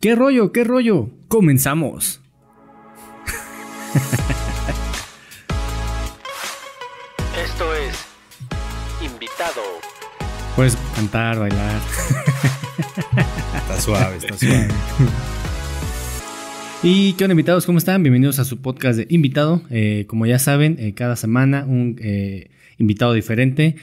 ¿Qué rollo? ¿Qué rollo? Comenzamos. Esto es invitado. Puedes cantar, bailar. Está suave, está suave. Y qué onda invitados, ¿cómo están? Bienvenidos a su podcast de invitado. Eh, como ya saben, eh, cada semana un eh, invitado diferente.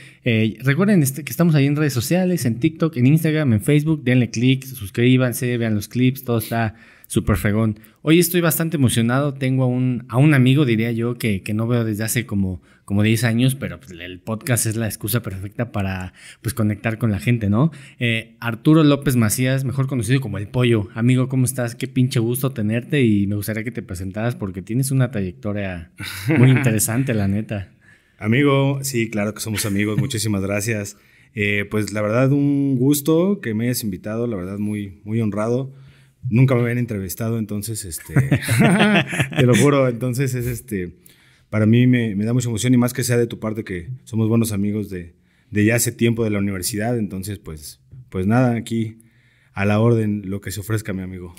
recuerden este, que estamos ahí en redes sociales, en TikTok, en Instagram, en Facebook. Denle click, suscríbanse, vean los clips, todo está Súper fregón. Hoy estoy bastante emocionado. Tengo a un, a un amigo, diría yo, que, no veo desde hace como, como 10 años, pero pues, el podcast es la excusa perfecta para pues, conectar con la gente, ¿no? Eh, Arturo López Macías, mejor conocido como El Pollo. Amigo, ¿cómo estás? Qué pinche gusto tenerte y me gustaría que te presentaras porque tienes una trayectoria muy interesante, la neta. Amigo, sí, claro que somos amigos. Muchísimas gracias. Eh, pues la verdad, un gusto que me hayas invitado, la verdad, muy, muy honrado. Nunca me habían entrevistado, entonces, este, te lo juro, entonces es este, para mí me, me, da mucha emoción y más que sea de tu parte que somos buenos amigos de, ya hace tiempo de la universidad, entonces pues, pues nada, aquí a la orden lo que se ofrezca, mi amigo.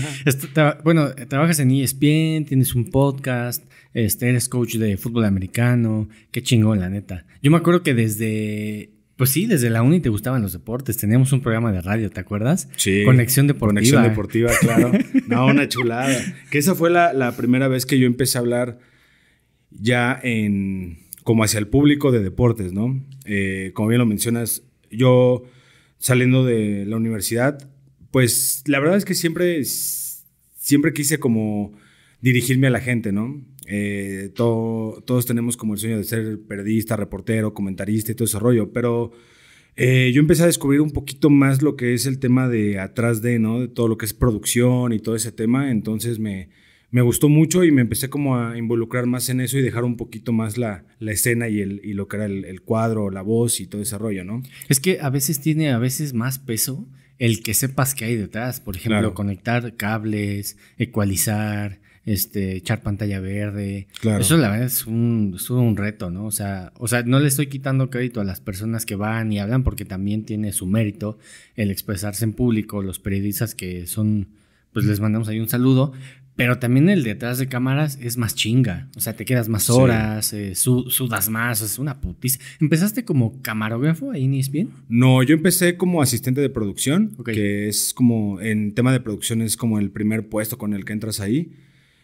bueno, trabajas en ESPN, tienes un podcast, este, eres coach de fútbol americano, qué chingón, la neta. Yo me acuerdo que desde pues sí, desde la uni te gustaban los deportes. Teníamos un programa de radio, ¿te acuerdas? Sí. Conexión Deportiva. Conexión Deportiva, claro. No, una chulada. Que esa fue la, primera vez que yo empecé a hablar ya en... como hacia el público de deportes, ¿no? Eh, como bien lo mencionas, yo saliendo de la universidad, pues la verdad es que siempre, siempre quise como dirigirme a la gente, ¿no? Eh, todos tenemos como el sueño de ser periodista, reportero, comentarista y todo ese rollo, pero eh, yo empecé a descubrir un poquito más lo que es el tema de atrás de, ¿no? De todo lo que es producción y todo ese tema, entonces me, gustó mucho y me empecé como a involucrar más en eso y dejar un poquito más la, escena y, lo que era el, cuadro, la voz y todo ese rollo, ¿no? Es que a veces tiene a veces más peso el que sepas que hay detrás, por ejemplo, conectar cables, ecualizar, este, echar pantalla verde. Claro. Eso la verdad es un, un reto, ¿no? O sea, o sea, no le estoy quitando crédito a las personas que van y hablan porque también tiene su mérito el expresarse en público, los periodistas que son, pues les mandamos ahí un saludo, pero también el detrás de cámaras es más chinga. O sea, te quedas más horas, eh, sudas más, es una putiza. ¿Empezaste como camarógrafo ahí en e No, yo empecé como asistente de producción, que es como en tema de producción es como el primer puesto con el que entras ahí.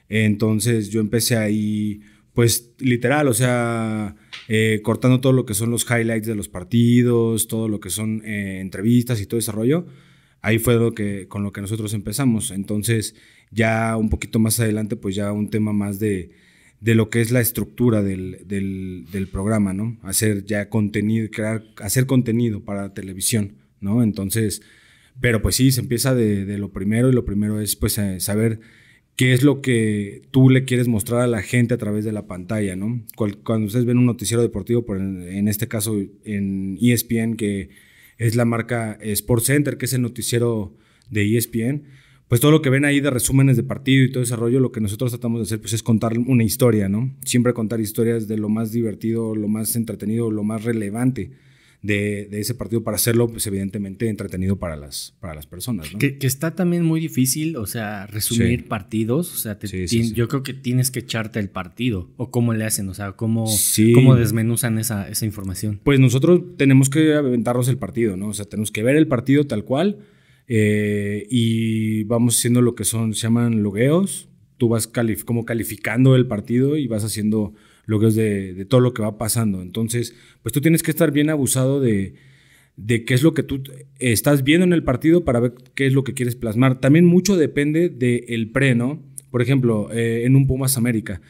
Entonces yo empecé ahí, pues literal, o sea, eh, cortando todo lo que son los highlights de los partidos, todo lo que son eh, entrevistas y todo ese rollo. Ahí fue lo que, con lo que nosotros empezamos. Entonces, ya un poquito más adelante, pues ya un tema más de, lo que es la estructura del, programa, ¿no? Hacer ya contenido, crear, hacer contenido para televisión, ¿no? Entonces, pero pues sí, se empieza de, de lo primero y lo primero es pues eh, saber qué es lo que tú le quieres mostrar a la gente a través de la pantalla, ¿no? Cuando ustedes ven un noticiero deportivo, por en, este caso en ESPN, que es la marca Sport Center, que es el noticiero de ESPN, pues todo lo que ven ahí de resúmenes de partido y todo ese rollo, lo que nosotros tratamos de hacer pues es contar una historia, ¿no? Siempre contar historias de lo más divertido, lo más entretenido, lo más relevante de, ese partido para hacerlo, pues evidentemente, entretenido para las, para las personas. Que, está también muy difícil, o sea, resumir partidos. O sea, yo creo que tienes que echarte el partido o cómo le hacen, o sea, cómo, cómo desmenuzan esa, información. Pues nosotros tenemos que aventarnos el partido, ¿no? O sea, tenemos que ver el partido tal cual. Eh, y vamos haciendo lo que son, se llaman logueos. Tú vas como calificando el partido y vas haciendo lo que es de, todo lo que va pasando. Entonces, pues tú tienes que estar bien abusado de, de qué es lo que tú estás viendo en el partido para ver qué es lo que quieres plasmar. También mucho depende del pre, ¿no? Por ejemplo, eh, en un Pumas América.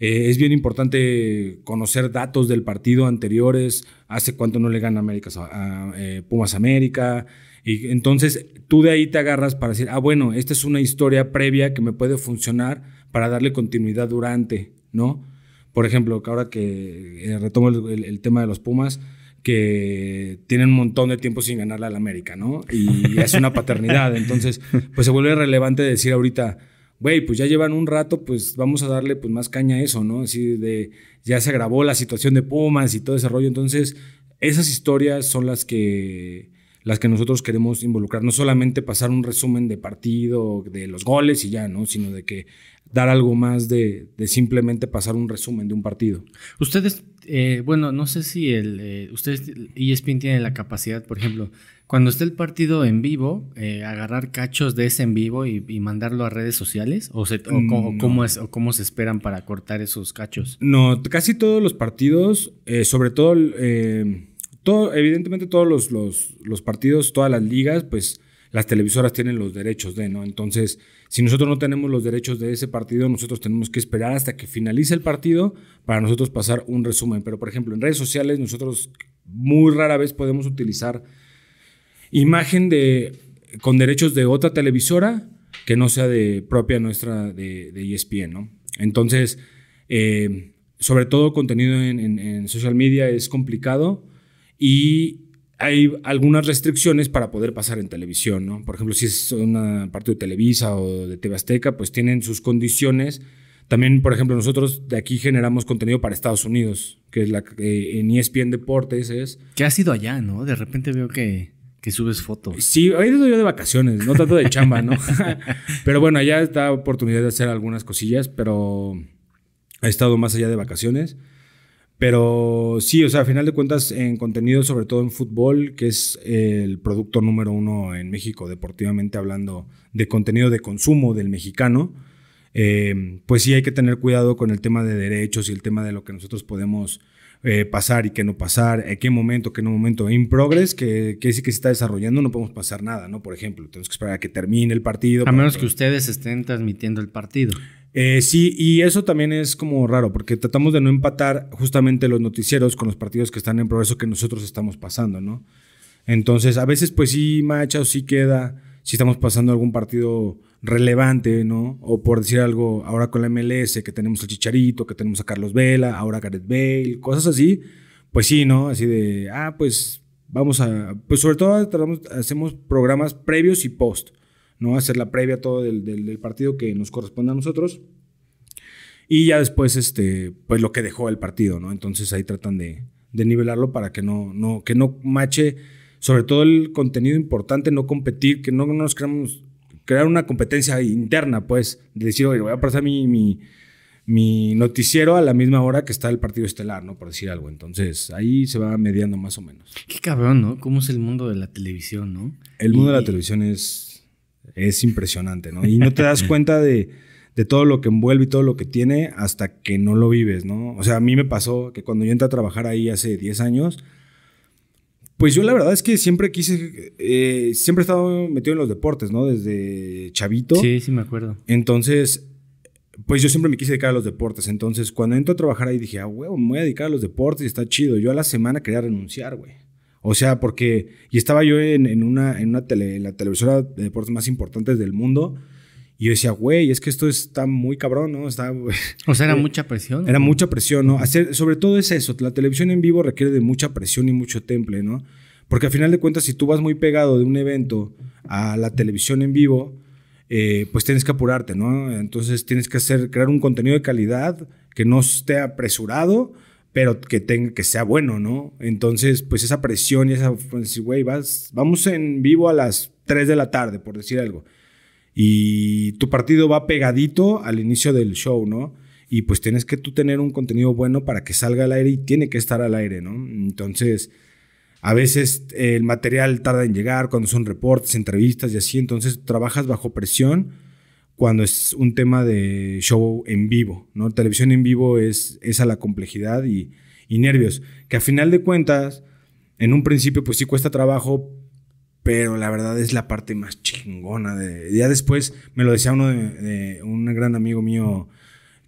Eh, es bien importante conocer datos del partido anteriores, hace cuánto no le gana América a, eh, Pumas América. Y entonces tú de ahí te agarras para decir, ah, bueno, esta es una historia previa que me puede funcionar para darle continuidad durante, ¿no? Por ejemplo, que ahora que eh, retomo el, tema de los Pumas, que tienen un montón de tiempo sin ganarle al América, ¿no? Y es una paternidad. Entonces, pues se vuelve relevante decir ahorita, güey, pues ya llevan un rato, pues vamos a darle pues más caña a eso, ¿no? Así de, ya se agravó la situación de Pumas y todo ese rollo. Entonces, esas historias son las que las que nosotros queremos involucrar, no solamente pasar un resumen de partido, de los goles y ya, ¿no? Sino de que dar algo más de, simplemente pasar un resumen de un partido. Ustedes, eh, bueno, no sé si el, eh, ustedes, ESPN tiene la capacidad, por ejemplo, cuando esté el partido en vivo, eh, agarrar cachos de ese en vivo y, mandarlo a redes sociales? ¿O, mm, cómo es, ¿O cómo se esperan para cortar esos cachos? No, casi todos los partidos, eh, sobre todo, todo, evidentemente todos los, partidos, todas las ligas, pues las televisoras tienen los derechos de, ¿no? Entonces, si nosotros no tenemos los derechos de ese partido, nosotros tenemos que esperar hasta que finalice el partido para nosotros pasar un resumen. Pero, por ejemplo, en redes sociales nosotros muy rara vez podemos utilizar imagen de, con derechos de otra televisora que no sea de propia nuestra de, ESPN, e ¿no? Entonces, eh, sobre todo contenido en social media es complicado y hay algunas restricciones para poder pasar en televisión, ¿no? Por ejemplo, si es una parte de Televisa o de TV Azteca, pues tienen sus condiciones. También, por ejemplo, nosotros de aquí generamos contenido para Estados Unidos, que es la que eh, en ESPN Deportes es... Que ha sido allá, ¿no? De repente veo que, que subes fotos. Sí, he ido yo de vacaciones, no tanto de chamba, ¿no? pero bueno, allá está oportunidad de hacer algunas cosillas, pero he estado más allá de vacaciones. Pero sí, o sea, a final de cuentas, en contenido, sobre todo en fútbol, que es el producto número uno en México, deportivamente hablando, de contenido de consumo del mexicano, eh, pues sí hay que tener cuidado con el tema de derechos y el tema de lo que nosotros podemos eh, pasar y qué no pasar, en qué momento, qué no momento. en progress, que, que sí que se está desarrollando, no podemos pasar nada, ¿no? Por ejemplo, tenemos que esperar a que termine el partido. A menos que ustedes estén transmitiendo el partido. Eh, sí, y eso también es como raro, porque tratamos de no empatar justamente los noticieros con los partidos que están en progreso que nosotros estamos pasando, ¿no? Entonces, a veces pues sí macha o sí queda, si estamos pasando algún partido relevante, ¿no? O por decir algo, ahora con la MLS, que tenemos a Chicharito, que tenemos a Carlos Vela, ahora a Gareth Bale, cosas así, pues sí, ¿no? Así de, ah, pues vamos a, pues sobre todo hacemos programas previos y post. ¿no? Hacer la previa todo del, partido que nos corresponde a nosotros. Y ya después, este, pues lo que dejó el partido, ¿no? Entonces ahí tratan de, nivelarlo para que no, no, que no mache, sobre todo el contenido importante, no competir, que no nos creamos, crear una competencia interna, pues, de decir, oye, voy a pasar mi, mi, noticiero a la misma hora que está el partido estelar, ¿no? Por decir algo. Entonces, ahí se va mediando más o menos. Qué cabrón, ¿no? ¿Cómo es el mundo de la televisión, no? El mundo de la televisión es es impresionante, ¿no? Y no te das cuenta de, todo lo que envuelve y todo lo que tiene hasta que no lo vives, ¿no? O sea, a mí me pasó que cuando yo entré a trabajar ahí hace 10 años, pues yo la verdad es que siempre quise, eh, siempre he estado metido en los deportes, ¿no? Desde chavito. Sí, sí, me acuerdo. Entonces, pues yo siempre me quise dedicar a los deportes. Entonces, cuando entré a trabajar ahí dije, ah, huevo, me voy a dedicar a los deportes y está chido. Yo a la semana quería renunciar, güey. O sea, porque. Y estaba yo en, una, en una tele, la televisora de deportes más importantes del mundo. Y yo decía, güey, es que esto está muy cabrón, ¿no? Está, o sea, era eh, mucha presión. Era mucha presión, ¿no? Hacer, sobre todo es eso, la televisión en vivo requiere de mucha presión y mucho temple, ¿no? Porque al final de cuentas, si tú vas muy pegado de un evento a la televisión en vivo, eh, pues tienes que apurarte, ¿no? Entonces tienes que hacer, crear un contenido de calidad que no esté apresurado, pero que, tenga, que sea bueno, ¿no? Entonces, pues esa presión y esa, pues, güey, vas, vamos en vivo a las 3 de la tarde, por decir algo. Y tu partido va pegadito al inicio del show, ¿no? Y pues tienes que tú tener un contenido bueno para que salga al aire y tiene que estar al aire, ¿no? Entonces, a veces eh, el material tarda en llegar cuando son reportes, entrevistas y así, entonces trabajas bajo presión cuando es un tema de show en vivo, ¿no? Televisión en vivo es, esa la complejidad y, nervios, que a final de cuentas, en un principio pues sí cuesta trabajo, pero la verdad es la parte más chingona. ya después me lo decía uno de, un gran amigo mío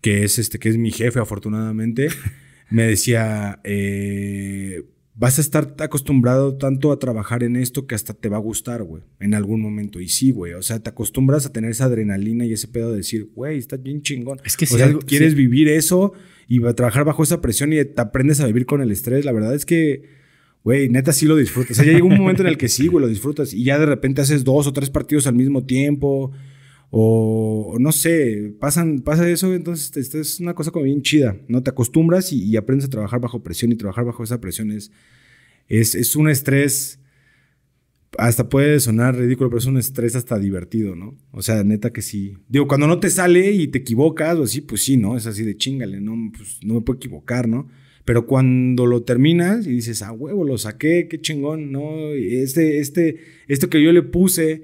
que es, este, que es mi jefe afortunadamente, me decía, eh, vas a estar acostumbrado tanto a trabajar en esto que hasta te va a gustar, güey, en algún momento. Y sí, güey, o sea, te acostumbras a tener esa adrenalina y ese pedo de decir, güey, está bien chingón. Es que si o sea, quieres vivir eso y trabajar bajo esa presión y te aprendes a vivir con el estrés, la verdad es que, güey, neta sí lo disfrutas. O sea, ya llega un momento en el que sí, güey, lo disfrutas y ya de repente haces dos o tres partidos al mismo tiempo. O no sé, pasa eso, entonces es una cosa como bien chida, ¿no? Te acostumbras y, aprendes a trabajar bajo presión y trabajar bajo esa presión es, es, un estrés hasta puede sonar ridículo, pero es un estrés hasta divertido, ¿no? O sea, neta que sí. Digo, cuando no te sale y te equivocas o así, pues sí, ¿no? Es así de chingale, no, pues no me puedo equivocar, ¿no? Pero cuando lo terminas y dices, ah, huevo, lo saqué, qué chingón, ¿no? Este, este, esto que yo le puse,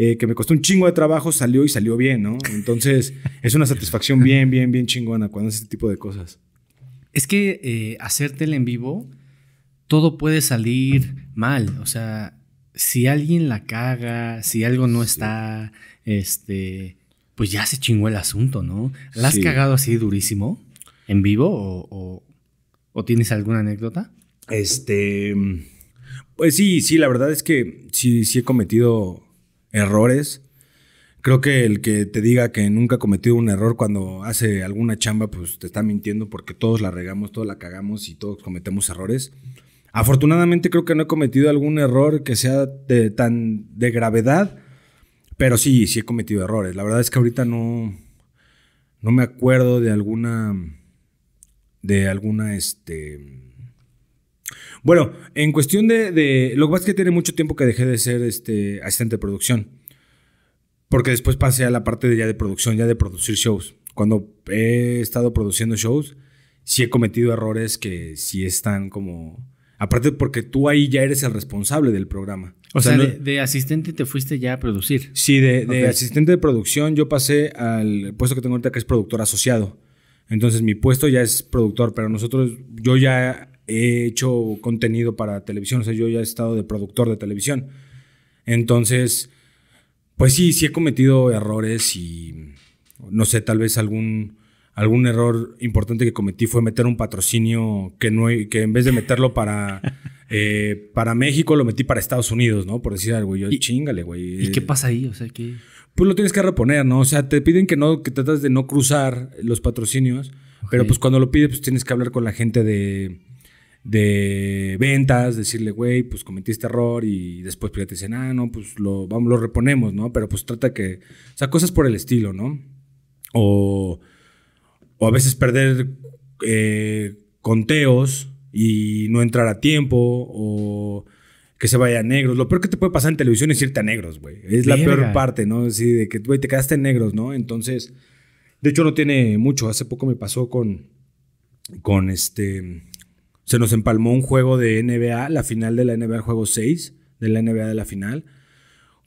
eh, que me costó un chingo de trabajo, salió y salió bien, ¿no? Entonces, es una satisfacción bien, bien, bien chingona cuando haces este tipo de cosas. Es que eh, hacerte el en vivo, todo puede salir mal. O sea, si alguien la caga, si algo no está, este, pues ya se chingó el asunto, ¿no? ¿La has cagado así durísimo en vivo o, o, o tienes alguna anécdota? Este. Pues sí, sí, la verdad es que sí, sí he cometido errores. Creo que el que te diga que nunca ha cometido un error cuando hace alguna chamba, pues te está mintiendo porque todos la regamos, todos la cagamos y todos cometemos errores. Afortunadamente creo que no he cometido algún error que sea de, tan de gravedad, pero sí, sí he cometido errores. La verdad es que ahorita no, no me acuerdo de alguna, de alguna, este, bueno, en cuestión de, Lo que pasa es que tiene mucho tiempo que dejé de ser este, asistente de producción. Porque después pasé a la parte de ya de producción, ya de producir shows. Cuando he estado produciendo shows, sí he cometido errores que sí están como. Aparte porque tú ahí ya eres el responsable del programa. O, sea, de, asistente te fuiste ya a producir. Sí, de, de, asistente de producción yo pasé al puesto que tengo ahorita que es productor asociado. Entonces mi puesto ya es productor, pero nosotros, yo ya he hecho contenido para televisión, o sea, yo ya he estado de productor de televisión. Entonces, pues sí, sí he cometido errores y no sé, tal vez algún, algún error importante que cometí fue meter un patrocinio que, no, que en vez de meterlo para, eh, para México, lo metí para Estados Unidos, ¿no? Por decir algo, yo chingale, güey. ¿Y qué eh, pasa ahí? O sea, Pues lo tienes que reponer, ¿no? O sea, te piden que no, que tratas de no cruzar los patrocinios, pero pues cuando lo pides, pues tienes que hablar con la gente de de ventas, decirle, güey, pues cometiste error y después pues, dicen, ah, no, pues lo, vamos, lo reponemos, ¿no? Pero pues trata que, o sea, cosas por el estilo, ¿no? O, o a veces perder eh, conteos y no entrar a tiempo o que se vaya a negros. Lo peor que te puede pasar en televisión es irte a negros, güey. Es la peor parte, ¿no? Así de que, güey, te quedaste en negros, ¿no? Entonces, de hecho no tiene mucho. Hace poco me pasó con, con este, se nos empalmó un juego de NBA, la final de la NBA, juego 6 de la NBA de la final,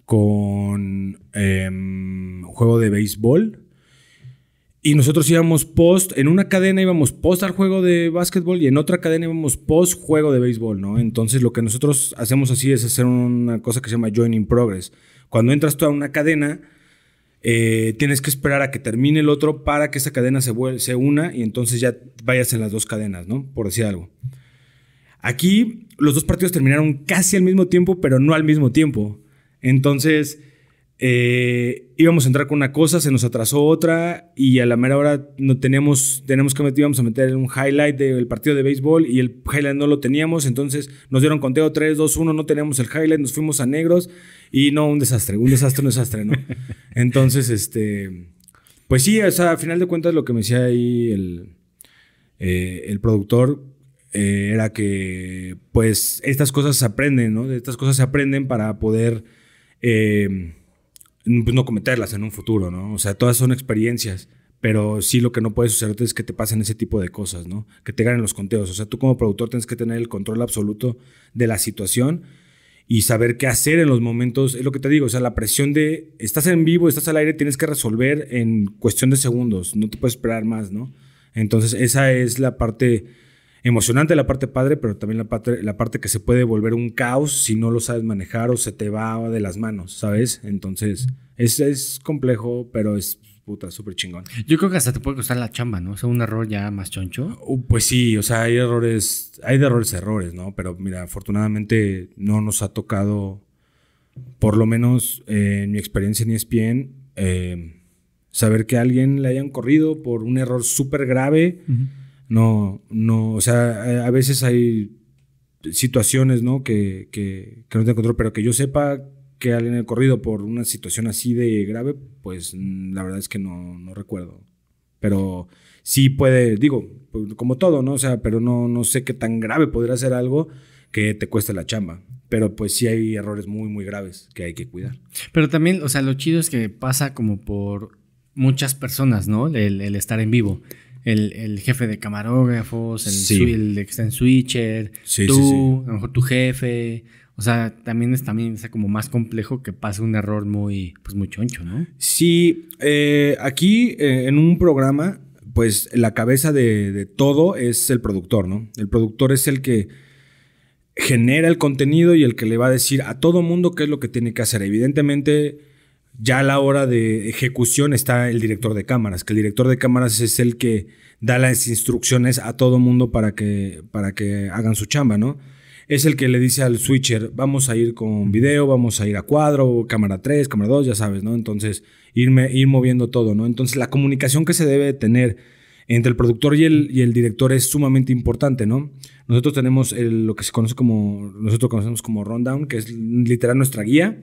con un em, juego de béisbol. Y nosotros íbamos post, en una cadena íbamos post al juego de básquetbol y en otra cadena íbamos post juego de béisbol, ¿no? Entonces lo que nosotros hacemos así es hacer una cosa que se llama joining in progress. Cuando entras tú a una cadena, eh, tienes que esperar a que termine el otro para que esa cadena se, se una y entonces ya vayas en las dos cadenas, ¿no? Por decir algo. Aquí los dos partidos terminaron casi al mismo tiempo, pero no al mismo tiempo. Entonces, eh, íbamos a entrar con una cosa, se nos atrasó otra y a la mera hora no teníamos, teníamos que meter, íbamos a meter un highlight del partido de béisbol y el highlight no lo teníamos, entonces nos dieron conteo 3, 2, 1, no teníamos el highlight, nos fuimos a negros y no, un desastre, un desastre, un desastre, ¿no? Entonces, este, pues sí, o a final de cuentas lo que me decía ahí el, eh, productor eh, era que pues estas cosas se aprenden, ¿no? estas cosas se aprenden para poder... Eh, pues, no cometerlas en un futuro, ¿no? O sea, todas son experiencias, pero sí lo que no puede sucederte es que te pasen ese tipo de cosas, ¿no? Que te ganen los conteos. O sea, tú como productor tienes que tener el control absoluto de la situación y saber qué hacer en los momentos. Es lo que te digo, o sea, la presión de estás en vivo, estás al aire, tienes que resolver en cuestión de segundos, no te puedes esperar más, ¿no? Entonces, esa es la parte emocionante la parte padre, pero también la parte, la parte que se puede volver un caos si no lo sabes manejar o se te va de las manos, ¿sabes? Entonces, es, es complejo, pero es puta, súper chingón. Yo creo que hasta te puede costar la chamba, ¿no? O sea, un error ya más choncho. Uh, pues sí, o sea, hay errores, hay de errores, errores, ¿no? Pero mira, afortunadamente no nos ha tocado, por lo menos eh, en mi experiencia en ESPN, eh, saber que a alguien le hayan corrido por un error súper grave. No, no, o sea, a veces hay situaciones, ¿no? Que, que, no te control, pero que yo sepa que alguien ha corrido por una situación así de grave, pues mm, la verdad es que no, no recuerdo. Pero sí puede, digo, pues, como todo, ¿no? O sea, pero no, no sé qué tan grave podría ser algo que te cueste la chamba. Pero pues sí hay errores muy, muy graves que hay que cuidar. Pero también, o sea, lo chido es que pasa como por muchas personas, ¿no? El, el estar en vivo el, jefe de camarógrafos, el, que está en Switcher, tú, a lo mejor tu jefe. O sea, también es también como más complejo que pase un error muy, pues choncho, ¿no? Sí, eh, aquí eh, en un programa, pues la cabeza de, de, todo es el productor, ¿no? El productor es el que genera el contenido y el que le va a decir a todo mundo qué es lo que tiene que hacer. Evidentemente, ya a la hora de ejecución está el director de cámaras, que el director de cámaras es el que da las instrucciones a todo mundo para que, para que hagan su chamba, ¿no? Es el que le dice al switcher, vamos a ir con video, vamos a ir a cuadro, cámara 3, cámara 2, ya sabes, ¿no? Entonces, irme, ir moviendo todo, ¿no? Entonces, la comunicación que se debe tener entre el productor y el, y el director es sumamente importante, ¿no? Nosotros tenemos lo que se conoce como, nosotros conocemos como rundown, que es literal nuestra guía,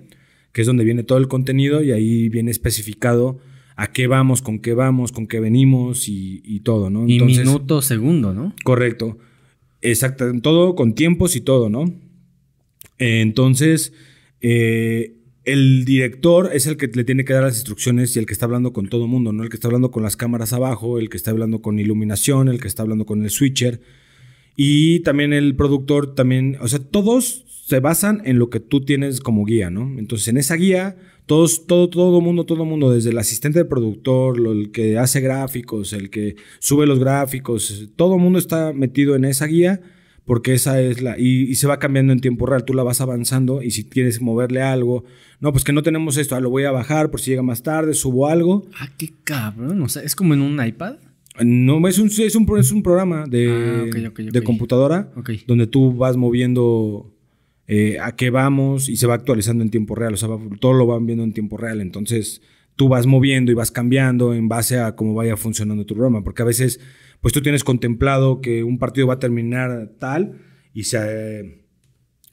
que es donde viene todo el contenido y ahí viene especificado a qué vamos, con qué vamos, con qué venimos y, todo, ¿no? y minuto, segundo, ¿no? Correcto. Exacto, todo con tiempos y todo, ¿no? Entonces, eh, el director es el que le tiene que dar las instrucciones y el que está hablando con todo mundo, ¿no? El que está hablando con las cámaras abajo, el que está hablando con iluminación, el que está hablando con el switcher. Y también el productor, también, o sea, todos se basan en lo que tú tienes como guía, ¿no? Entonces, en esa guía, todos, todo, todo mundo, todo mundo, desde el asistente de productor, el que hace gráficos, el que sube los gráficos, todo mundo está metido en esa guía porque esa es la... Y, se va cambiando en tiempo real, tú la vas avanzando y si quieres moverle algo, no, pues que no tenemos esto, ah, lo voy a bajar por si llega más tarde, subo algo. Ah, qué cabrón, o sea, es como en un iPad. No, es un, es un, es un programa de, ah, de computadora donde tú vas moviendo eh, a qué vamos y se va actualizando en tiempo real, o sea, todo lo van viendo en tiempo real, entonces tú vas moviendo y vas cambiando en base a cómo vaya funcionando tu programa, porque a veces pues tú tienes contemplado que un partido va a terminar tal y se...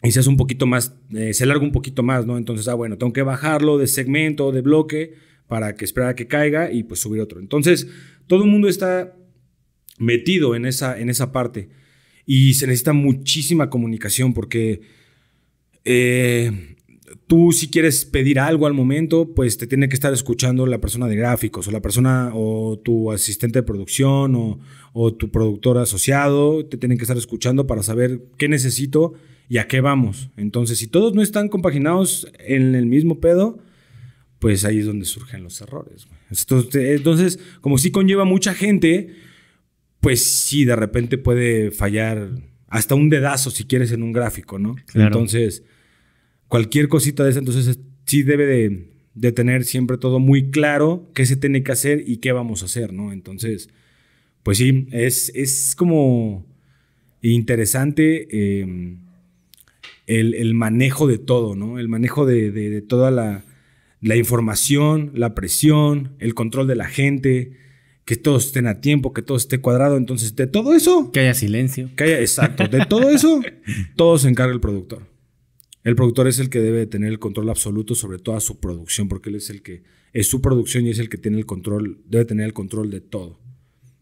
hace un poquito más, eh, se larga un poquito más, ¿no? Entonces, ah, bueno, tengo que bajarlo de segmento, de bloque, para que esperara que caiga y pues subir otro. Entonces, todo el mundo está metido en esa, en esa parte y se necesita muchísima comunicación porque eh, tú si quieres pedir algo al momento, pues te tiene que estar escuchando la persona de gráficos o la persona o tu asistente de producción o, tu productor asociado, te tienen que estar escuchando para saber qué necesito y a qué vamos. Entonces, si todos no están compaginados en el mismo pedo, pues ahí es donde surgen los errores. Entonces, como si conlleva mucha gente, pues sí, de repente puede fallar hasta un dedazo si quieres en un gráfico, ¿no? Entonces cualquier cosita de esa, entonces sí debe de, tener siempre todo muy claro qué se tiene que hacer y qué vamos a hacer, ¿no? Entonces, pues sí, es, es como interesante em, el, manejo de todo, ¿no? El manejo de, de, de toda la, la, información, la presión, el control de la gente, que todos estén a tiempo, que todo esté cuadrado. Entonces, de todo eso. Que haya silencio. Que haya, exacto. De todo eso, todo se encarga el productor. El productor es el que debe tener el control absoluto sobre toda su producción, porque él es el que es su producción y es el que tiene el control, debe tener el control de todo.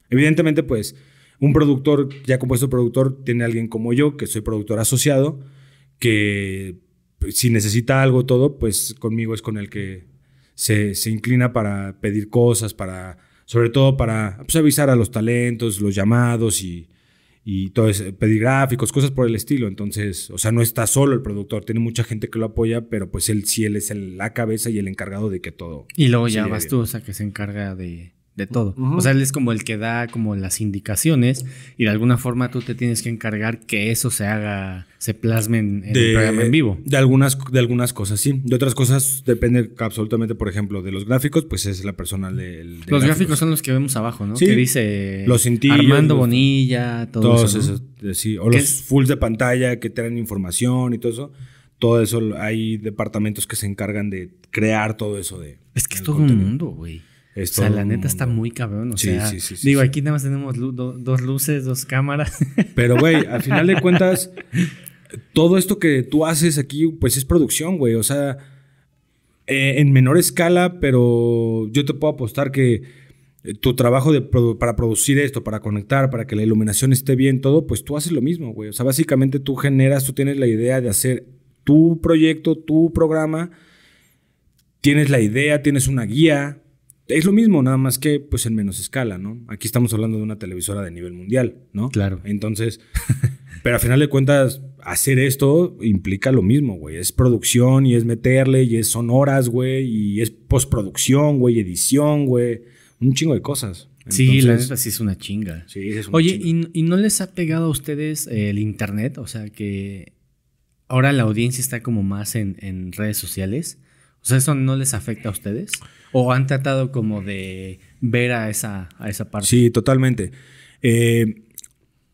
Evidentemente, pues, un productor ya compuesto productor tiene a alguien como yo, que soy productor asociado, que pues, si necesita algo todo, pues conmigo es con el que se, inclina para pedir cosas, para sobre todo para pues, avisar a los talentos, los llamados y, y todo es pedigráficos cosas por el estilo. Entonces, o sea, no está solo el productor, tiene mucha gente que lo apoya, pero pues él sí, él es el, la cabeza y el encargado de que todo. Y luego ya vas tú, o sea, que se encarga de de todo. O sea, él es como el que da como las indicaciones y de alguna forma tú te tienes que encargar que eso se haga, se plasme en, el programa en vivo. De algunas, de algunas cosas, sí. De otras cosas depende absolutamente, por ejemplo, de los gráficos, pues es la persona del... los gráficos. son los que vemos abajo, ¿no? Que dice los cintillos, Armando Bonilla, todos eh, sí. O los fulls de pantalla que traen información y todo eso todo eso, hay departamentos que se encargan de crear todo eso de... Es que es todo un mundo, güey o sea, la neta está muy cabrón. O sí, sí, sí, digo, aquí nada más tenemos dos luces, dos cámaras. Pero, güey, al final de cuentas, todo esto que tú haces aquí, pues es producción, güey. O sea, eh, en menor escala, pero yo te puedo apostar que eh, tu trabajo para producir esto, para conectar, para que la iluminación esté bien, todo, pues tú haces lo mismo, güey. O sea, básicamente tú generas, tú tienes la idea de hacer tu proyecto, tu programa, tienes la idea, tienes una guía, es lo mismo, nada más que pues en menos escala, ¿no? Aquí estamos hablando de una televisora de nivel mundial, ¿no? Claro. Entonces, pero a final de cuentas, hacer esto implica lo mismo, güey. Es producción y es meterle y es sonoras, güey, y es postproducción, güey, edición, güey. Un chingo de cosas. sí, la neta sí es una chinga. Sí, es una Oye, chinga. ¿y, ¿y, no les ha pegado a ustedes el internet? O sea, que ahora la audiencia está como más en, en redes sociales. O sea, ¿eso no les afecta a ustedes? o han tratado como de ver a esa, esa parte. Sí, totalmente. Eh,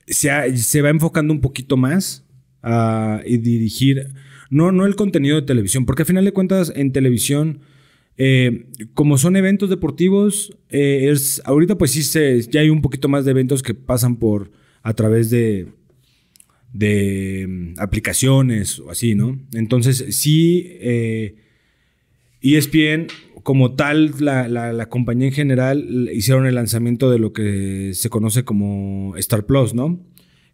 se, va enfocando un poquito más y dirigir, no, no el contenido de televisión, porque al final de cuentas en televisión... Eh, como son eventos deportivos, eh, ahorita pues sí se, ya hay un poquito más de eventos que pasan por a través de, de mm, aplicaciones o así, ¿no? Entonces sí, eh, ESPN como tal, la, compañía en general hicieron el lanzamiento de lo que se conoce como Star Plus, ¿no?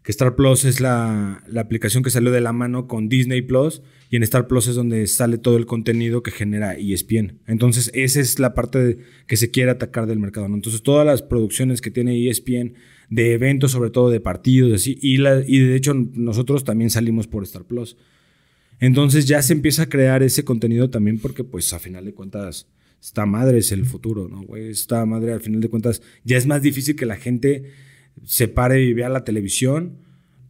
Que Star Plus es la, aplicación que salió de la mano con Disney Plus y en Star Plus es donde sale todo el contenido que genera ESPN. Entonces, esa es la parte que se quiere atacar del mercado, ¿no? Entonces, todas las producciones que tiene ESPN de eventos, sobre todo de partidos, así, y, y de hecho nosotros también salimos por Star Plus. Entonces ya se empieza a crear ese contenido también porque pues a final de cuentas esta madre es el futuro, ¿no, güey? Esta madre, al final de cuentas, ya es más difícil que la gente se pare y vea la televisión,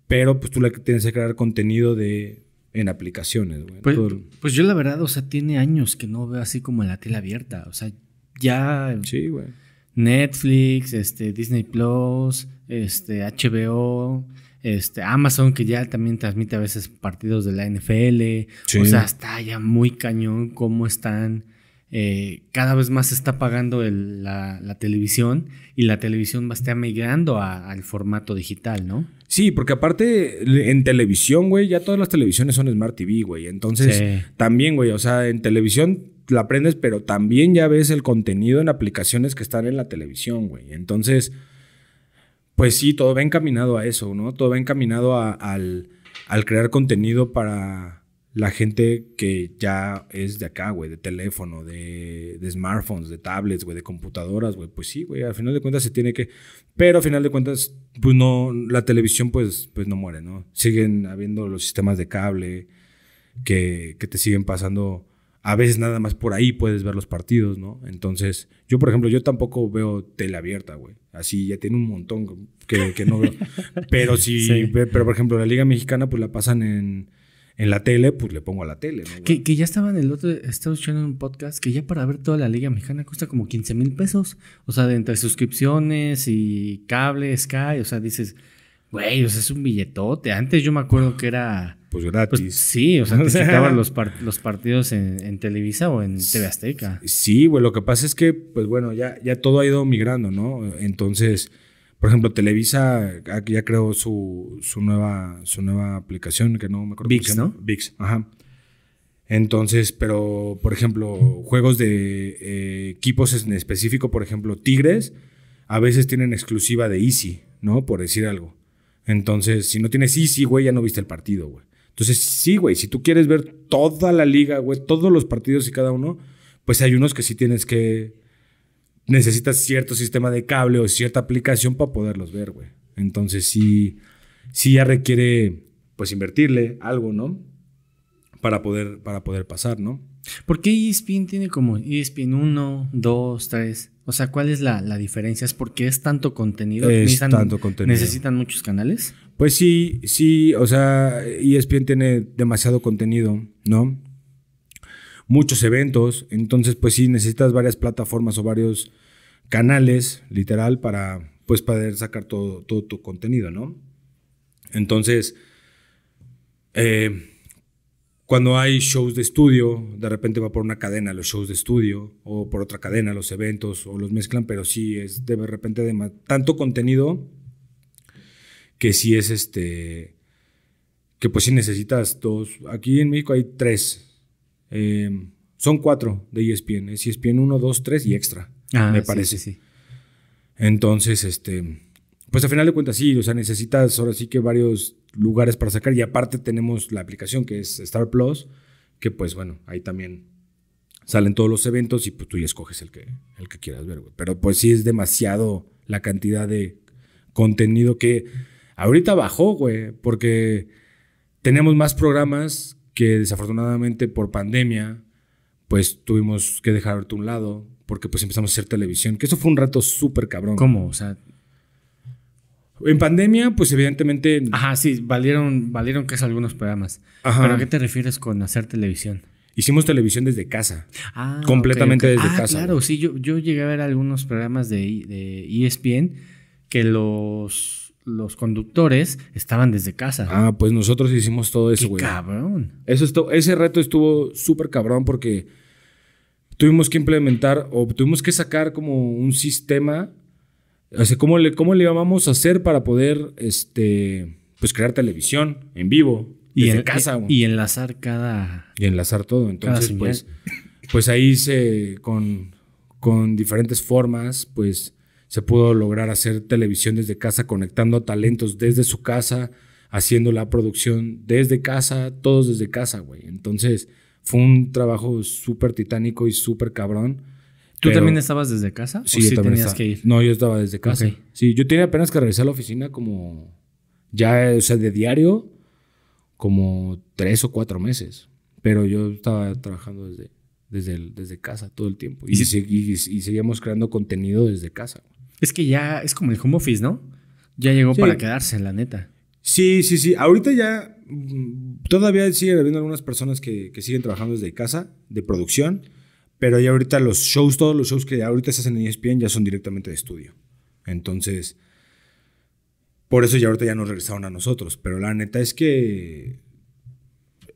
pero pues tú le tienes que crear contenido de en aplicaciones, güey. Pues, pues, yo la verdad, o sea, tiene años que no veo así como la tele abierta, o sea, ya... Sí, güey. Netflix, este, Disney Plus, este, HBO, este, Amazon, que ya también transmite a veces partidos de la NFL. O sea, está ya muy cañón cómo están eh, cada vez más se está pagando la, televisión y la televisión va a estar migrando al formato digital, ¿no? Sí, porque aparte en televisión, güey, ya todas las televisiones son Smart TV, güey. Entonces, también, güey, o sea, en televisión la aprendes, pero también ya ves el contenido en aplicaciones que están en la televisión, güey. Entonces, pues sí, todo va encaminado a eso, ¿no? Todo va encaminado al crear contenido para la gente que ya es de acá, güey, de teléfono, de, smartphones, de tablets, güey, de computadoras, güey, pues sí, güey, al final de cuentas se tiene que... Pero al final de cuentas, pues no, la televisión pues, pues no muere, ¿no? Siguen habiendo los sistemas de cable que, te siguen pasando, a veces nada más por ahí puedes ver los partidos, ¿no? Entonces, yo por ejemplo, yo tampoco veo tele abierta, güey, así ya tiene un montón que, no veo. Pero sí. pero por ejemplo, la Liga Mexicana pues la pasan en en la tele, pues le pongo a la tele. ¿no? Que, ya estaba en el otro, estaba escuchando un podcast que ya para ver toda la Liga Mexicana cuesta como 15 mil pesos. O sea, de entre suscripciones y cable, Sky, o sea, dices, güey, o sea, es un billetote. Antes yo me acuerdo que era. Pues, pues gratis. sí, o sea, te los, los partidos en, Televisa o en TV Azteca. Sí, güey, lo que pasa es que, pues bueno, ya, ya todo ha ido migrando, ¿no? Entonces por ejemplo, Televisa ah, ya creó su, su, nueva, su nueva aplicación, que no me acuerdo. VIX, ¿no? VIX, ajá. Entonces, pero, por ejemplo, juegos de eh, equipos en específico, por ejemplo, Tigres, a veces tienen exclusiva de Easy, ¿no? Por decir algo. Entonces, si no tienes Easy, güey, ya no viste el partido, güey. Entonces, sí, güey, si tú quieres ver toda la liga, güey, todos los partidos y cada uno, pues hay unos que sí tienes que necesitas cierto sistema de cable o cierta aplicación para poderlos ver, güey. Entonces sí, sí ya requiere, pues, invertirle algo, ¿no? Para poder, para poder pasar, ¿no? ¿Por qué ESPN tiene como ESPN 1, 2, 3? O sea, ¿cuál es la, diferencia? ¿Es porque es tanto contenido? Es tanto contenido. ¿Necesitan muchos canales? Pues sí, sí, o sea, ESPN tiene demasiado contenido, ¿no? muchos eventos, entonces pues sí necesitas varias plataformas o varios canales, literal, para pues poder sacar todo, todo tu contenido, ¿no? Entonces, eh, cuando hay shows de estudio, de repente va por una cadena los shows de estudio o por otra cadena los eventos o los mezclan, pero sí es de repente de tanto contenido que sí es este que pues sí necesitas dos. Aquí en México hay tres Em, son cuatro de ESPN. Es ESPN 1, 2, 3 y extra, ah, me parece. Sí, Entonces, este, pues al final de cuentas sí, o sea, necesitas ahora sí que varios lugares para sacar. Y aparte tenemos la aplicación que es Star Plus, que pues bueno, ahí también salen todos los eventos y pues tú ya escoges el que, el que quieras ver, güey. Pero pues sí es demasiado la cantidad de contenido que ahorita bajó, güey, porque tenemos más programas que desafortunadamente por pandemia, pues tuvimos que dejarte a un lado, porque pues empezamos a hacer televisión, que eso fue un rato súper cabrón. ¿Cómo? O sea... En pandemia, pues evidentemente... Ajá, sí, valieron, valieron es algunos programas. Ajá. ¿Pero a qué te refieres con hacer televisión? Hicimos televisión desde casa. Ah, completamente desde ah, casa. Claro, sí, yo, yo llegué a ver algunos programas de, de ESPN que los los conductores estaban desde casa. Ah, pues nosotros hicimos todo eso, güey. Cabrón. Eso ese reto estuvo súper cabrón porque tuvimos que implementar o tuvimos que sacar como un sistema. O sea, ¿cómo le, cómo le íbamos a hacer para poder este, pues crear televisión en vivo? Y en casa, Y enlazar cada. Y enlazar todo. Entonces, pues, pues ahí se. Con, con diferentes formas, pues se pudo lograr hacer televisión desde casa, conectando talentos desde su casa, haciendo la producción desde casa, todos desde casa, güey. Entonces, fue un trabajo súper titánico y súper cabrón. ¿Tú también estabas desde casa? Sí, sí tenías que ir. No, yo estaba desde casa. Sí, yo tenía apenas que regresar a la oficina como ya, o sea, de diario, como tres o cuatro meses. Pero yo estaba trabajando desde, desde, desde casa todo el tiempo. Y, ¿Y, y seguíamos creando contenido desde casa. Güey. Es que ya es como el home office, ¿no? Ya llegó para quedarse, la neta. Sí, sí, sí. Ahorita ya mm, todavía siguen habiendo algunas personas que, siguen trabajando desde casa, de producción, pero ya ahorita los shows, todos los shows que ahorita se hacen en ESPN ya son directamente de estudio. Entonces, por eso ya ahorita ya nos regresaron a nosotros. Pero la neta es que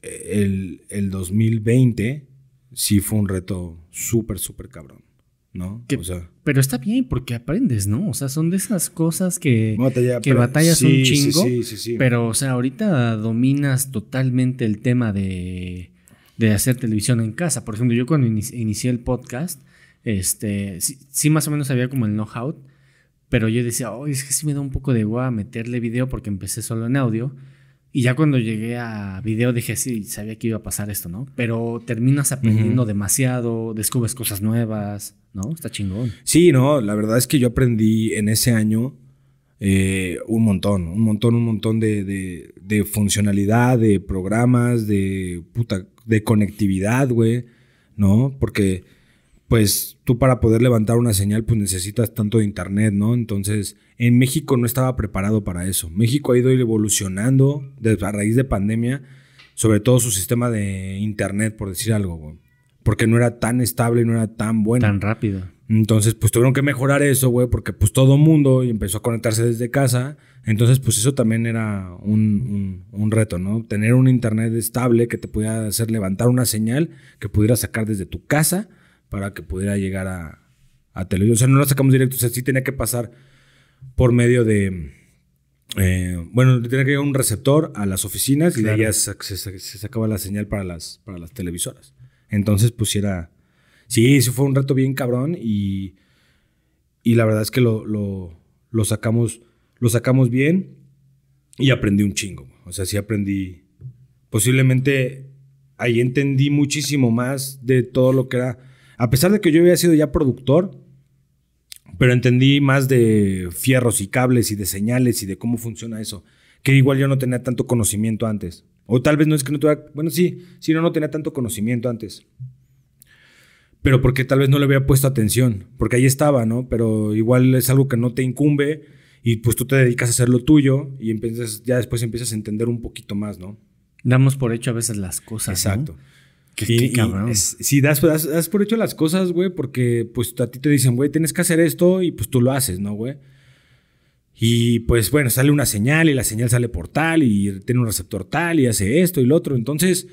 el, el 2020 sí fue un reto súper, súper cabrón. ¿no? sea, pero está bien porque aprendes, ¿no? O sea, son de esas cosas que, que batallas un chingo. Sí, sí, pero, o sea, ahorita dominas totalmente el tema de, de hacer televisión en casa. Por ejemplo, yo cuando inicié el podcast, este, sí, más o menos había como el know-how, pero yo decía, oh, es que sí me da un poco de guay meterle video porque empecé solo en audio. Y ya cuando llegué a video dije, sí, sabía que iba a pasar esto, ¿no? Pero terminas aprendiendo demasiado, descubres cosas nuevas, ¿no? Está chingón. Sí, no, la verdad es que yo aprendí en ese año eh, un montón, un montón, un montón de, de, de, funcionalidad, de programas, de puta, de conectividad, güey, ¿no? Porque, pues, tú para poder levantar una señal pues necesitas tanto de internet, ¿no? Entonces, en México no estaba preparado para eso. México ha ido evolucionando a raíz de pandemia, sobre todo su sistema de internet, por decir algo, Porque no era tan estable, no era tan bueno. Tan rápido. Entonces, pues tuvieron que mejorar eso, güey, porque pues todo mundo empezó a conectarse desde casa. Entonces, pues eso también era un, un, reto, ¿no? Tener un internet estable que te pudiera hacer levantar una señal que pudiera sacar desde tu casa para que pudiera llegar a, a televisión. O sea, no la sacamos directo, o sea, sí tenía que pasar por medio de... Eh, bueno, tenía que llegar un receptor a las oficinas y de ahí se, sacaba la señal para las, para las televisoras. Entonces, pues era... Sí, eso fue un rato bien cabrón y, y la verdad es que lo, lo, lo, sacamos, lo sacamos bien y aprendí un chingo. O sea, sí aprendí... Posiblemente ahí entendí muchísimo más de todo lo que era a pesar de que yo había sido ya productor, pero entendí más de fierros y cables y de señales y de cómo funciona eso, que igual yo no tenía tanto conocimiento antes. O tal vez no es que no tuviera, bueno, sí, sí, no, no tenía tanto conocimiento antes. Pero porque tal vez no le había puesto atención, porque ahí estaba, ¿no? Pero igual es algo que no te incumbe y pues tú te dedicas a hacer lo tuyo y empiezas, ya después empiezas a entender un poquito más, ¿no? Damos por hecho a veces las cosas. Exacto sí, das, das, por hecho las cosas, güey, porque pues a ti te dicen, güey, tienes que hacer esto y pues tú lo haces, ¿no, güey? Y pues bueno, sale una señal y la señal sale por tal y tiene un receptor tal y hace esto y lo otro. Entonces,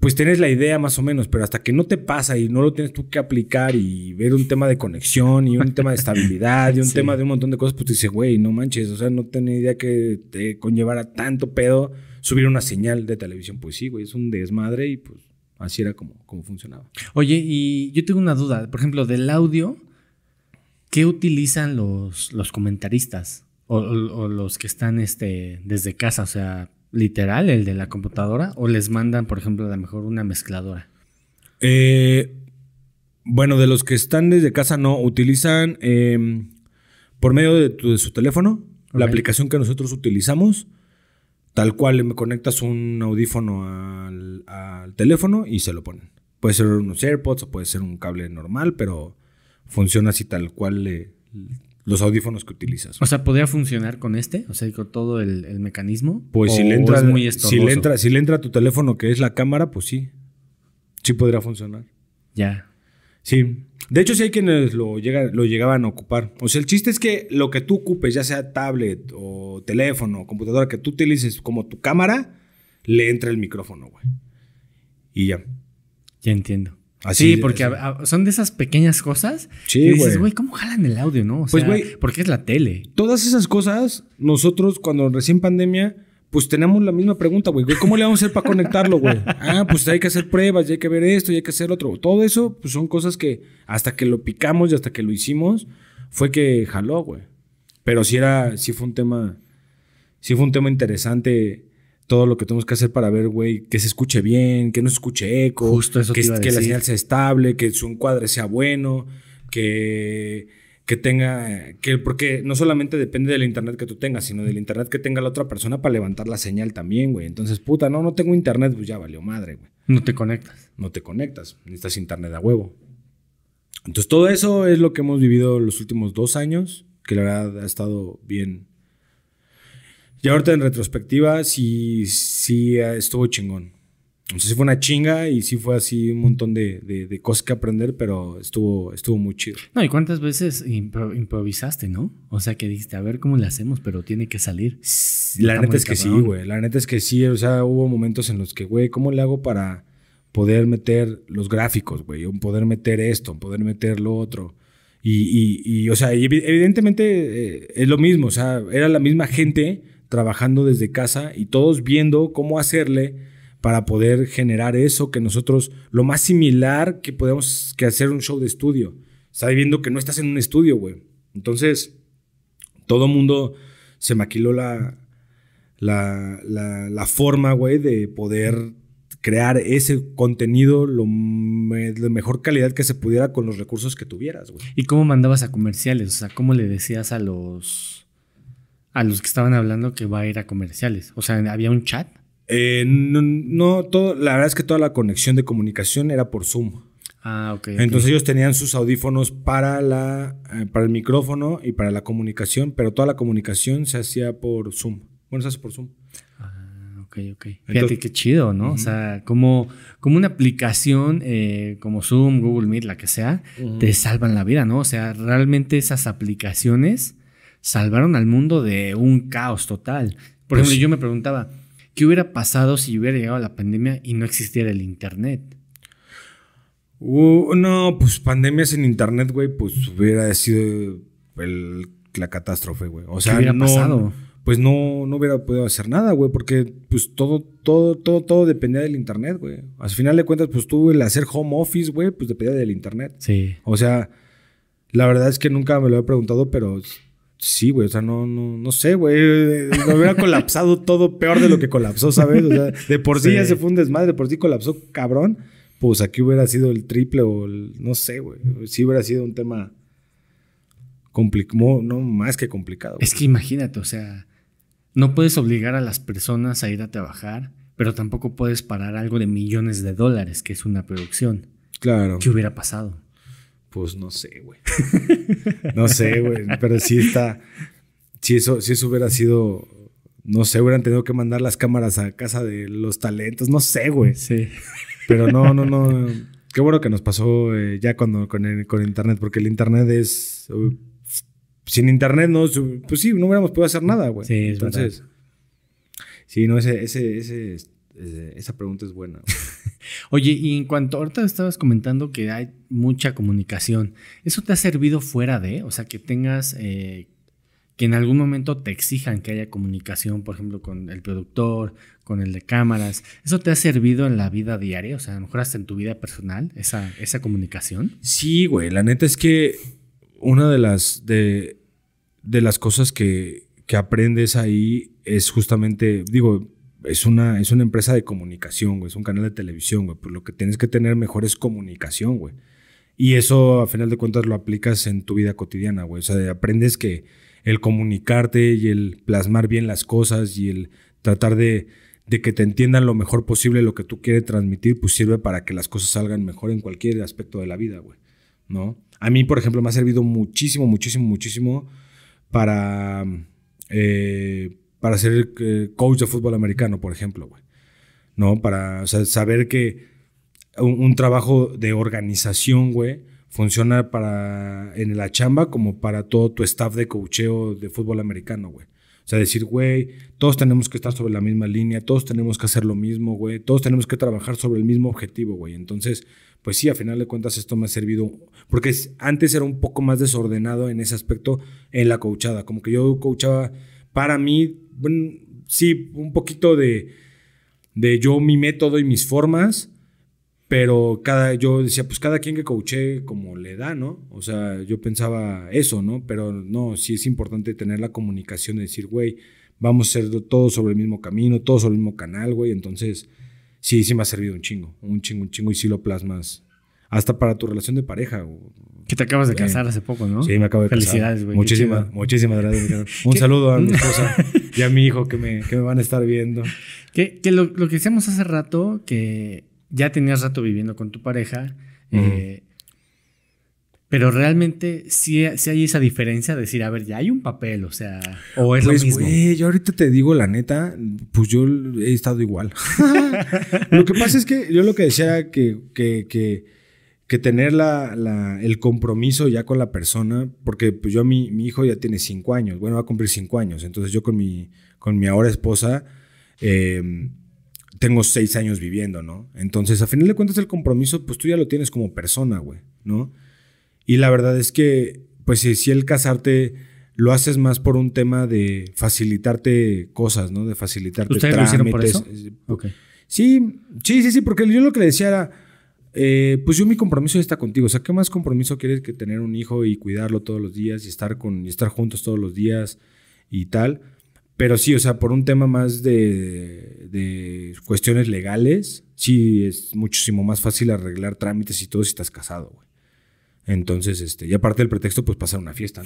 pues tienes la idea más o menos, pero hasta que no te pasa y no lo tienes tú que aplicar y ver un tema de conexión y un tema de estabilidad y un tema de un montón de cosas, pues te dice, güey, no manches, o sea, no tenía idea que te conllevara tanto pedo subir una señal de televisión. Pues sí, güey, es un desmadre y pues así era como, funcionaba. Oye, y yo tengo una duda, por ejemplo, del audio, ¿qué utilizan los, los comentaristas o, los que están este, desde casa? O sea, literal, el de la computadora, o les mandan, por ejemplo, a lo mejor una mezcladora. Eh, bueno, de los que están desde casa no, utilizan em, por medio de, su teléfono, la aplicación que nosotros utilizamos. Tal cual me conectas un audífono al, teléfono y se lo ponen. Puede ser unos AirPods o puede ser un cable normal, pero funciona así tal cual eh, los audífonos que utilizas. O sea, ¿podría funcionar con este? O sea, con todo el, mecanismo. Pues si le, entra, si, si le entra a tu teléfono que es la cámara, pues sí. Sí podría funcionar. Ya. Sí. De hecho, sí hay quienes lo, lo llegaban a ocupar. O sea, el chiste es que lo que tú ocupes, ya sea tablet o teléfono, o computadora, que tú utilices como tu cámara, le entra el micrófono, güey. Y ya. Ya entiendo. Así, sí, porque son de esas pequeñas cosas. Sí, que dices, güey, ¿cómo jalan el audio, no? pues, güey. porque es la tele. Todas esas cosas, nosotros cuando recién pandemia, pues tenemos la misma pregunta, güey. ¿Cómo le vamos a hacer para conectarlo, güey? Ah, pues hay que hacer pruebas, y hay que ver esto, y hay que hacer otro. Todo eso, pues son cosas que hasta que lo picamos y hasta que lo hicimos, fue que jaló, güey. Pero sí era, sí fue un tema, sí fue un tema interesante todo lo que tenemos que hacer para ver, güey, que se escuche bien, que no se escuche eco, Justo eso que, que la señal sea estable, que su encuadre sea bueno, que que tenga, que porque no solamente depende del internet que tú tengas, sino del internet que tenga la otra persona para levantar la señal también, güey. Entonces, puta, no, no tengo internet, pues ya valió madre, güey. No te conectas. No te conectas, necesitas internet a huevo. Entonces, todo eso es lo que hemos vivido los últimos dos años, que la verdad ha estado bien. Y ahorita en retrospectiva, sí, sí estuvo chingón. Entonces pues, sí fue una chinga y sí fue así un montón de, cosas que aprender, pero estuvo, estuvo muy chido. No, y cuántas veces improvisaste, ¿no? O sea, que dijiste, a ver cómo le hacemos, pero tiene que salir. La neta es que sí, güey. La neta es que sí. O sea, hubo momentos en los que, güey, ¿cómo le hago para poder meter los gráficos, güey? Poder meter esto, poder meter lo otro. Y, y, o sea, evidentemente eh, es lo mismo. O sea, era la misma gente trabajando desde casa y todos viendo cómo hacerle para poder generar eso que nosotros, lo más similar que podemos que hacer un show de estudio, viendo que no estás en un estudio, güey. Entonces, todo mundo se maquiló la, la, la, forma, güey, de poder crear ese contenido lo de mejor calidad que se pudiera con los recursos que tuvieras, güey. ¿Y cómo mandabas a comerciales? O sea, ¿cómo le decías a los a los que estaban hablando que va a ir a comerciales? O sea, había un chat. Eh, no, todo, la verdad es que toda la conexión de comunicación era por Zoom. Ah, ok. Entonces ellos tenían sus audífonos para, la, eh, para el micrófono y para la comunicación, pero toda la comunicación se hacía por Zoom. Bueno, se hace por Zoom. Ah, ok, ok. Fíjate qué chido, ¿no? O sea, como, como una aplicación eh, como Zoom, Google Meet, la que sea, te salvan la vida, ¿no? O sea, realmente esas aplicaciones salvaron al mundo de un caos total. Por pues ejemplo, yo me preguntaba, ¿Qué hubiera pasado si hubiera llegado la pandemia y no existiera el Internet? Uh, no, pues pandemias en Internet, güey, pues hubiera sido la catástrofe, güey. O sea, ¿Qué hubiera pasado? Pues no, no hubiera podido hacer nada, güey, porque pues todo, todo, todo, todo dependía del Internet, güey. Al final de cuentas, pues tuve el hacer home office, güey, pues dependía del Internet. Sí. O sea, la verdad es que nunca me lo había preguntado, pero Sí, güey, o sea, no, no, no sé, güey. Me eh, hubiera colapsado todo peor de lo que colapsó, ¿sabes? de por sí, ya se fue un desmadre, de por sí colapsó cabrón. Pues aquí hubiera sido el triple o el, no sé, güey. Sí hubiera sido un tema no más que complicado. Es que imagínate, o sea, no puedes obligar a las personas a ir a trabajar, pero tampoco puedes parar algo de millones de dólares, que es una producción. Claro. ¿Qué hubiera pasado? Pues no sé, güey. no sé, güey, pero sí está. Si eso, si eso hubiera sido. No sé, hubieran tenido que mandar las cámaras a casa de los talentos, no sé, güey. Sí. Pero no, no, no. Qué bueno que nos pasó eh, ya cuando, con, el, con Internet, porque el Internet es. Uh, sin Internet, no, pues sí, no hubiéramos podido hacer nada, güey. Sí, Entonces, sí, no, ese, ese, ese eh, esa pregunta es buena. Oye, y en cuanto ahorita estabas comentando que hay mucha comunicación, ¿eso te ha servido fuera de? O sea, que tengas, eh, que en algún momento te exijan que haya comunicación, por ejemplo, con el productor, con el de cámaras. ¿Eso te ha servido en la vida diaria? O sea, a lo mejor hasta en tu vida personal, esa, esa comunicación. Sí, güey, la neta es que una de las, de, de las cosas que, que aprendes ahí es justamente, digo, es una, es una empresa de comunicación, güey, es un canal de televisión, güey, pues lo que tienes que tener mejor es comunicación, güey. Y eso, a final de cuentas, lo aplicas en tu vida cotidiana, güey. O sea, aprendes que el comunicarte y el plasmar bien las cosas y el tratar de, que te entiendan lo mejor posible lo que tú quieres transmitir, pues sirve para que las cosas salgan mejor en cualquier aspecto de la vida, güey. ¿No? A mí, por ejemplo, me ha servido muchísimo, muchísimo, muchísimo para eh, para ser eh, coach de fútbol americano, por ejemplo, güey. ¿No? Para saber que un, trabajo de organización, güey, funciona para en la chamba como para todo tu staff de coacheo de fútbol americano, güey. O sea, decir, güey, todos tenemos que estar sobre la misma línea, todos tenemos que hacer lo mismo, güey, todos tenemos que trabajar sobre el mismo objetivo, güey. Entonces, pues sí, a final de cuentas esto me ha servido, porque antes era un poco más desordenado en ese aspecto en la coachada, como que yo coachaba para mí, bueno, sí, un poquito de, de yo, mi método y mis formas, pero cada, yo decía, pues cada quien que coache como le da, ¿no? O sea, yo pensaba eso, ¿no? Pero no, sí es importante tener la comunicación de decir, güey, vamos a ser todos sobre el mismo camino, todos sobre el mismo canal, güey. Entonces, sí, sí me ha servido un chingo, un chingo, un chingo, y sí lo plasmas. Hasta para tu relación de pareja, que te acabas de casar hace poco, ¿no? Sí, me acabo de casar. Felicidades, güey. Muchísimas, muchísimas gracias. Un saludo a mi esposa y a mi hijo que me, van a estar viendo. Que, lo, que decíamos hace rato, que ya tenías rato viviendo con tu pareja, eh, pero realmente sí, hay esa diferencia de decir, a ver, ya hay un papel, o sea, o es lo pues, mismo. yo ahorita te digo la neta, pues yo he estado igual. lo que pasa es que yo lo que decía que, que que tener la, el compromiso ya con la persona, porque pues yo, mi, mi hijo ya tiene cinco años, bueno, va a cumplir cinco años, entonces yo con mi, con mi ahora esposa em, tengo seis años viviendo, ¿no? Entonces, a final de cuentas, el compromiso, pues tú ya lo tienes como persona, güey, ¿no? Y la verdad es que, pues si, si el casarte lo haces más por un tema de facilitarte cosas, ¿no? De facilitarte trámites. Eh, sí, sí, sí, sí, porque yo lo que le decía era eh, pues yo mi compromiso está contigo. O sea, ¿qué más compromiso quieres que tener un hijo y cuidarlo todos los días y estar, con, estar juntos todos los días y tal? Pero sí, o sea, por un tema más de, de cuestiones legales, sí es muchísimo más fácil arreglar trámites y todo si estás casado, güey. Entonces, este, y aparte del pretexto, pues pasar una fiesta.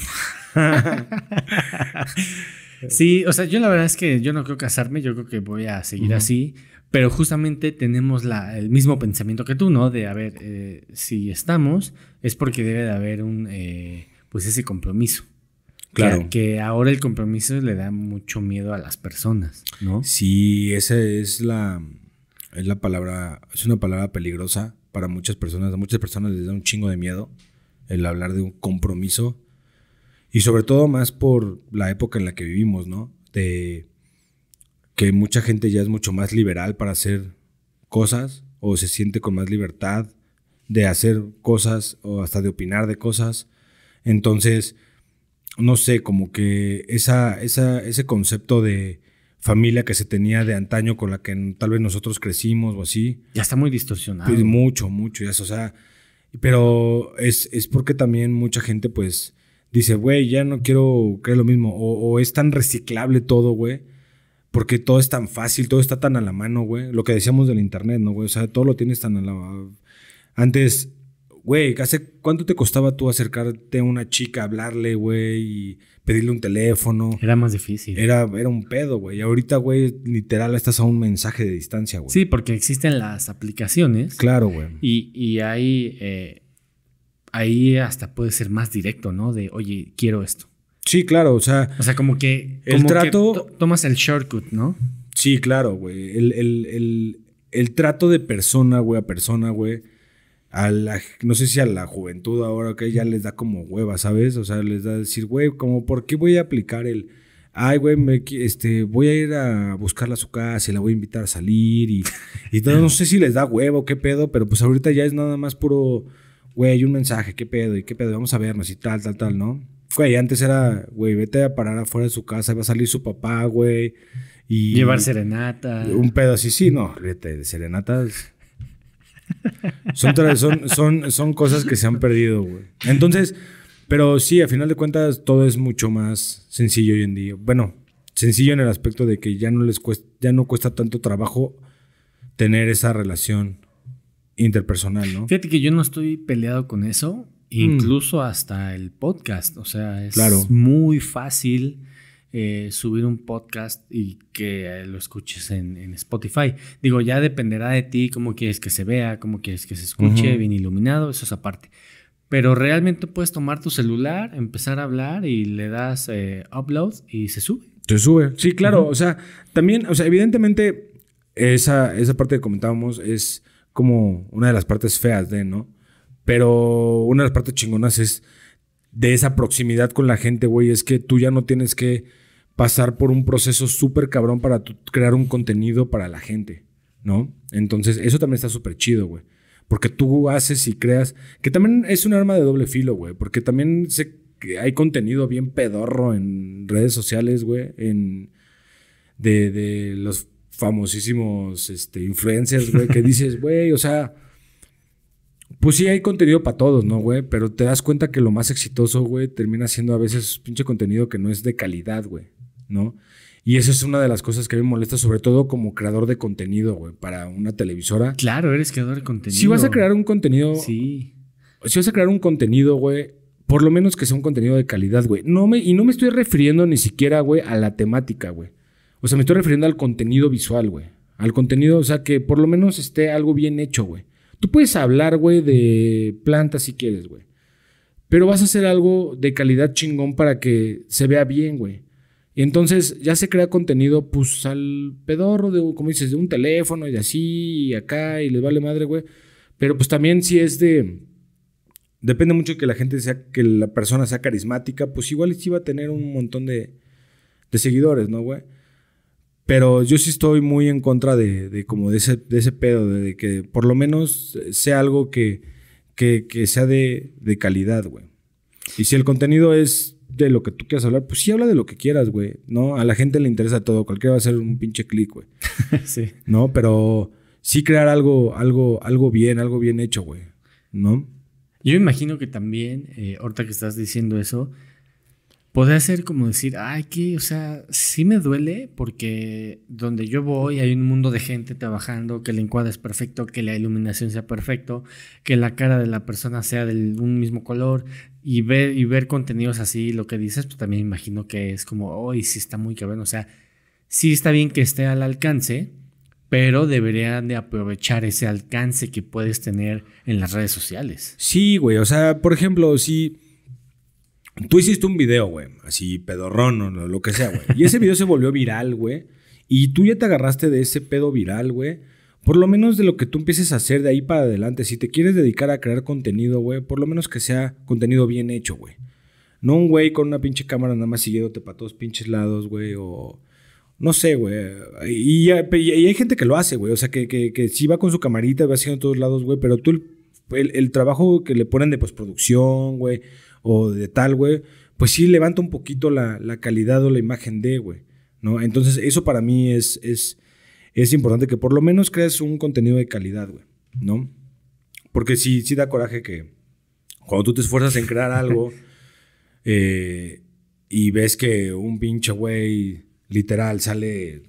sí, o sea, yo la verdad es que yo no quiero casarme, yo creo que voy a seguir así. Pero justamente tenemos el mismo pensamiento que tú, ¿no? De, a ver, eh, si estamos, es porque debe de haber un, eh, pues ese compromiso. Claro. Que, ahora el compromiso le da mucho miedo a las personas, ¿no? Sí, esa es la, es la palabra, es una palabra peligrosa para muchas personas. A muchas personas les da un chingo de miedo el hablar de un compromiso. Y sobre todo más por la época en la que vivimos, ¿no? De que mucha gente ya es mucho más liberal para hacer cosas o se siente con más libertad de hacer cosas o hasta de opinar de cosas. Entonces, no sé, como que esa, ese concepto de familia que se tenía de antaño con la que tal vez nosotros crecimos o así. Ya está muy distorsionado. Pues, mucho, mucho, ya, o sea, pero es, es porque también mucha gente pues dice, güey, ya no quiero creer lo mismo, o, o es tan reciclable todo, güey, porque todo es tan fácil, todo está tan a la mano, güey. Lo que decíamos del internet, ¿no, güey? O sea, todo lo tienes tan a la... Antes, güey, ¿hace cuánto te costaba tú acercarte a una chica, hablarle, güey, y pedirle un teléfono? Era más difícil. Era, era un pedo, güey. Y Ahorita, güey, literal estás a un mensaje de distancia, güey. Sí, porque existen las aplicaciones. Claro, güey. Y, y ahí eh, hasta puede ser más directo, ¿no? De, oye, quiero esto. Sí, claro, o sea. O sea, como que. el trato. tomas el shortcut, ¿no? Sí, claro, güey. El, el, el, trato de persona, güey, a persona, güey. A la, no sé si a la juventud ahora, que ya les da como hueva, ¿sabes? O sea, les da decir, güey, como, ¿por qué voy a aplicar el. Ay, güey, este, voy a ir a buscarla a su casa y la voy a invitar a salir y, y todo. no sé si les da huevo, qué pedo, pero pues ahorita ya es nada más puro, güey, un mensaje, qué pedo y qué pedo, vamos a vernos y tal, tal, tal, ¿no? Güey, antes era, güey, vete a parar afuera de su casa, va a salir su papá, güey. Y Llevar serenata. Un pedo así, sí, no, de serenatas. Son, son, son, son cosas que se han perdido, güey. Entonces, pero sí, a final de cuentas, todo es mucho más sencillo hoy en día. Bueno, sencillo en el aspecto de que ya no les cuesta, ya no cuesta tanto trabajo tener esa relación interpersonal, ¿no? Fíjate que yo no estoy peleado con eso. Mm. Incluso hasta el podcast. O sea, es muy fácil eh, subir un podcast y que eh, lo escuches en, Spotify. Digo, ya dependerá de ti cómo quieres que se vea, cómo quieres que se escuche, bien iluminado, eso es aparte. Pero realmente puedes tomar tu celular, empezar a hablar y le das eh, upload y se sube. Se sube. Sí, claro. O sea, también, o sea, evidentemente, esa, esa parte que comentábamos es como una de las partes feas de, ¿no? Pero una de las partes chingonas es de esa proximidad con la gente, güey. Es que tú ya no tienes que pasar por un proceso súper cabrón para crear un contenido para la gente, ¿no? Entonces, eso también está súper chido, güey. Porque tú haces y creas, que también es un arma de doble filo, güey. Porque también sé que hay contenido bien pedorro en redes sociales, güey. En, de, de los famosísimos este, influencers, güey, que dices, güey, o sea pues sí, hay contenido para todos, ¿no, güey? Pero te das cuenta que lo más exitoso, güey, termina siendo a veces pinche contenido que no es de calidad, güey, ¿no? Y esa es una de las cosas que a mí me molesta, sobre todo como creador de contenido, güey, para una televisora. Claro, eres creador de contenido. Si vas a crear un contenido. Sí. Si vas a crear un contenido, güey, por lo menos que sea un contenido de calidad, güey. No me, y no me estoy refiriendo ni siquiera, güey, a la temática, güey. O sea, me estoy refiriendo al contenido visual, güey. Al contenido, o sea, que por lo menos esté algo bien hecho, güey. Tú puedes hablar, güey, de plantas si quieres, güey. Pero vas a hacer algo de calidad chingón para que se vea bien, güey. Y entonces ya se crea contenido, pues al pedorro, de, como dices, de un teléfono y así y acá y les vale madre, güey. Pero pues también si es de. Depende mucho de que la gente sea, que la persona sea carismática, pues igual sí va a tener un montón de, de seguidores, ¿no, güey? Pero yo sí estoy muy en contra de, como de ese, pedo, de, que por lo menos sea algo que, que, sea de, calidad, güey. Y si el contenido es de lo que tú quieras hablar, pues sí habla de lo que quieras, güey. ¿No? A la gente le interesa todo. Cualquiera va a hacer un pinche clic, güey. sí. ¿No? Pero sí crear algo, algo, algo bien, algo bien hecho, güey. ¿No? Yo imagino que también, eh, ahorita que estás diciendo eso, podría ser como decir, ay, que, o sea, sí me duele porque donde yo voy hay un mundo de gente trabajando, que el encuadre es perfecto, que la iluminación sea perfecto, que la cara de la persona sea de un mismo color y ver, y ver contenidos así, lo que dices, pues también imagino que es como, ay, sí está muy cabrón, o sea, sí está bien que esté al alcance, pero deberían de aprovechar ese alcance que puedes tener en las redes sociales. Sí, güey, o sea, por ejemplo, si Tú hiciste un video, güey, así pedorrón o lo que sea, güey. Y ese video se volvió viral, güey. Y tú ya te agarraste de ese pedo viral, güey. Por lo menos de lo que tú empieces a hacer de ahí para adelante. Si te quieres dedicar a crear contenido, güey, por lo menos que sea contenido bien hecho, güey. No un güey con una pinche cámara nada más siguiéndote para todos pinches lados, güey, o... No sé, güey. Y, hay gente que lo hace, güey. O sea, que, si sí va con su camarita, va haciendo todos lados, güey. Pero tú el, trabajo que le ponen de postproducción, güey o de tal, güey, pues sí levanta un poquito la, calidad o la imagen de, güey, ¿no? Entonces, eso para mí es, es, es importante que por lo menos creas un contenido de calidad, güey, ¿no? Porque sí, sí da coraje que cuando tú te esfuerzas en crear algo eh, y ves que un pinche güey literal sale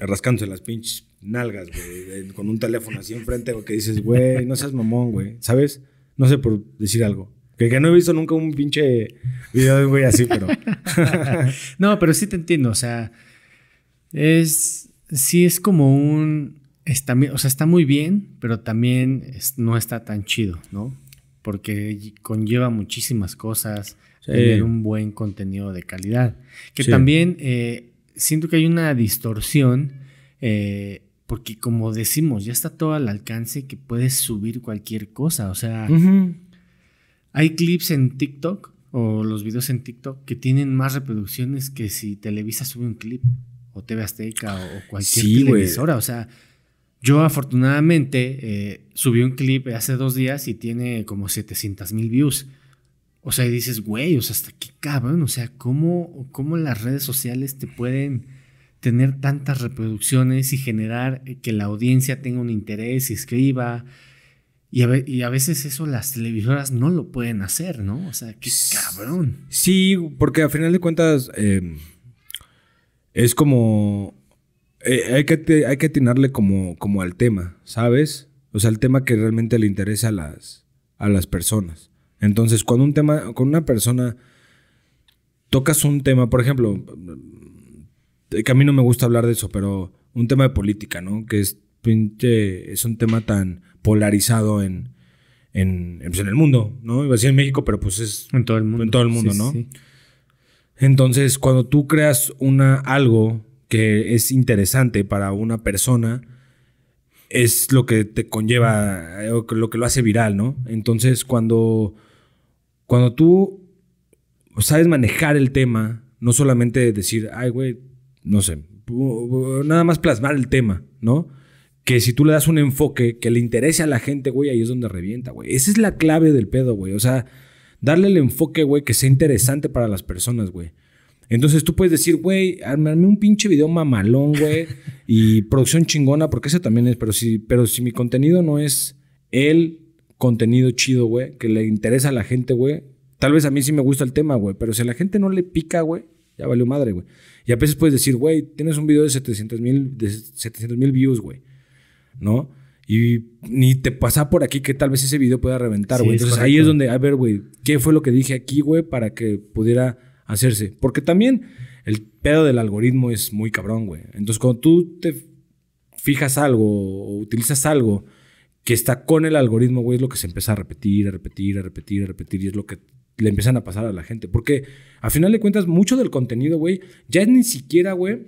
rascándose las pinches nalgas, güey, con un teléfono así enfrente, güey, que dices, güey, no seas mamón, güey, ¿sabes? No sé por decir algo. Que, no he visto nunca un pinche video de güey así, pero. no, pero sí te entiendo. O sea, es. Sí es como un. Está, o sea, está muy bien, pero también no está tan chido, ¿no? Porque conlleva muchísimas cosas. Y Tener un buen contenido de calidad. Que también eh, siento que hay una distorsión. Eh, porque como decimos, ya está todo al alcance que puedes subir cualquier cosa. O sea, hay clips en TikTok o los videos en TikTok que tienen más reproducciones que si Televisa sube un clip o TV Azteca o cualquier televisora. O sea, yo afortunadamente eh, subí un clip hace dos días y tiene como 700 mil views. O sea, y dices, güey, o sea, hasta qué cabrón. O sea, ¿cómo, ¿cómo las redes sociales te pueden tener tantas reproducciones y generar que la audiencia tenga un interés y escriba? Y a, veces eso las televisoras no lo pueden hacer, ¿no? O sea, qué cabrón. Sí, porque a final de cuentas em, es como... Eh, hay, que hay que atinarle como, como al tema, ¿sabes? O sea, el tema que realmente le interesa a las, a las personas. Entonces, cuando un tema, con una persona tocas un tema, por ejemplo, eh, que a mí no me gusta hablar de eso, pero un tema de política, ¿no? Que es es un tema tan polarizado en, pues, en, el mundo, ¿no? Iba a decir en México, pero pues es... En todo el mundo. En todo el mundo, ¿no? Entonces, cuando tú creas una, algo que es interesante para una persona, es lo que te conlleva, eh, lo que lo hace viral, ¿no? Entonces, cuando, cuando tú sabes manejar el tema, no solamente decir, ay, güey, no sé, nada más plasmar el tema, ¿no? que si tú le das un enfoque que le interese a la gente, güey, ahí es donde revienta, güey. Esa es la clave del pedo, güey. O sea, darle el enfoque, güey, que sea interesante para las personas, güey. Entonces tú puedes decir, güey, armarme un pinche video mamalón, güey, y producción chingona, porque ese también es, pero si, pero si mi contenido no es el contenido chido, güey, que le interesa a la gente, güey, tal vez a mí sí me gusta el tema, güey, pero si a la gente no le pica, güey, ya valió madre, güey. Y a veces puedes decir, güey, tienes un video de 700 mil views, güey. ¿no? Y ni te pasa por aquí que tal vez ese video pueda reventar, güey. Entonces ahí es donde, a ver, güey, ¿qué fue lo que dije aquí, güey, para que pudiera hacerse? Porque también el pedo del algoritmo es muy cabrón, güey. Entonces cuando tú te fijas algo o utilizas algo que está con el algoritmo, güey, es lo que se empieza a repetir, a repetir, a repetir, a repetir, y es lo que le empiezan a pasar a la gente. Porque a final de cuentas, mucho del contenido, güey, ya es ni siquiera, güey,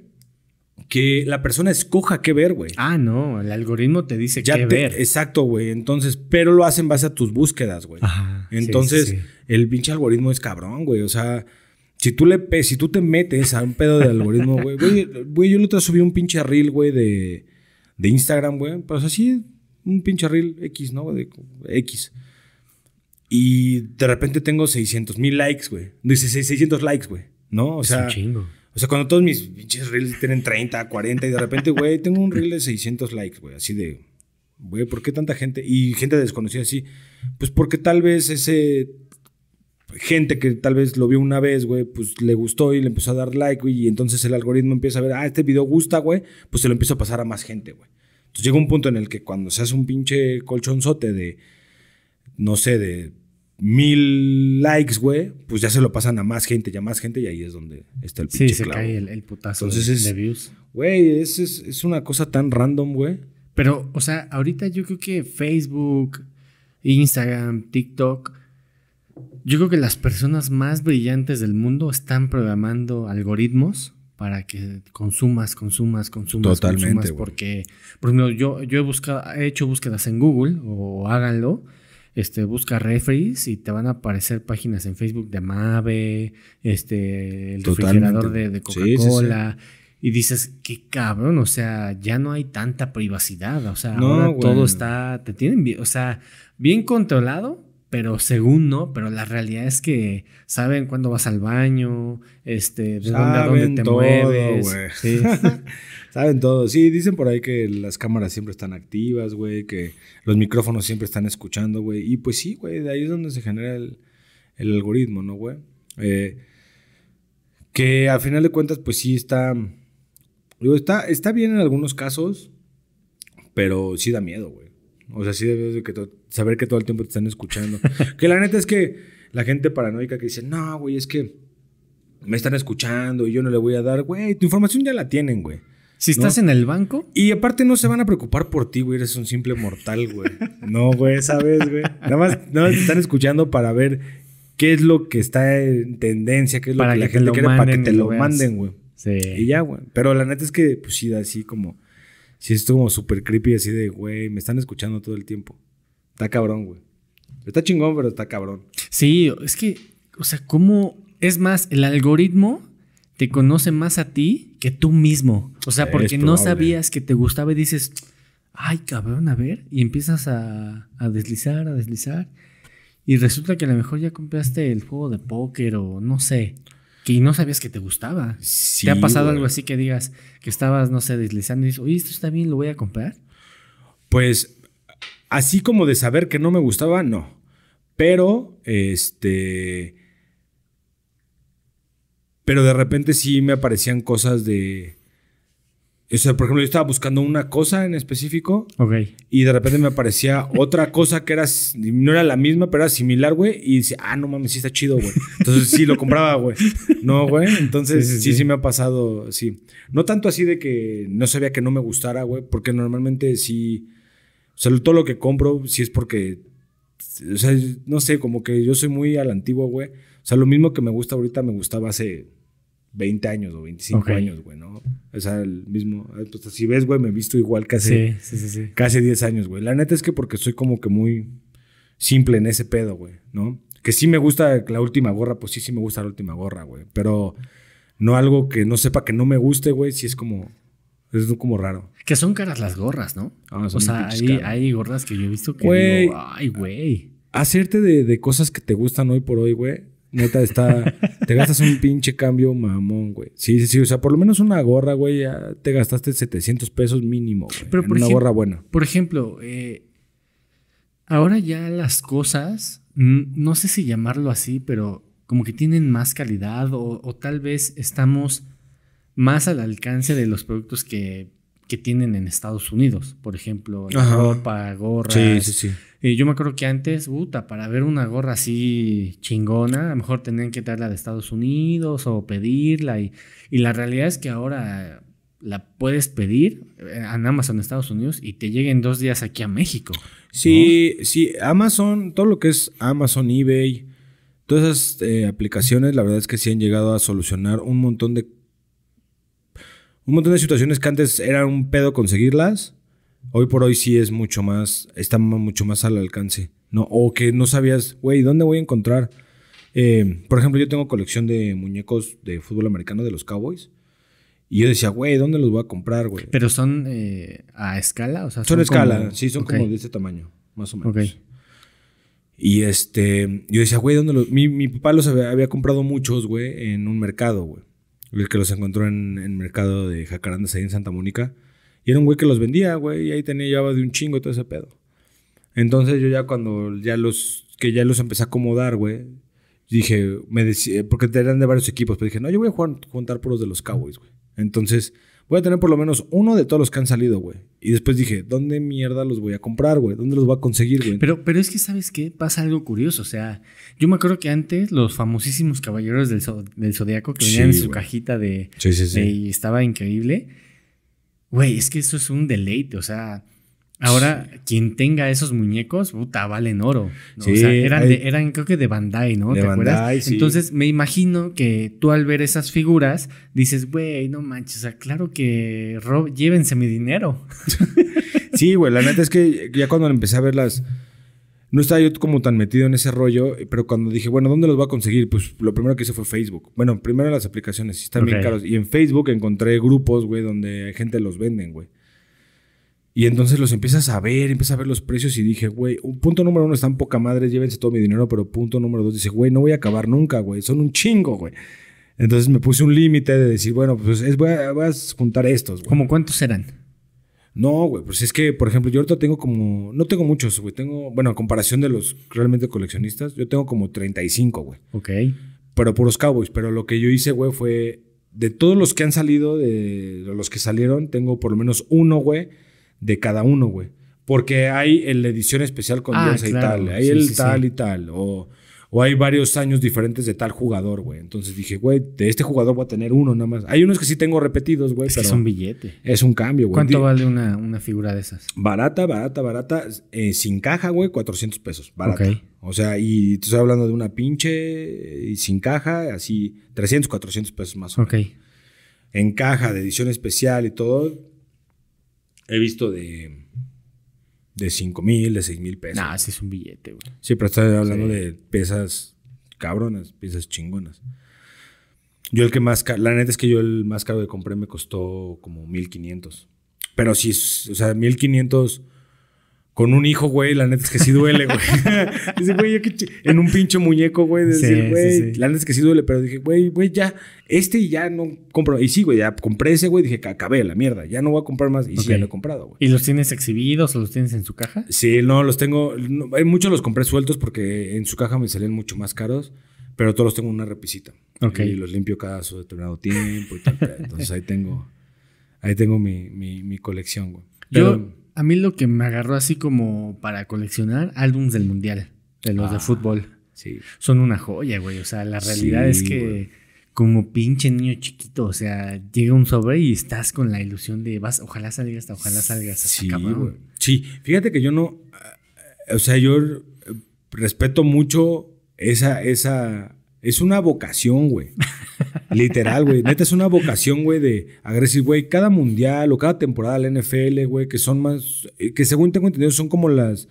que la persona escoja qué ver, güey. Ah, no, el algoritmo te dice ya qué ver. Exacto, güey. Entonces, pero lo hacen base a tus búsquedas, güey. Ajá, Entonces, el pinche algoritmo es cabrón, güey. O sea, si tú le si tú te metes a un pedo de algoritmo, güey, güey, yo le te subí un pinche reel, güey, de, de Instagram, güey. Pues así, un pinche reel X, ¿no? De, X. Y de repente tengo 600 mil likes, güey. Dice 600 likes, güey. ¿No? O es sea. Un chingo. O sea, cuando todos mis pinches reels tienen 30, 40 y de repente, güey, tengo un reel de 600 likes, güey, así de, güey, ¿por qué tanta gente? Y gente desconocida así, pues porque tal vez ese gente que tal vez lo vio una vez, güey, pues le gustó y le empezó a dar like, güey, y entonces el algoritmo empieza a ver, ah, este video gusta, güey, pues se lo empieza a pasar a más gente, güey. Entonces llega un punto en el que cuando se hace un pinche colchonzote de, no sé, de mil likes, güey, pues ya se lo pasan a más gente ya más gente y ahí es donde está el pinche Sí, se cae el, putazo de, es, views. Güey, es, una cosa tan random, güey. Pero, o sea, ahorita yo creo que Facebook, Instagram, TikTok, yo creo que las personas más brillantes del mundo están programando algoritmos para que consumas, consumas, consumas, Totalmente, consumas. Porque, por ejemplo, yo, yo he, buscado, he hecho búsquedas en Google o háganlo este, busca referees y te van a aparecer páginas en Facebook de Mave, este, el refrigerador de, Coca-Cola. Y dices, qué cabrón, o sea, ya no hay tanta privacidad, o sea, ahora todo está, te tienen, bien, o sea, bien controlado, pero según no, pero la realidad es que saben cuándo vas al baño, este, saben dónde, te mueves. Saben todo. Sí, dicen por ahí que las cámaras siempre están activas, güey, que los micrófonos siempre están escuchando, güey. Y pues sí, güey, de ahí es donde se genera el, algoritmo, ¿no, güey? Eh, que al final de cuentas, pues sí está. está, está bien en algunos casos, pero sí da miedo, güey. O sea, sí debes de que saber que todo el tiempo te están escuchando. que la neta es que la gente paranoica que dice, no, güey, es que me están escuchando y yo no le voy a dar, güey, tu información ya la tienen, güey. Si estás en el banco. Y aparte no se van a preocupar por ti, güey. Eres un simple mortal, güey. no, güey, sabes, güey. Nada más, nada más están escuchando para ver qué es lo que está en tendencia, qué es lo que, la gente quiere, para que te lo, manden, güey. Sí. Y ya, güey. Pero la neta es que, pues sí, así como. Sí, es como súper creepy, así de, güey, me están escuchando todo el tiempo. Está cabrón, güey. Está chingón, pero está cabrón. Sí, es que, o sea, ¿cómo. Es más, el algoritmo te conoce más a ti que tú mismo. O sea, porque no sabías que te gustaba y dices, ay cabrón, a ver, y empiezas a, deslizar, a deslizar. Y resulta que a lo mejor ya compraste el juego de póker o no sé. Que no sabías que te gustaba. ¿Te ha pasado algo así que digas que estabas, no sé, deslizando y dices, oye, esto está bien, lo voy a comprar? Pues, así como de saber que no me gustaba, no. Pero, este, pero de repente sí me aparecían cosas de. O sea, por ejemplo, yo estaba buscando una cosa en específico. Ok. Y de repente me aparecía otra cosa que era. No era la misma, pero era similar, güey. Y dice, ah, no mames, sí está chido, güey. Entonces sí lo compraba, güey. No, güey. Entonces sí sí, me ha pasado, sí. No tanto así de que no sabía que no me gustara, güey. Porque normalmente sí. O sea, todo lo que compro sí es porque. O sea, no sé, como que yo soy muy al antiguo, güey. O sea, lo mismo que me gusta ahorita me gustaba hace 20 años o 25 años, güey, ¿no? O sea, el mismo. Ah, pues, si ves, güey, me he visto igual casi. Sí, sí, sí, casi 10 años, güey. La neta es que porque soy como que muy simple en ese pedo, güey, ¿no? Que sí me gusta la última gorra, pues sí, sí me gusta la última gorra, güey. Pero no algo que no sepa que no me guste, güey, si es como. Es como raro. Que son caras las gorras, ¿no? Ah, o sea, hay, hay, gorras que yo he visto que güey, ay, güey. Hacerte de cosas que te gustan hoy por hoy, güey, Neta, está. te gastas un pinche cambio mamón, güey. Sí, sí, sí. O sea, por lo menos una gorra, güey, ya te gastaste 700 pesos mínimo, una gorra buena. Por ejemplo, eh, ahora ya las cosas, mm, no sé si llamarlo así, pero como que tienen más calidad o, tal vez estamos más al alcance de los productos que, tienen en Estados Unidos. Por ejemplo, ropa, gorra. Sí, sí, sí eh, yo me acuerdo que antes, puta, para ver una gorra así chingona, a lo mejor tenían que traerla de Estados Unidos o pedirla. Y, la realidad es que ahora la puedes pedir eh, en Amazon de Estados Unidos y te lleguen dos días aquí a México. Sí, sí, Amazon, todo lo que es Amazon, eBay, todas esas eh, aplicaciones, la verdad es que sí han llegado a solucionar un montón de. un montón de situaciones que antes era un pedo conseguirlas hoy por hoy sí es mucho más, está mucho más al alcance, ¿no? O que no sabías, güey, ¿dónde voy a encontrar? Eh, por ejemplo, yo tengo colección de muñecos de fútbol americano de los Cowboys. Y yo decía, güey, ¿dónde los voy a comprar, güey? Pero son eh, a escala, o sea, son, a escala, sí, son como de ese tamaño, más o menos. Y este, yo decía, güey, ¿dónde los.? Mi, papá los había, había comprado muchos, güey, en un mercado, güey. El que los encontró en el mercado de Jacarandas ahí en Santa Mónica. Y era un güey que los vendía, güey, y ahí tenía llevaba de un chingo todo ese pedo. Entonces yo ya cuando ya los, que ya los empecé a acomodar, güey, dije, me decía, porque eran de varios equipos, pero dije, no, yo voy a jugar, juntar los de los Cowboys, güey. Entonces, voy a tener por lo menos uno de todos los que han salido, güey. Y después dije, ¿dónde mierda los voy a comprar, güey? ¿Dónde los voy a conseguir, güey? Pero, pero es que, ¿sabes qué? Pasa algo curioso. O sea, yo me acuerdo que antes los famosísimos caballeros del, del Zodíaco que venían en su cajita de, sí, sí, de... Y estaba increíble. Güey, es que eso es un deleite, o sea, ahora quien tenga esos muñecos, puta, valen oro. o sea, eran, creo que de Bandai, ¿no? ¿Te acuerdas? Entonces me imagino que tú al ver esas figuras dices, güey, no manches, o sea, claro que Rob, llévense mi dinero. sí, güey, la neta es que ya cuando empecé a ver las no estaba yo como tan metido en ese rollo, eh, pero cuando dije, bueno, ¿dónde los voy a conseguir? Pues lo primero que hice fue Facebook. Bueno, primero las aplicaciones, están bien caros. Y en Facebook encontré grupos, güey, donde gente los venden, güey. Y entonces los empiezas a ver, empiezas a ver los precios y dije, güey, punto número uno están poca madre, llévense todo mi dinero, pero punto número dos dice, güey, no voy a acabar nunca, güey, son un chingo, güey. Entonces me puse un límite de decir, bueno, pues voy, a, juntar estos, güey. ¿Cómo cuántos eran? No, güey, pues es que, por ejemplo, yo ahorita tengo como, no tengo muchos, güey, tengo, bueno, a comparación de los realmente coleccionistas, yo tengo como 35, güey. Ok. Pero puros Cowboys, pero lo que yo hice, güey, fue, de todos los que han salido, de los que salieron, tengo por lo menos uno, güey, de cada uno, güey. Porque hay la edición especial con ah, y tal, hay el tal y tal, o o hay varios años diferentes de tal jugador, güey. Entonces dije, güey, de este jugador voy a tener uno nada más. Hay unos que sí tengo repetidos, güey. pero es un billete. Es un cambio, güey. ¿Cuánto vale una, una, figura de esas? Barata, barata, barata. Eh, sin caja, güey, 400 pesos. Barata. O sea, y tú estás hablando de una pinche eh, y sin caja, así 300, 400 pesos más o menos. Ok. En caja, de edición especial y todo. He visto de de 5 mil, de 6 mil pesos. Nah, si es un billete, güey. Sí, pero estás hablando de pesas cabronas, piezas chingonas. Yo el que más la neta es que yo el más caro que compré me costó como 1500. Pero sí, o sea, 1500 con un hijo, güey, la neta es que sí duele, güey. Dice, güey, en un pincho muñeco, güey, güey, la neta es que sí duele, pero dije, güey, güey, ya, este y ya no compro. Y sí, güey, ya compré ese, güey, dije, acabé la mierda, ya no voy a comprar más. Y sí, ya lo he comprado, güey. ¿Y los tienes exhibidos o los tienes en su caja? Sí, no, los tengo, Hay muchos los compré sueltos porque en su caja me salen mucho más caros, pero todos los tengo en una repisita. Ok. Y los limpio cada su determinado tiempo y tal. Entonces ahí tengo, ahí tengo mi, colección, güey a mí lo que me agarró así como para coleccionar álbums del mundial, de los de ah, fútbol. Sí. Son una joya, güey. O sea, la realidad es que como pinche niño chiquito, o sea, llega un sobre y estás con la ilusión de vas, ojalá salgas hasta, ojalá salgas. hasta Sí, fíjate que yo no, eh, o sea, yo eh, respeto mucho esa, esa, es una vocación, güey. Literal, güey. Neta, es una vocación, güey, de agresivos, güey. Cada mundial o cada temporada de la NFL, güey, que son más. Eh, que según tengo entendido, son como las.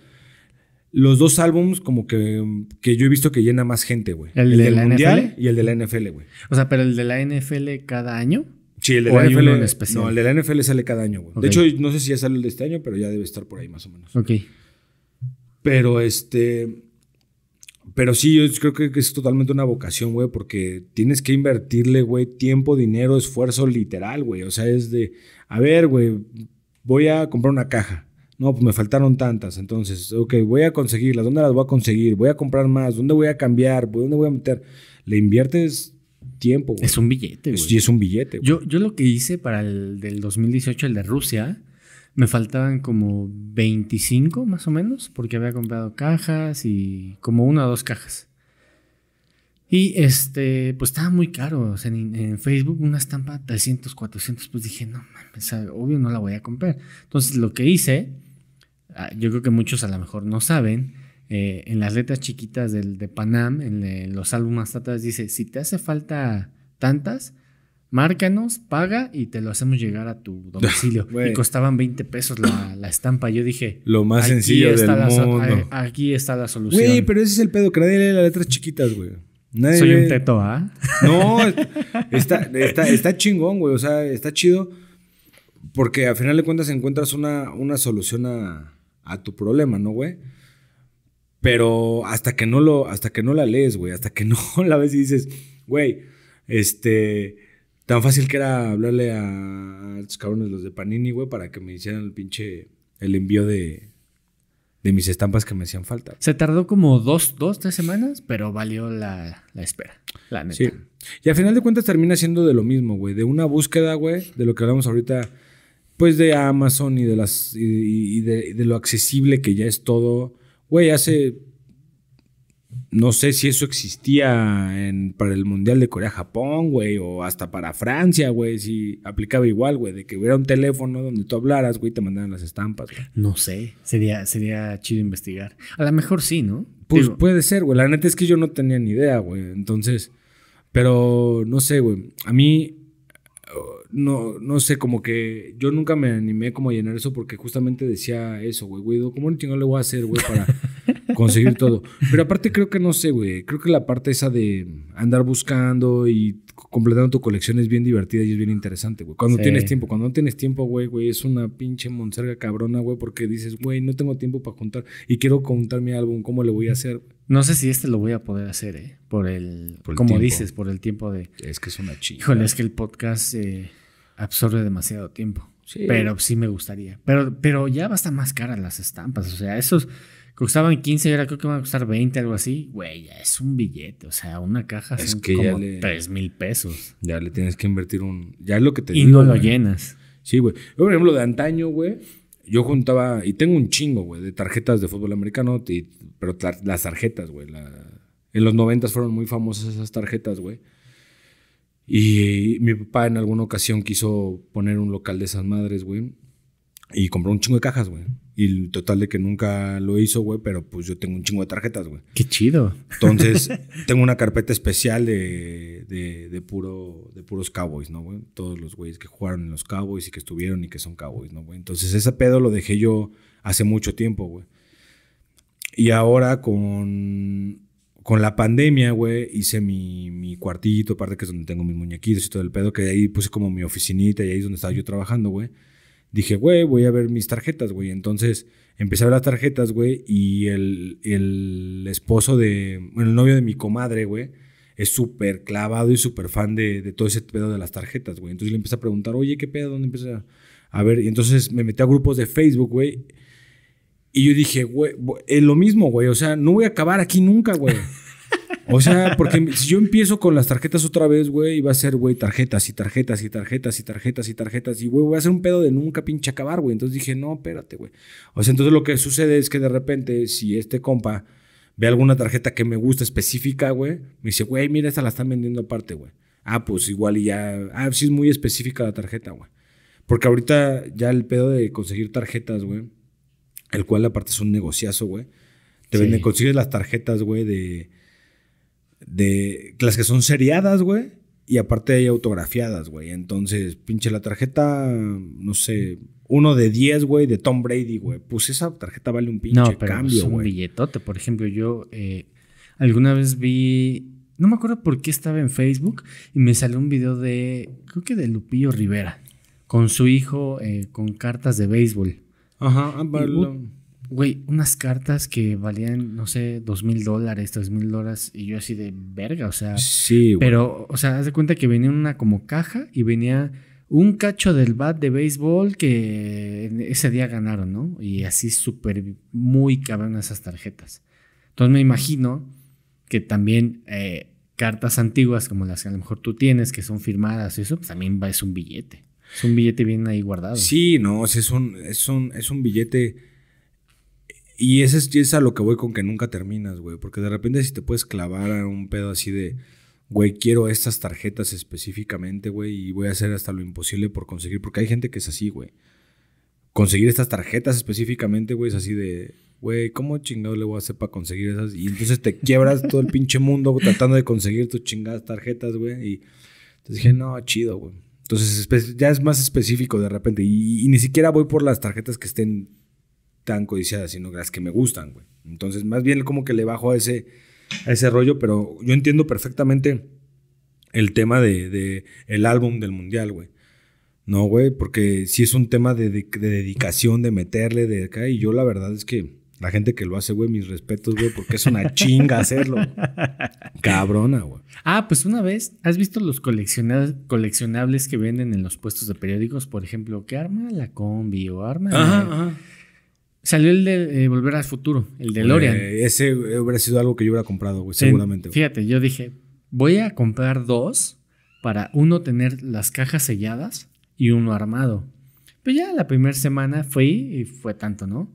Los dos álbums, como que, que yo he visto que llena más gente, güey. El, de del la mundial y el de la NFL, güey. O sea, pero el de la NFL cada año. Sí, el de la NFL. No, el de la NFL sale cada año, güey. De hecho, no sé si ya sale el de este año, pero ya debe estar por ahí más o menos. Ok. Pero este. Pero sí, yo creo que es totalmente una vocación, güey, porque tienes que invertirle, güey, tiempo, dinero, esfuerzo literal, güey. O sea, es de, a ver, güey, voy a comprar una caja. No, pues me faltaron tantas. Entonces, ok, voy a conseguirlas. ¿Dónde las voy a conseguir? ¿Voy a comprar más? ¿Dónde voy a cambiar? ¿Dónde voy a meter? Le inviertes tiempo, güey. Es un billete, güey. Sí, es un billete, güey. Yo, yo lo que hice para el del 2018, el de Rusia, me faltaban como 25 más o menos, porque había comprado cajas y como una o dos cajas. Y este, pues estaba muy caro. en, Facebook una estampa 300, 400, pues dije, no mames, obvio no la voy a comprar. Entonces lo que hice, ah, yo creo que muchos a lo mejor no saben, eh, en las letras chiquitas del, de Panam, en eh, los álbumes atrás dice, si te hace falta tantas, márcanos, paga y te lo hacemos llegar a tu domicilio. y costaban 20 pesos la, estampa. Yo dije, lo más sencillo del mundo. aquí está la solución. Güey, pero ese es el pedo, que nadie lee las letras chiquitas, güey. Soy un teto, ¿ah? No, está, chingón, güey. O sea, está chido porque al final de cuentas encuentras una, una solución a, a tu problema, ¿no, güey? Pero hasta que no lo, hasta que no la lees, güey, hasta que no la ves y dices, güey, este, Tan fácil que era hablarle a los cabrones los de Panini, güey, para que me hicieran el pinche. el envío de. de mis estampas que me hacían falta. Se tardó como dos, dos, tres semanas, pero valió la, espera. La neta. Y al final de cuentas termina siendo de lo mismo, güey. De una búsqueda, güey, de lo que hablamos ahorita. Pues de Amazon y de las. de lo accesible que ya es todo. Güey, hace no sé si eso existía para el Mundial de Corea-Japón, güey, o hasta para Francia, güey, si aplicaba igual, güey, de que hubiera un teléfono donde tú hablaras, güey, te mandaran las estampas. No sé, sería, sería chido investigar. A lo mejor sí, ¿no? Pues puede ser, güey. La neta es que yo no tenía ni idea, güey. Entonces, pero no sé, güey. A mí, uh, no, no sé, como que yo nunca me animé como a llenar eso porque justamente decía eso, güey, güey, ¿cómo no le voy a hacer, güey, para conseguir todo. Pero aparte creo que no sé, güey. Creo que la parte esa de andar buscando y completando tu colección es bien divertida y es bien interesante, güey. Cuando tienes tiempo, cuando no tienes tiempo, güey, güey, es una pinche monserga cabrona, güey, porque dices, güey, no tengo tiempo para contar y quiero contar mi álbum, ¿cómo le voy a hacer? No sé si este lo voy a poder hacer, ¿eh? Por el, como dices, por el tiempo de... Es que es una chica. es que el podcast eh, absorbe demasiado tiempo. Pero sí me gustaría. Pero, pero ya va a estar más caras las estampas. O sea, esos costaban 15 y ahora creo que van a costar 20, algo así. Güey, ya es un billete. O sea, una caja es que como le, 3 mil pesos. Ya le tienes que invertir un. Ya es lo que te Y no lo llenas. Sí, güey. Yo, por ejemplo, de antaño, güey. Yo juntaba, y tengo un chingo, güey, de tarjetas de fútbol americano, pero las tarjetas, güey. en los 90 fueron muy famosas esas tarjetas, güey y mi papá en alguna ocasión quiso poner un local de esas madres, güey. Y compró un chingo de cajas, güey. Y total de que nunca lo hizo, güey, pero pues yo tengo un chingo de tarjetas, güey. Qué chido. Entonces, tengo una carpeta especial de, de, puro, de puros cowboys, ¿no, güey? Todos los güeyes que jugaron en los cowboys y que estuvieron y que son cowboys, ¿no, güey? Entonces, ese pedo lo dejé yo hace mucho tiempo, güey. Y ahora con con la pandemia, güey, hice mi, cuartito, aparte que es donde tengo mis muñequitos y todo el pedo, que ahí puse como mi oficinita y ahí es donde estaba yo trabajando, güey. Dije, güey, voy a ver mis tarjetas, güey. Entonces empecé a ver las tarjetas, güey, y el, esposo de, bueno, el novio de mi comadre, güey, es súper clavado y súper fan de, de, todo ese pedo de las tarjetas, güey. Entonces le empecé a preguntar, oye, ¿qué pedo? ¿Dónde empecé a, a ver? Y entonces me metí a grupos de Facebook, güey y yo dije, güey, es eh, lo mismo, güey. O sea, no voy a acabar aquí nunca, güey. O sea, porque em, si yo empiezo con las tarjetas otra vez, güey, iba a ser, güey, tarjetas y tarjetas y tarjetas y tarjetas y tarjetas. Y, güey, voy a hacer un pedo de nunca pinche acabar, güey. Entonces dije, no, espérate, güey. O sea, entonces lo que sucede es que de repente, si este compa ve alguna tarjeta que me gusta específica, güey, me dice, güey, mira, esta la están vendiendo aparte, güey. Ah, pues igual y ya. Ah, sí es muy específica la tarjeta, güey. Porque ahorita ya el pedo de conseguir tarjetas, güey el cual aparte es un negociazo, güey. Te consigues las tarjetas, güey, de, de las que son seriadas, güey. Y aparte hay autografiadas, güey. Entonces, pinche la tarjeta, no sé, uno de 10, güey, de Tom Brady, güey. Pues esa tarjeta vale un pinche cambio, güey. un billetote. Por ejemplo, yo eh, alguna vez vi, no me acuerdo por qué estaba en Facebook y me salió un video de, creo que de Lupillo Rivera, con su hijo, eh, con cartas de béisbol. Ajá, Güey, unas cartas que valían, no sé, dos mil dólares, tres mil dólares, y yo así de verga, o sea. Sí, güey. Pero, o sea, haz de cuenta que venía una como caja y venía un cacho del bat de béisbol que ese día ganaron, ¿no? Y así súper, muy cabrón esas tarjetas. Entonces me imagino que también eh, cartas antiguas como las que a lo mejor tú tienes, que son firmadas y eso, pues también es un billete. Es un billete bien ahí guardado. Sí, no, es un, es un, es un billete. Y ese es, a lo que voy con que nunca terminas, güey. Porque de repente si te puedes clavar a un pedo así de, güey, quiero estas tarjetas específicamente, güey, y voy a hacer hasta lo imposible por conseguir. Porque hay gente que es así, güey. Conseguir estas tarjetas específicamente, güey, es así de, güey, ¿cómo chingado le voy a hacer para conseguir esas? Y entonces te quiebras todo el pinche mundo tratando de conseguir tus chingadas tarjetas, güey. Y te dije, no, chido, güey. Entonces ya es más específico de repente. Y, ni siquiera voy por las tarjetas que estén tan codiciadas, sino las que me gustan, güey. Entonces, más bien como que le bajo a ese, ese rollo, pero yo entiendo perfectamente el tema de, el álbum del mundial, güey. No, güey, porque si es un tema de dedicación, de meterle, de acá. Y yo la verdad es que la gente que lo hace, güey, mis respetos, güey, porque es una chinga hacerlo. Cabrona, güey. Ah, pues una vez, ¿has visto los coleccionables que venden en los puestos de periódicos? Por ejemplo, que arma la combi o arma. Ajá, Salió el de eh, Volver al Futuro, el de Lorian. ese hubiera sido algo que yo hubiera comprado, güey, seguramente. Fíjate, yo dije, voy a comprar dos para uno tener las cajas selladas y uno armado. Pues ya la primera semana fui y fue tanto, ¿no?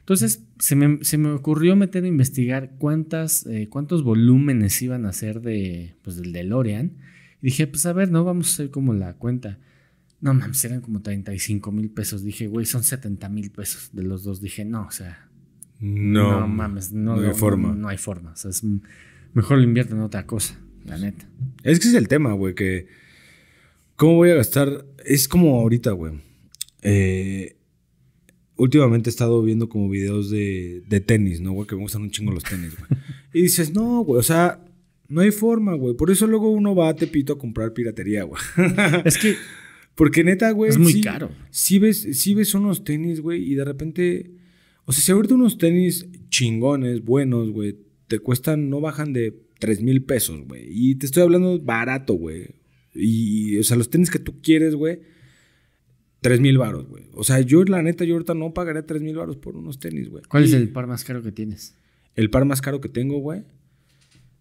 Entonces, se me, se me ocurrió meter a investigar cuántas, eh, cuántos volúmenes iban a ser de, pues, del DeLorean. Y dije, pues a ver, no, vamos a hacer como la cuenta. No mames, eran como 35 mil pesos. Dije, güey, son 70 mil pesos de los dos. Dije, no, o sea. No, no mames, no, hay forma. No, hay forma. O sea, es, mejor lo invierto en otra cosa, la neta. Es que es el tema, güey, que. ¿Cómo voy a gastar? Es como ahorita, güey. Eh, últimamente he estado viendo como videos de, tenis, ¿no, güey? Que me gustan un chingo los tenis, güey. Y dices, no, güey, o sea, no hay forma, güey. Por eso luego uno va a Tepito a comprar piratería, güey. Es que. Porque neta, güey. Es muy caro. Sí ves, sí ves unos tenis, güey, y de repente. O sea, si ahorita unos tenis chingones, buenos, güey, te cuestan, no bajan de 3 mil pesos, güey. Y te estoy hablando barato, güey. Y, o sea, los tenis que tú quieres, güey, 3.000 mil baros, güey. O sea, yo la neta, yo ahorita no pagaré 3.000 mil baros por unos tenis, güey. ¿Cuál es el par más caro que tienes? El par más caro que tengo, güey.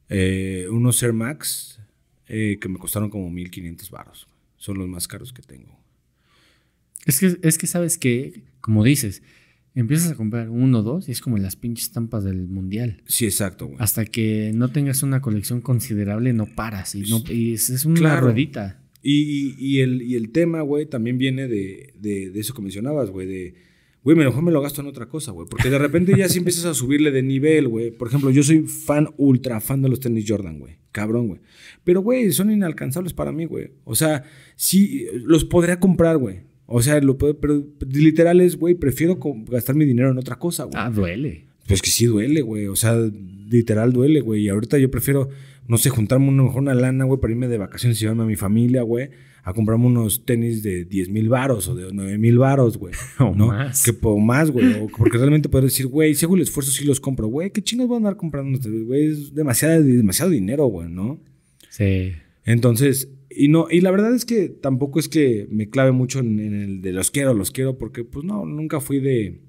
Eh, unos Air Max eh, que me costaron como 1500 baros. Son los más caros que tengo. Es que, es que sabes que, como dices, empiezas a comprar uno o dos y es como las pinches estampas del mundial. Sí, exacto, güey. Hasta que no tengas una colección considerable, no paras. Y, no, es, es una claro. ruedita. Y, el, y el tema, güey, también viene de, eso que mencionabas, güey, de, güey, mejor me lo gasto en otra cosa, güey. Porque de repente ya si empiezas a subirle de nivel, güey. Por ejemplo, yo soy fan, ultra fan de los tenis Jordan, güey. Cabrón, güey. Pero, güey, son inalcanzables para mí, güey. O sea, sí, los podría comprar, güey. O sea, lo puedo, pero literal es, güey, prefiero gastar mi dinero en otra cosa, güey. Ah, duele. Pues que sí duele, güey. O sea, literal duele, güey. Y ahorita yo prefiero, no sé, juntarme una lana, güey, para irme de vacaciones y llevarme a mi familia, güey, a comprarme unos tenis de 10 mil varos o de 9 mil varos, güey. ¿no? más. Que o más, güey. Porque realmente puedo decir, güey, si hago el esfuerzo, sí los compro, güey. ¿Qué chingas voy a andar comprando? Güey, es demasiado, demasiado dinero, güey, ¿no? Sí. Entonces, y no, y la verdad es que tampoco es que me clave mucho en el de los quiero, los quiero, porque pues no, nunca fui de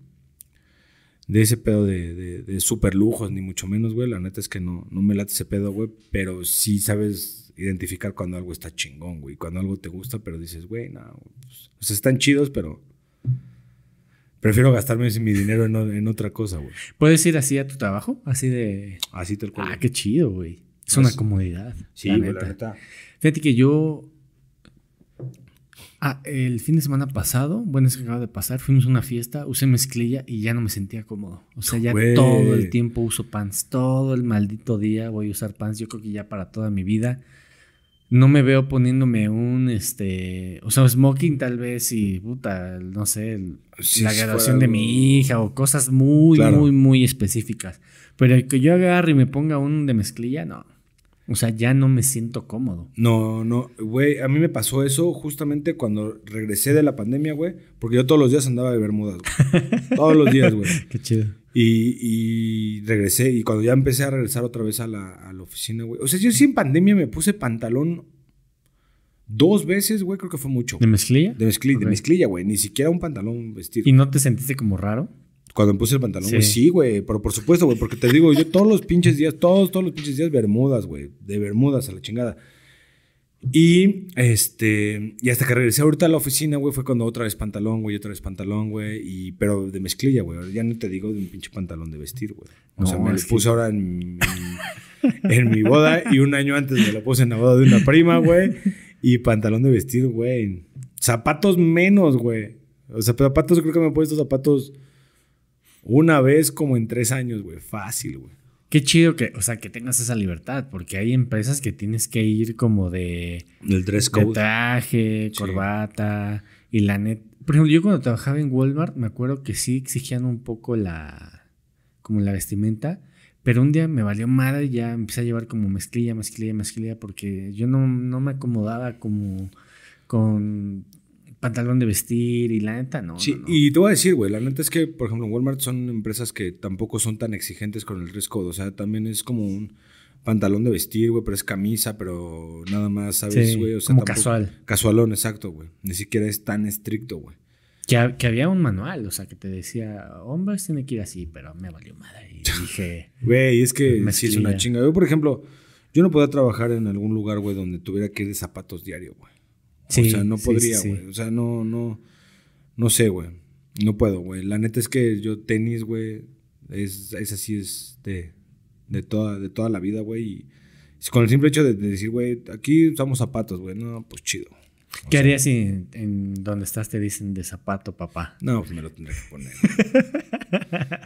de ese pedo de, de, super lujos, ni mucho menos, güey. La neta es que no, no me late ese pedo, güey. Pero sí sabes identificar cuando algo está chingón, güey. Cuando algo te gusta, pero dices, güey, no. Pues, o sea, están chidos, pero prefiero gastarme mi dinero en, en otra cosa, güey. ¿Puedes ir así a tu trabajo? Así de... Así tal cual. Ah, qué chido, güey. Es una comodidad. Sí, güey, la neta. Fíjate que yo Ah, el fin de semana pasado, bueno, es que acaba de pasar, fuimos a una fiesta, usé mezclilla y ya no me sentía cómodo. O sea, ya todo el tiempo uso pants, todo el maldito día voy a usar pants, yo creo que ya para toda mi vida. No me veo poniéndome un, este, o sea, smoking tal vez y, puta, no sé, la graduación de mi hija o cosas muy, muy, muy específicas. Pero el que yo agarre y me ponga un de mezclilla, no. O sea, ya no me siento cómodo. No, no, güey, a mí me pasó eso justamente cuando regresé de la pandemia, güey, porque yo todos los días andaba de Bermudas, güey. todos los días, güey. Qué chido. Y, regresé, y cuando ya empecé a regresar otra vez a la, oficina, güey. O sea, yo sí en pandemia me puse pantalón dos veces, güey, creo que fue mucho. ¿De mezclilla? De mezclilla, de mezclilla, güey, ni siquiera un pantalón vestido. ¿Y no te sentiste como raro? Cuando me puse el pantalón, güey, sí, güey. pero por supuesto, güey, porque te digo, yo todos los pinches días, todos, todos los pinches días, Bermudas, güey. De Bermudas a la chingada. Y este, y hasta que regresé ahorita a la oficina, güey, fue cuando otra vez pantalón, güey, otra vez pantalón, güey, y pero de mezclilla, güey. Ya no te digo de un pinche pantalón de vestir, güey. O sea, me lo puse ahora en, mi boda y un año antes me lo puse en la boda de una prima, güey, y pantalón de vestir, güey. Zapatos menos, güey. O sea, zapatos creo que me he estos zapatos una vez como en tres años, güey. Fácil, güey. Qué chido que, o sea, que tengas esa libertad, porque hay empresas que tienes que ir como de. El dress traje, corbata. Y la net. Por ejemplo, yo cuando trabajaba en Walmart, me acuerdo que sí exigían un poco la. como la vestimenta. Pero un día me valió madre y ya empecé a llevar como mezclilla, mezclilla, mezclilla, porque yo no, no me acomodaba como con pantalón de vestir y la neta, no. Sí, y te voy a decir, güey, la neta es que, por ejemplo, Walmart son empresas que tampoco son tan exigentes con el riesgo. O sea, también es como un pantalón de vestir, güey, pero es camisa, pero nada más, ¿sabes, güey? como casual. Casualón, exacto, güey. Ni siquiera es tan estricto, güey. Que, había un manual, o sea, que te decía, hombres tiene que ir así, pero me valió madre. Y dije. Güey, es que sí es una chinga. Yo, por ejemplo, yo no podía trabajar en algún lugar, güey, donde tuviera que ir de zapatos diario, güey o sea, no podría, güey. o sea, no, no, no sé, güey. No puedo, güey. La neta es que yo tenis, güey, es, es, así, es de, toda, de toda la vida, güey. Y con el simple hecho de, decir, güey, aquí usamos zapatos, güey. No, pues chido. ¿Qué harías si en, donde estás te dicen de zapato, papá? No, pues me lo tendré que poner.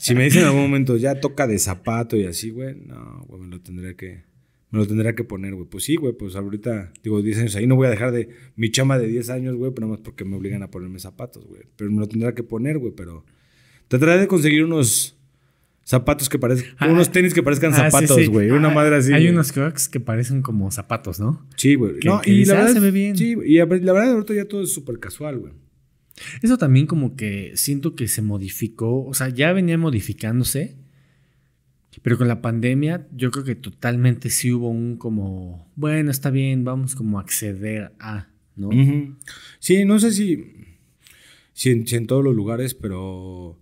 si me dicen en algún momento, ya toca de zapato y así, güey, no, güey, me lo tendría que me lo tendría que poner, güey. Pues sí, güey, pues ahorita, digo, 10 años ahí, no voy a dejar de mi chama de 10 años, güey, pero nada más porque me obligan a ponerme zapatos, güey. Pero me lo tendría que poner, güey, pero trataré de conseguir unos zapatos que parezcan, ah, unos tenis que parezcan ah, zapatos, güey. Una ah, madre así. Hay unos crocs que parecen como zapatos, ¿no? Sí, güey. No, y la verdad, se ve bien. Sí, y la verdad, ahorita ya todo es súper casual, güey. Eso también como que siento que se modificó, o sea, ya venía modificándose, pero con la pandemia yo creo que totalmente sí hubo un como, bueno, está bien, vamos como a acceder a, ¿no? Sí, no sé si, si en, todos los lugares, pero...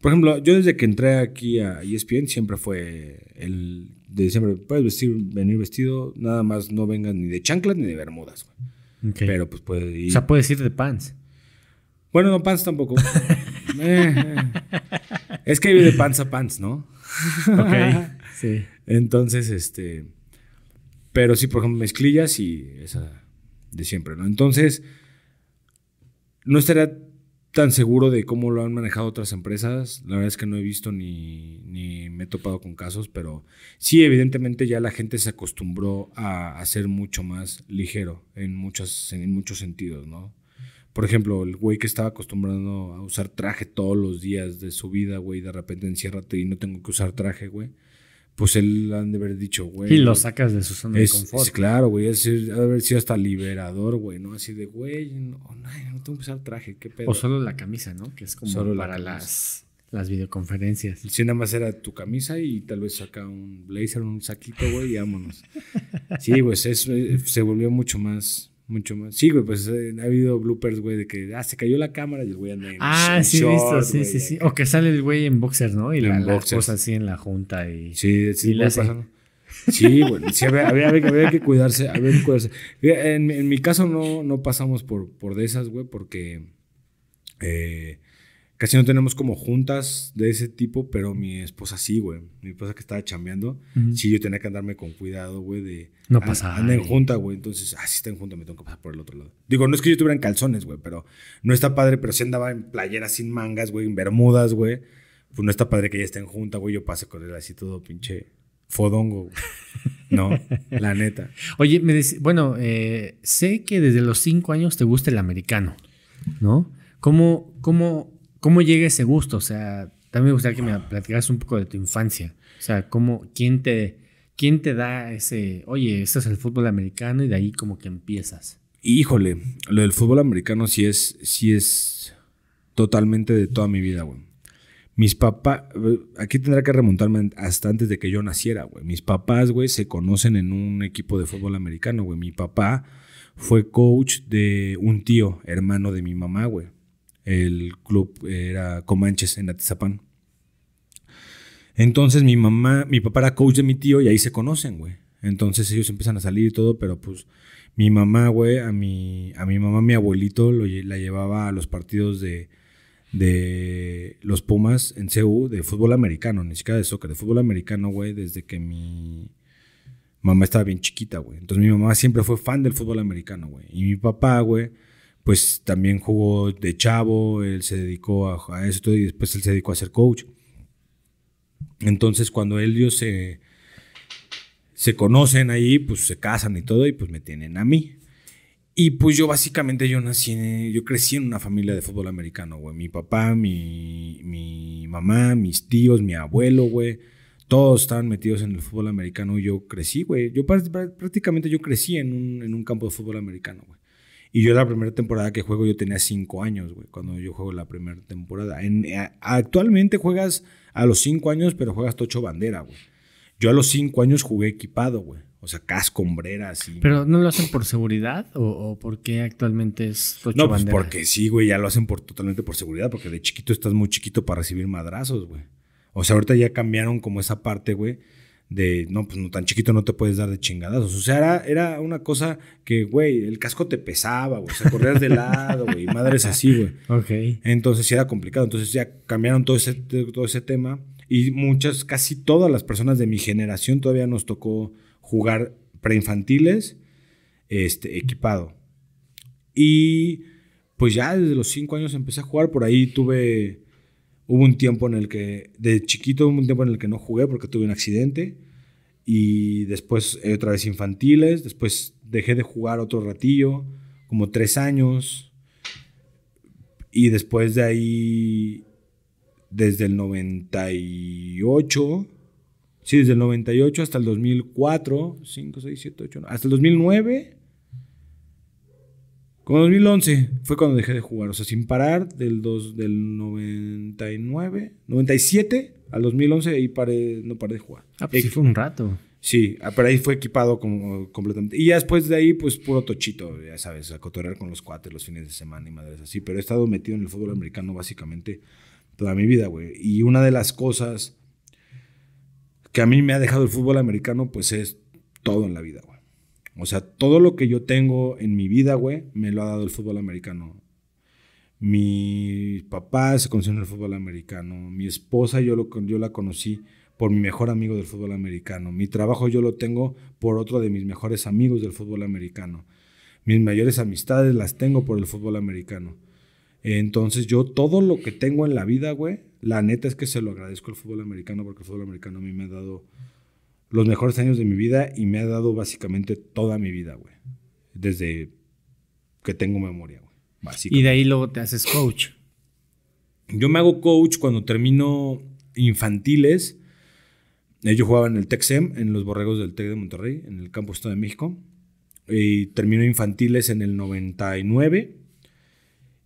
Por ejemplo, yo desde que entré aquí a ESPN siempre fue el de diciembre puedes vestir, venir vestido, nada más no vengas ni de chanclas ni de bermudas, Pero pues puedes ir. O sea, puedes ir de pants. Bueno, no pants tampoco. Eh, eh. Es que vive de pants a pants, ¿no? Ok. sí. Entonces, este. Pero sí, por ejemplo, mezclillas y esa de siempre, ¿no? Entonces, no estaría tan seguro de cómo lo han manejado otras empresas. La verdad es que no he visto ni, me he topado con casos, pero sí, evidentemente ya la gente se acostumbró a, ser mucho más ligero en, muchas, en muchos sentidos, ¿no? Por ejemplo, el güey que estaba acostumbrado a usar traje todos los días de su vida, güey, de repente enciérrate y no tengo que usar traje, güey. Pues él han de haber dicho, güey. Y lo sacas de su zona de confort. claro, güey. ha de haber sido hasta liberador, güey, ¿no? Así de, güey, no, tengo que usar traje, qué pedo. O solo la camisa, ¿no? Que es como para las las videoconferencias. Si nada más era tu camisa y tal vez saca un blazer, un saquito, güey, y vámonos. Sí, pues eso eh, se volvió mucho más mucho más. Sí, güey, pues eh, ha habido bloopers, güey, de que ah, se cayó la cámara y el güey anda en Ah, sí, listo, visto, sí, sí, sí. O que sale el güey en boxer, ¿no? Y la, en cosas así en la junta y. Sí, sí, sí, Sí, bueno, sí, había, había, había, que cuidarse, había que cuidarse. En, en mi caso no, no pasamos por, por de esas, güey, porque eh, Casi no tenemos como juntas de ese tipo, pero mi esposa sí, güey. Mi esposa que estaba chambeando, sí, yo tenía que andarme con cuidado, güey, de... No pasa en junta, güey. Entonces, ah, sí están en me tengo que pasar por el otro lado. Digo, no es que yo estuviera en calzones, güey, pero no está padre, pero si andaba en playeras sin mangas, güey, en bermudas, güey. Pues no está padre que ella esté en junta, güey. Yo pasé con él así todo pinche fodongo, güey. No, la neta. Oye, me dice, bueno, eh, sé que desde los cinco años te gusta el americano, ¿no? ¿Cómo, cómo ¿Cómo llega ese gusto? O sea, también me gustaría que me platicaras un poco de tu infancia. O sea, ¿cómo, quién, te, quién te da ese, oye, esto es el fútbol americano y de ahí como que empiezas? Híjole, lo del fútbol americano sí es, sí es totalmente de toda mi vida, güey. Mis papás, aquí tendrá que remontarme hasta antes de que yo naciera, güey. Mis papás, güey, se conocen en un equipo de fútbol americano, güey. Mi papá fue coach de un tío, hermano de mi mamá, güey. El club era Comanches en Atizapán. Entonces mi mamá, mi papá era coach de mi tío y ahí se conocen, güey. Entonces ellos empiezan a salir y todo, pero pues mi mamá, güey, a mi, a mi mamá, mi abuelito, la llevaba a los partidos de, los Pumas en CU de fútbol americano, ni siquiera de soccer, de fútbol americano, güey, desde que mi mamá estaba bien chiquita, güey. Entonces mi mamá siempre fue fan del fútbol americano, güey. Y mi papá, güey, pues también jugó de chavo, él se dedicó a, eso esto y después él se dedicó a ser coach. Entonces cuando ellos se, se conocen ahí, pues se casan y todo y pues me tienen a mí. Y pues yo básicamente yo nací, yo crecí en una familia de fútbol americano, güey. Mi papá, mi, mi mamá, mis tíos, mi abuelo, güey. Todos estaban metidos en el fútbol americano y yo crecí, güey. Yo prácticamente yo crecí en un, en un campo de fútbol americano, güey. Y yo la primera temporada que juego yo tenía cinco años, güey, cuando yo juego la primera temporada. En, eh, actualmente juegas a los cinco años, pero juegas tocho bandera, güey. Yo a los cinco años jugué equipado, güey. O sea, casco, hombrera, así. ¿Pero no lo hacen por seguridad o, o por actualmente es tocho No, pues porque sí, güey, ya lo hacen por, totalmente por seguridad, porque de chiquito estás muy chiquito para recibir madrazos, güey. O sea, ahorita ya cambiaron como esa parte, güey, de, no, pues no tan chiquito no te puedes dar de chingadazos. O sea, era, una cosa que, güey, el casco te pesaba, güey, o sea, corrías de lado, güey, madres así, güey. Ok. Entonces sí era complicado. Entonces ya cambiaron todo ese, todo ese tema y muchas, casi todas las personas de mi generación todavía nos tocó jugar preinfantiles este, equipado. Y pues ya desde los cinco años empecé a jugar, por ahí tuve Hubo un tiempo en el que, de chiquito, hubo un tiempo en el que no jugué porque tuve un accidente. Y después eh, otra vez infantiles. Después dejé de jugar otro ratillo, como tres años. Y después de ahí, desde el 98, sí, desde el 98 hasta el 2004, 5, 6, 7, 8, hasta el 2009 como 2011 fue cuando dejé de jugar, o sea, sin parar del, del 99, 97 al 2011 ahí paré, no paré de jugar. Ah, pues sí fue un rato. Sí, ah, pero ahí fue equipado como completamente. Y ya después de ahí, pues puro tochito, ya sabes, a cotorrear con los cuates los fines de semana y madres así. Pero he estado metido en el fútbol americano básicamente toda mi vida, güey. Y una de las cosas que a mí me ha dejado el fútbol americano, pues es todo en la vida, güey. O sea, todo lo que yo tengo en mi vida, güey, me lo ha dado el fútbol americano. Mi papá se conoció en el fútbol americano. Mi esposa yo, lo, yo la conocí por mi mejor amigo del fútbol americano. Mi trabajo yo lo tengo por otro de mis mejores amigos del fútbol americano. Mis mayores amistades las tengo por el fútbol americano. Entonces yo todo lo que tengo en la vida, güey, la neta es que se lo agradezco al fútbol americano porque el fútbol americano a mí me ha dado los mejores años de mi vida y me ha dado básicamente toda mi vida, güey. Desde que tengo memoria, güey. Y de ahí luego te haces coach. Yo me hago coach cuando termino infantiles. Eh, yo jugaba en el TECSEM, en los borregos del TEC de Monterrey, en el campo Estado de México. Y termino infantiles en el 99.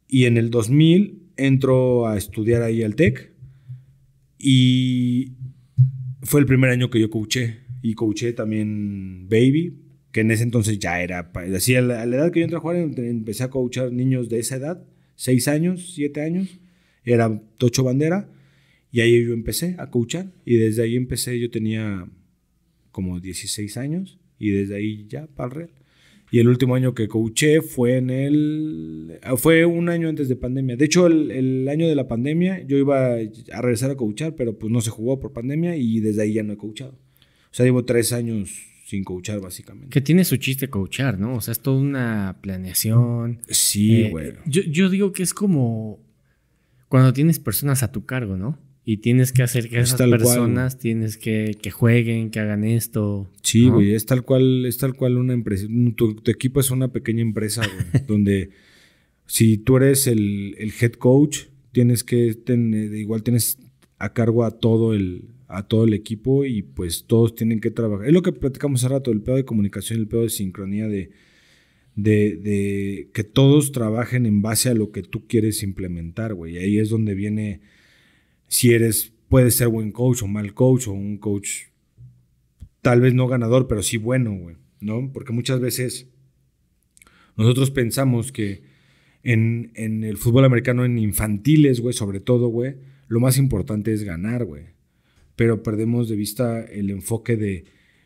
Y en el 2000 entro a estudiar ahí al TEC. Y fue el primer año que yo coaché y coaché también Baby, que en ese entonces ya era, así a la, edad que yo entré a jugar empecé a coachar niños de esa edad, 6 años, 7 años, era Tocho Bandera y ahí yo empecé a coachar y desde ahí empecé, yo tenía como 16 años y desde ahí ya para el Real. Y el último año que coaché fue en el... Ah, fue un año antes de pandemia. De hecho, el, año de la pandemia yo iba a regresar a coachar, pero pues no se jugó por pandemia y desde ahí ya no he coachado. O sea, llevo tres años sin coachar básicamente. Que tiene su chiste coachar, ¿no? O sea, es toda una planeación. Sí, eh, güey. Yo, yo digo que es como cuando tienes personas a tu cargo, ¿no? Y tienes que hacer que las personas, tienes que, que jueguen, que hagan esto. Sí, güey, es tal cual, es tal cual una empresa. Tu, equipo es una pequeña empresa, güey, donde si tú eres el, head coach, tienes que tener, eh, igual tienes a cargo a todo el, a todo el equipo y pues todos tienen que trabajar. Es lo que platicamos hace rato, el pedo de comunicación, el pedo de sincronía, de, de, de que todos trabajen en base a lo que tú quieres implementar, güey. Ahí es donde viene si eres, puedes ser buen coach o mal coach o un coach tal vez no ganador, pero sí bueno, güey, ¿no? Porque muchas veces nosotros pensamos que en, el fútbol americano, en infantiles, güey, sobre todo, güey, lo más importante es ganar, güey. Pero perdemos de vista el enfoque de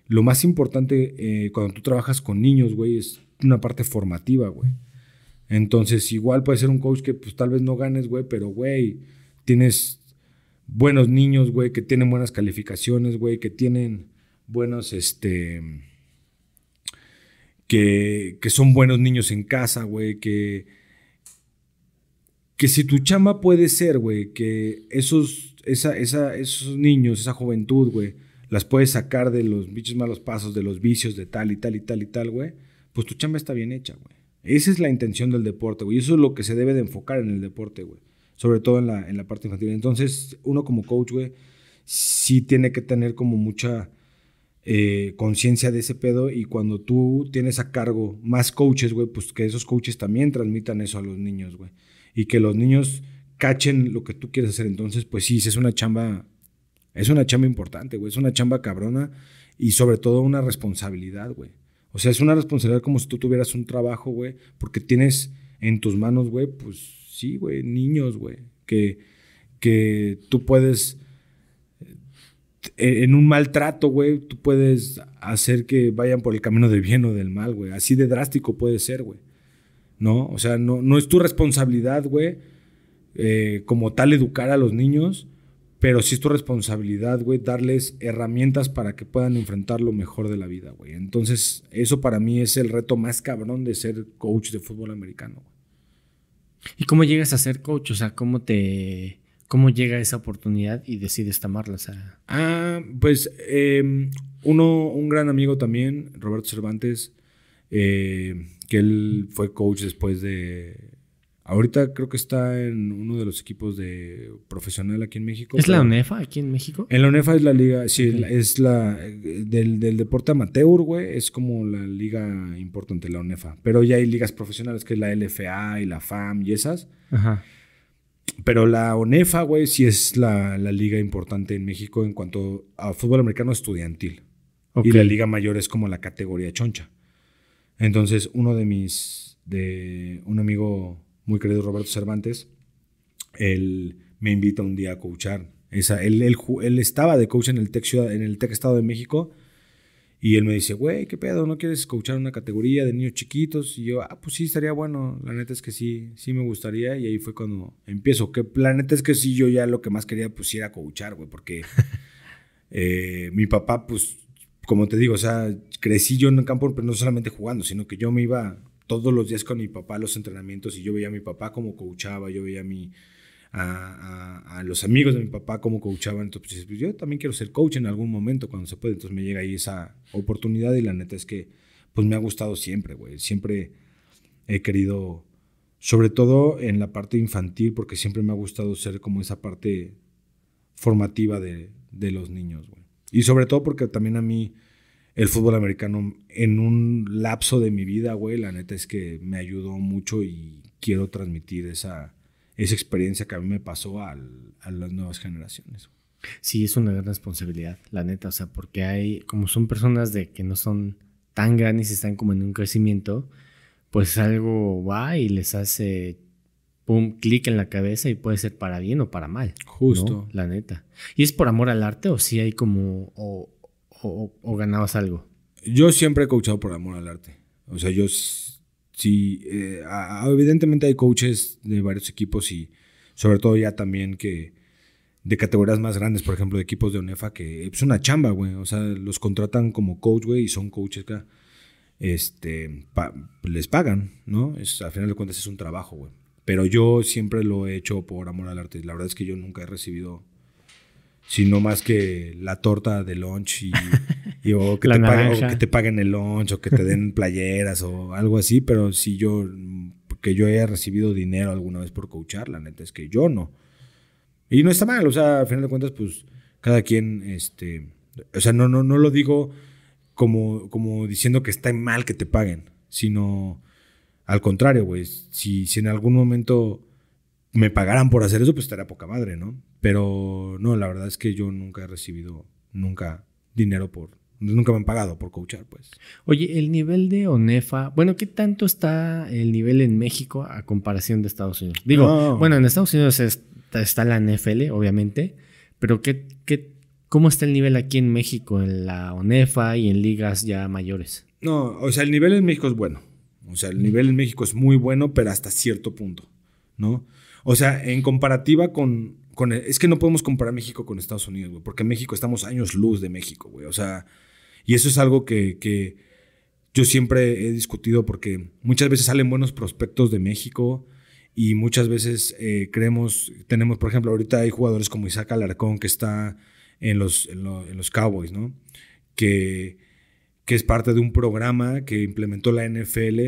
lo más importante eh, cuando tú trabajas con niños, güey, es una parte formativa, güey. Entonces, igual puede ser un coach que pues tal vez no ganes, güey, pero, güey, tienes buenos niños, güey, que tienen buenas calificaciones, güey, que tienen buenos, este, que, que son buenos niños en casa, güey, que, que si tu chamba puede ser, güey, que esos, esa, esa, esos niños, esa juventud, güey, las puedes sacar de los bichos malos pasos, de los vicios, de tal y tal y tal y tal, güey, pues tu chamba está bien hecha, güey. Esa es la intención del deporte, güey. Eso es lo que se debe de enfocar en el deporte, güey sobre todo en la, en la parte infantil. Entonces, uno como coach, güey, sí tiene que tener como mucha eh, conciencia de ese pedo y cuando tú tienes a cargo más coaches, güey, pues que esos coaches también transmitan eso a los niños, güey. Y que los niños cachen lo que tú quieres hacer. Entonces, pues sí, es una chamba, es una chamba importante, güey, es una chamba cabrona y sobre todo una responsabilidad, güey. O sea, es una responsabilidad como si tú tuvieras un trabajo, güey, porque tienes en tus manos, güey, pues Sí, güey, niños, güey, que, que tú puedes, eh, en un maltrato, güey, tú puedes hacer que vayan por el camino del bien o del mal, güey. Así de drástico puede ser, güey. ¿No? O sea, no, no es tu responsabilidad, güey, eh, como tal educar a los niños, pero sí es tu responsabilidad, güey, darles herramientas para que puedan enfrentar lo mejor de la vida, güey. Entonces, eso para mí es el reto más cabrón de ser coach de fútbol americano. ¿Y cómo llegas a ser coach? O sea, ¿cómo te... ¿Cómo llega esa oportunidad y decides tomarla? Ah, pues em, uno, un gran amigo también, Roberto Cervantes, eh, que él fue coach después de, Ahorita creo que está en uno de los equipos de profesional aquí en México. ¿Es la UNEFA aquí en México? En la Onefa es la liga, sí, es la del, deporte amateur, güey, es como la liga importante, la UNEFA. Pero ya hay ligas profesionales que es la LFA y la FAM y esas. Ajá. Pero la Onefa, güey, sí es la, liga importante en México en cuanto a fútbol americano estudiantil. Y la liga mayor es como la categoría choncha. Entonces, uno de mis, de un amigo muy querido Roberto Cervantes, él me invita un día a coachar. Esa, él, él, estaba de coach en el Tech, en el Estado de México y él me dice, güey, ¿qué pedo? ¿No quieres coachar una categoría de niños chiquitos? Y yo, ah, pues sí, estaría bueno. La neta es que sí, sí me gustaría. Y ahí fue cuando empiezo. la neta es que sí, yo ya lo que más quería, pues era coachar, güey, porque eh, mi papá, pues, como te digo, o sea, crecí yo en el campo, pero no solamente jugando, sino que yo me iba todos los días con mi papá los entrenamientos y yo veía a mi papá como coachaba, yo veía a mi... A, los amigos de mi papá cómo coachaban. Entonces, pues, yo también quiero ser coach en algún momento cuando se puede. Entonces me llega ahí esa oportunidad y la neta es que pues me ha gustado siempre, güey. Siempre he querido, sobre todo en la parte infantil, porque siempre me ha gustado ser como esa parte formativa de, de los niños, güey. Y sobre todo porque también a mí el fútbol americano en un lapso de mi vida, güey, la neta es que me ayudó mucho y quiero transmitir esa, esa experiencia que a mí me pasó a las nuevas generaciones. Sí, es una gran responsabilidad, la neta, o sea, porque hay, como son personas de que no son tan grandes y están como en un crecimiento, pues algo va y les hace pum, clic en la cabeza y puede ser para bien o para mal. Justo. La neta. ¿Y es por amor al arte o si sí hay como, o, ganabas algo? Yo siempre he coachado por amor al arte. O sea, yo sí, eh, evidentemente hay coaches de varios equipos y sobre todo ya también que de categorías más grandes, por ejemplo, de equipos de Onefa, que es pues, una chamba, güey. O sea, los contratan como coach, güey, y son coaches que este, les pagan, ¿no? Es, al final de cuentas es un trabajo, güey. Pero yo siempre lo he hecho por amor al arte. La verdad es que yo nunca he recibido sino más que la torta de lunch y, o, que te paguen, el lunch o que te den playeras o algo así, pero si yo, que yo haya recibido dinero alguna vez por coachar, la neta es que yo no. Y no está mal, o sea, a final de cuentas, pues cada quien, este, o sea, no, no, no lo digo como, como diciendo que está mal que te paguen, sino al contrario, güey, si, si en algún momento me pagaran por hacer eso, pues estaría poca madre, ¿no? Pero no, la verdad es que yo nunca he recibido, nunca dinero por, nunca me han pagado por coachar, pues. Oye, el nivel de ONEFA, bueno, ¿qué tanto está el nivel en México a comparación de Estados Unidos? Digo, bueno, en Estados Unidos está, está, la NFL, obviamente, pero ¿qué, qué, ¿cómo está el nivel aquí en México, en la ONEFA y en ligas ya mayores? No, o sea, el nivel en México es bueno. O sea, el nivel en México es muy bueno, pero hasta cierto punto, ¿no? O sea, en comparativa con, es que no podemos comparar México con Estados Unidos, güey, porque México estamos años luz de México, güey. O sea, y eso es algo que, que yo siempre he discutido porque muchas veces salen buenos prospectos de México y muchas veces eh, creemos, tenemos, por ejemplo, ahorita hay jugadores como Isaac Alarcón que está en los, los Cowboys, ¿no? Que, que, es parte de un programa que implementó la NFL,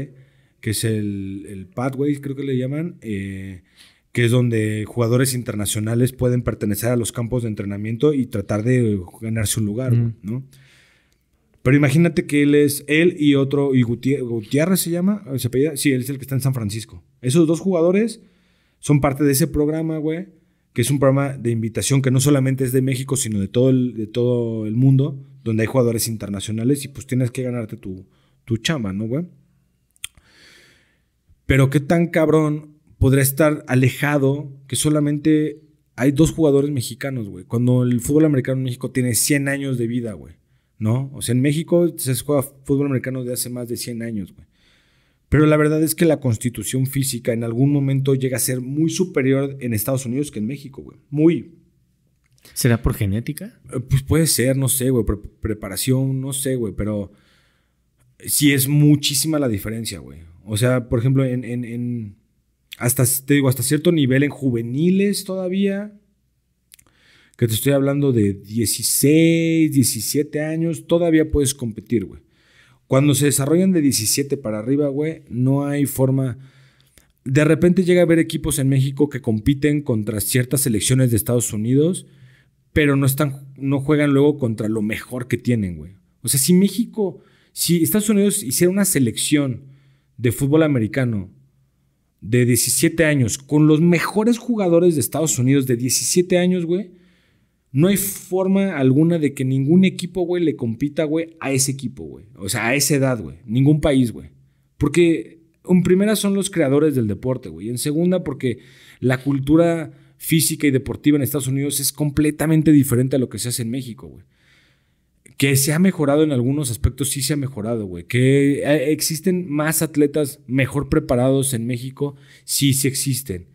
que es el, el Pathways, creo que le llaman. Eh, que es donde jugadores internacionales pueden pertenecer a los campos de entrenamiento y tratar de ganarse un lugar, ¿no? Pero imagínate que él es él y otro, y Gutiérrez, se llama, se apellida, sí, él es el que está en San Francisco. Esos dos jugadores son parte de ese programa, güey, que es un programa de invitación que no solamente es de México, sino de todo el, de todo el mundo, donde hay jugadores internacionales y pues tienes que ganarte tu, tu chamba, ¿no, güey? Pero qué tan cabrón podrá estar alejado que solamente hay dos jugadores mexicanos, güey. Cuando el fútbol americano en México tiene 100 años de vida, güey. ¿No? O sea, en México se juega fútbol americano de hace más de 100 años, güey. Pero la verdad es que la constitución física en algún momento llega a ser muy superior en Estados Unidos que en México, güey. Muy. ¿Será por genética? Eh, pues puede ser, no sé, güey. preparación, no sé, güey. Pero sí es muchísima la diferencia, güey. O sea, por ejemplo, en hasta, hasta cierto nivel en juveniles todavía, que te estoy hablando de 16, 17 años, todavía puedes competir, güey. Cuando se desarrollan de 17 para arriba, güey, no hay forma. De repente llega a haber equipos en México que compiten contra ciertas selecciones de Estados Unidos, pero no, están, no juegan luego contra lo mejor que tienen, güey. O sea, si México, si Estados Unidos hiciera una selección de fútbol americano de 17 años con los mejores jugadores de Estados Unidos de 17 años, güey, no hay forma alguna de que ningún equipo, güey, le compita, güey, a ese equipo, güey. O sea, a esa edad, güey. Ningún país, güey. Porque en primera son los creadores del deporte, güey. En segunda, porque la cultura física y deportiva en Estados Unidos es completamente diferente a lo que se hace en México, güey. Que se ha mejorado en algunos aspectos, sí se ha mejorado, güey. Que eh, existen más atletas mejor preparados en México, sí, sí existen.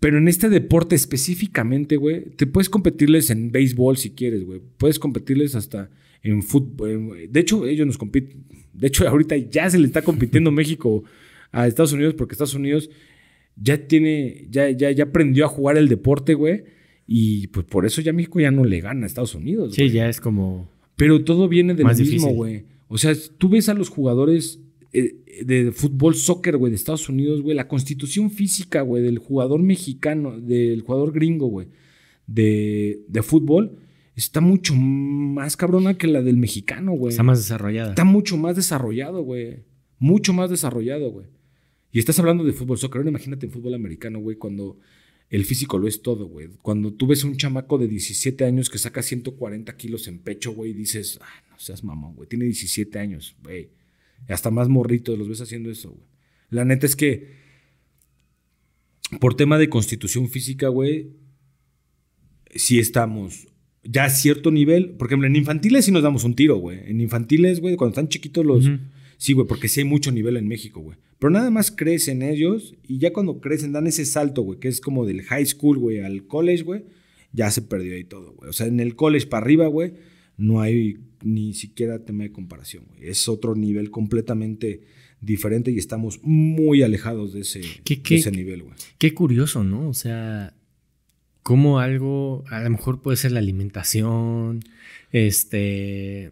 Pero en este deporte específicamente, güey, te puedes competirles en béisbol si quieres, güey. Puedes competirles hasta en fútbol. De hecho, ellos nos compiten. De hecho, ahorita ya se le está compitiendo México a Estados Unidos porque Estados Unidos ya tiene, ya, ya, ya aprendió a jugar el deporte, güey. Y pues por eso ya México ya no le gana a Estados Unidos. Sí, ya es como. Pero todo viene del mismo, güey. O sea, tú ves a los jugadores eh, de fútbol, soccer, güey, de Estados Unidos, güey, la constitución física, güey, del jugador mexicano, del jugador gringo, güey, de, de fútbol está mucho más cabrona que la del mexicano, güey. Está más desarrollada. Está mucho más desarrollado, güey. Mucho más desarrollado, güey. Y estás hablando de fútbol soccer. imagínate en fútbol americano, güey, cuando el físico lo es todo, güey. Cuando tú ves a un chamaco de 17 años que saca 140 kilos en pecho, güey, dices, no seas mamón, güey, tiene 17 años, güey. Hasta más morritos los ves haciendo eso, güey. La neta es que, por tema de constitución física, güey, Si estamos ya a cierto nivel. Por ejemplo, en infantiles sí nos damos un tiro, güey. En infantiles, güey, cuando están chiquitos los... Sí, güey, porque sí hay mucho nivel en México, güey. Pero nada más crecen ellos y ya cuando crecen dan ese salto, güey, que es como del high school, güey, al college, güey, ya se perdió ahí todo, güey. O sea, en el college para arriba, güey, no hay ni siquiera tema de comparación, güey. Es otro nivel completamente diferente y estamos muy alejados de ese, de ese nivel, güey. Qué curioso, ¿no? O sea, como algo, a lo mejor puede ser la alimentación, este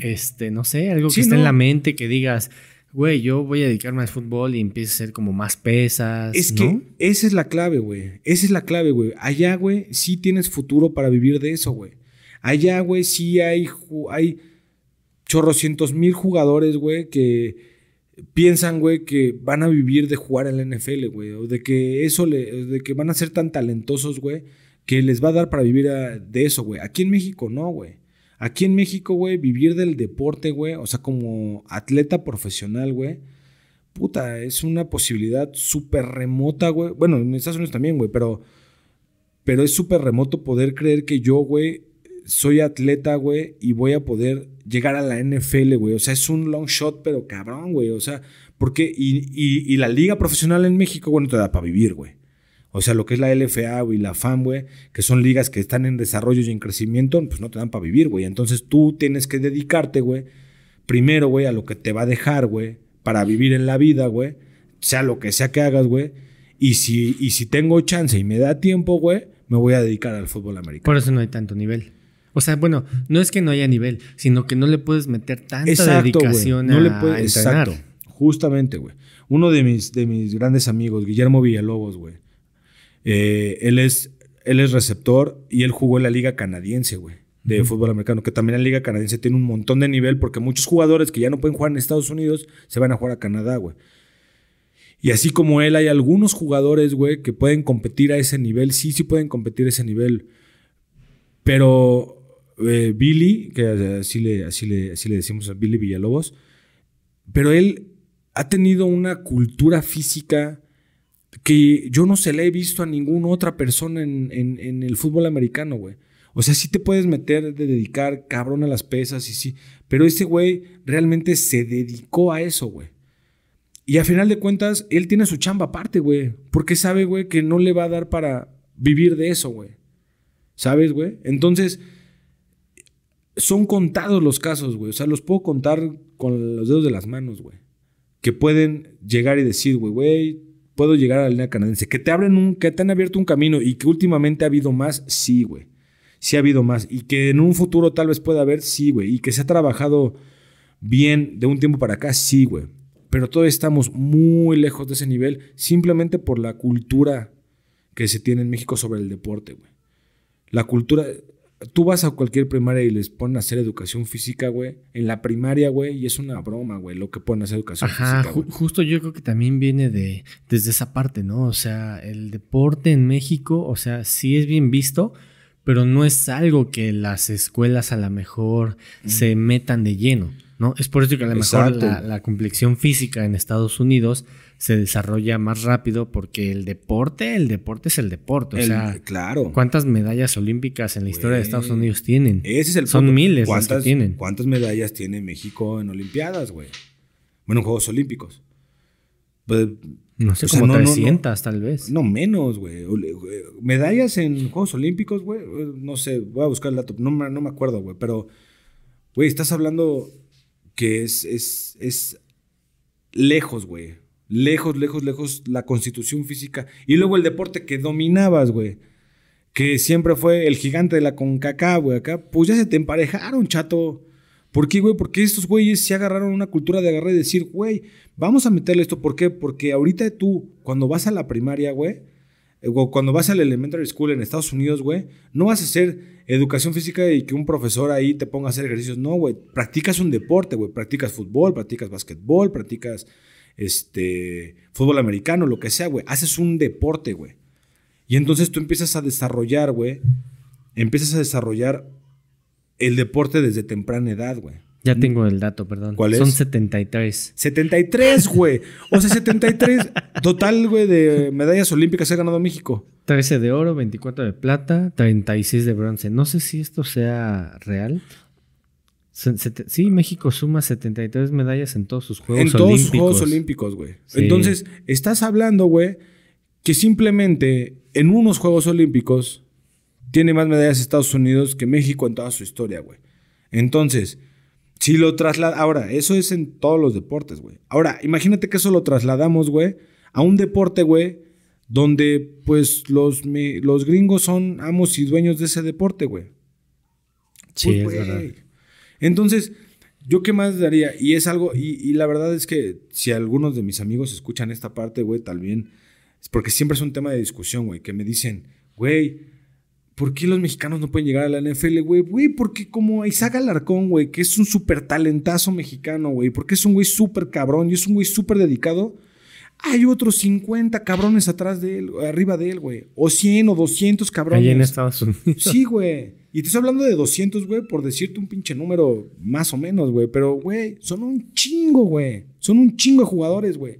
este, no sé, algo que esté en la mente que digas, güey, yo voy a dedicarme al fútbol y empiezo a ser como más pesas. Es que esa es la clave, güey. Esa es la clave, güey. Allá, güey, sí tienes futuro para vivir de eso, güey. Allá, güey, sí hay, hay chorrocientos mil jugadores, güey, que piensan, güey, que van a vivir de jugar en la NFL, güey. O de que eso le, de que van a ser tan talentosos, güey, que les va a dar para vivir ah, de eso, güey. Aquí en México no, güey. Aquí en México, güey, vivir del deporte, güey, o sea, como atleta profesional, güey, puta, es una posibilidad súper remota, güey. Bueno, en Estados Unidos también, güey, pero, pero es súper remoto poder creer que yo, güey, soy atleta, güey, y voy a poder llegar a la NFL, güey. O sea, es un long shot, pero cabrón, güey. O sea, porque, y, y, y la liga profesional en México, bueno, te da para vivir, güey. O sea, lo que es la LFA, y la FAM, güey, que son ligas que están en desarrollo y en crecimiento, pues no te dan para vivir, güey. Entonces tú tienes que dedicarte, güey, primero, güey, a lo que te va a dejar, güey, para vivir en la vida, güey, sea lo que sea que hagas, güey. Y si, y si tengo chance y me da tiempo, güey, me voy a dedicar al fútbol americano. Por eso no hay tanto nivel. O sea, bueno, no es que no haya nivel, sino que no le puedes meter tanta dedicación a entrenar. Exacto, justamente, güey. Uno de mis, de mis grandes amigos, Guillermo Villalobos, güey eh, él, es, él es receptor y él jugó en la liga canadiense, güey, de fútbol americano, que también la liga canadiense tiene un montón de nivel porque muchos jugadores que ya no pueden jugar en Estados Unidos se van a jugar a Canadá, güey. Y así como él, hay algunos jugadores, güey, que pueden competir a ese nivel. Sí, sí pueden competir a ese nivel. Pero eh, Billy, que así le, así, le, así le decimos a Billy Villalobos, pero él ha tenido una cultura física que yo no se la he visto a ninguna otra persona en, el fútbol americano, güey. O sea, sí te puedes meter de dedicar cabrón a las pesas y sí, pero ese güey realmente se dedicó a eso, güey. Y a final de cuentas, él tiene su chamba aparte, güey. Porque sabe, güey, que no le va a dar para vivir de eso, güey. ¿Sabes, güey? Entonces, son contados los casos, güey. O sea, los puedo contar con los dedos de las manos, güey. Que pueden llegar y decir, güey, güey, puedo llegar a la línea canadiense. Que te abren un, que te han abierto un camino y que últimamente ha habido más, sí, güey. Sí ha habido más. Y que en un futuro tal vez pueda haber, sí, güey. Y que se ha trabajado bien de un tiempo para acá, sí, güey. Pero todavía estamos muy lejos de ese nivel simplemente por la cultura que se tiene en México sobre el deporte, güey. La cultura, Tú vas a cualquier primaria y les ponen a hacer educación física, güey. En la primaria, güey, y es una broma, güey, lo que ponen a hacer educación física. Ajá, justo yo creo que también viene de desde esa parte, ¿no? O sea, el deporte en México, o sea, sí es bien visto, pero no es algo que las escuelas a lo mejor se metan de lleno, ¿no? Es por eso que a lo mejor la, la complexión física en Estados Unidos se desarrolla más rápido porque el deporte, el deporte es el deporte. O sea, claro. ¿cuántas medallas olímpicas en la historia de Estados Unidos tienen? Ese es el punto. Son miles ¿Cuántas, tienen. ¿Cuántas medallas tiene México en Olimpiadas, güey? Bueno, en Juegos Olímpicos. Pues, no sé, como 300 tal vez. No menos, güey. Medallas en Juegos Olímpicos, güey. Eh, no sé, voy a buscar el dato. No, no me acuerdo, güey. Pero, güey, estás hablando que es, es, es lejos, güey lejos, lejos, lejos la constitución física. Y luego el deporte que dominabas, güey. Que siempre fue el gigante de la concacá, güey, acá. Pues ya se te emparejaron, chato. ¿Por qué, güey? Porque estos güeyes se agarraron una cultura de agarrar y decir, güey, vamos a meterle esto. ¿Por qué? Porque ahorita tú, cuando vas a la primaria, güey, eh, o cuando vas al elementary school en Estados Unidos, güey, no vas a hacer educación física y que un profesor ahí te ponga a hacer ejercicios. No, güey, practicas un deporte, güey. Practicas fútbol, practicas básquetbol, practicas este, fútbol americano, lo que sea, güey. Haces un deporte, güey. Y entonces tú empiezas a desarrollar, güey. Empiezas a desarrollar el deporte desde temprana edad, güey. Ya tengo el dato, perdón. ¿Cuál es? Son 73. 73, güey. O sea, 73 total, güey, de medallas olímpicas ha ganado México. 13 de oro, 24 de plata, 36 de bronce. No sé si esto sea real. Sí, México suma 73 medallas en todos sus Juegos Olímpicos. En todos sus Juegos Olímpicos, güey. Entonces, estás hablando, güey, que simplemente en unos Juegos Olímpicos tiene más medallas Estados Unidos que México en toda su historia, güey. Entonces, si lo traslada. Ahora, eso es en todos los deportes, güey. Ahora, imagínate que eso lo trasladamos, güey, a un deporte, güey, donde, pues, los, los gringos son amos y dueños de ese deporte, güey. Sí, es pues, verdad. Entonces, ¿yo qué más daría? Y es algo, y, la verdad es que si algunos de mis amigos escuchan esta parte, güey, también, es porque siempre es un tema de discusión, güey, que me dicen, güey, ¿por qué los mexicanos no pueden llegar a la NFL, güey? Güey, porque como Isaac Alarcón, güey, que es un súper talentazo mexicano, güey, porque es un güey súper cabrón y es un güey súper dedicado, hay otros 50 cabrones atrás de él, arriba de él, güey. O 100 o 200 cabrones. Allí en Estados Unidos. Sí, güey. Y te estoy hablando de 200, güey, por decirte un pinche número más o menos, güey. Pero, güey, son un chingo, güey. Son un chingo de jugadores, güey.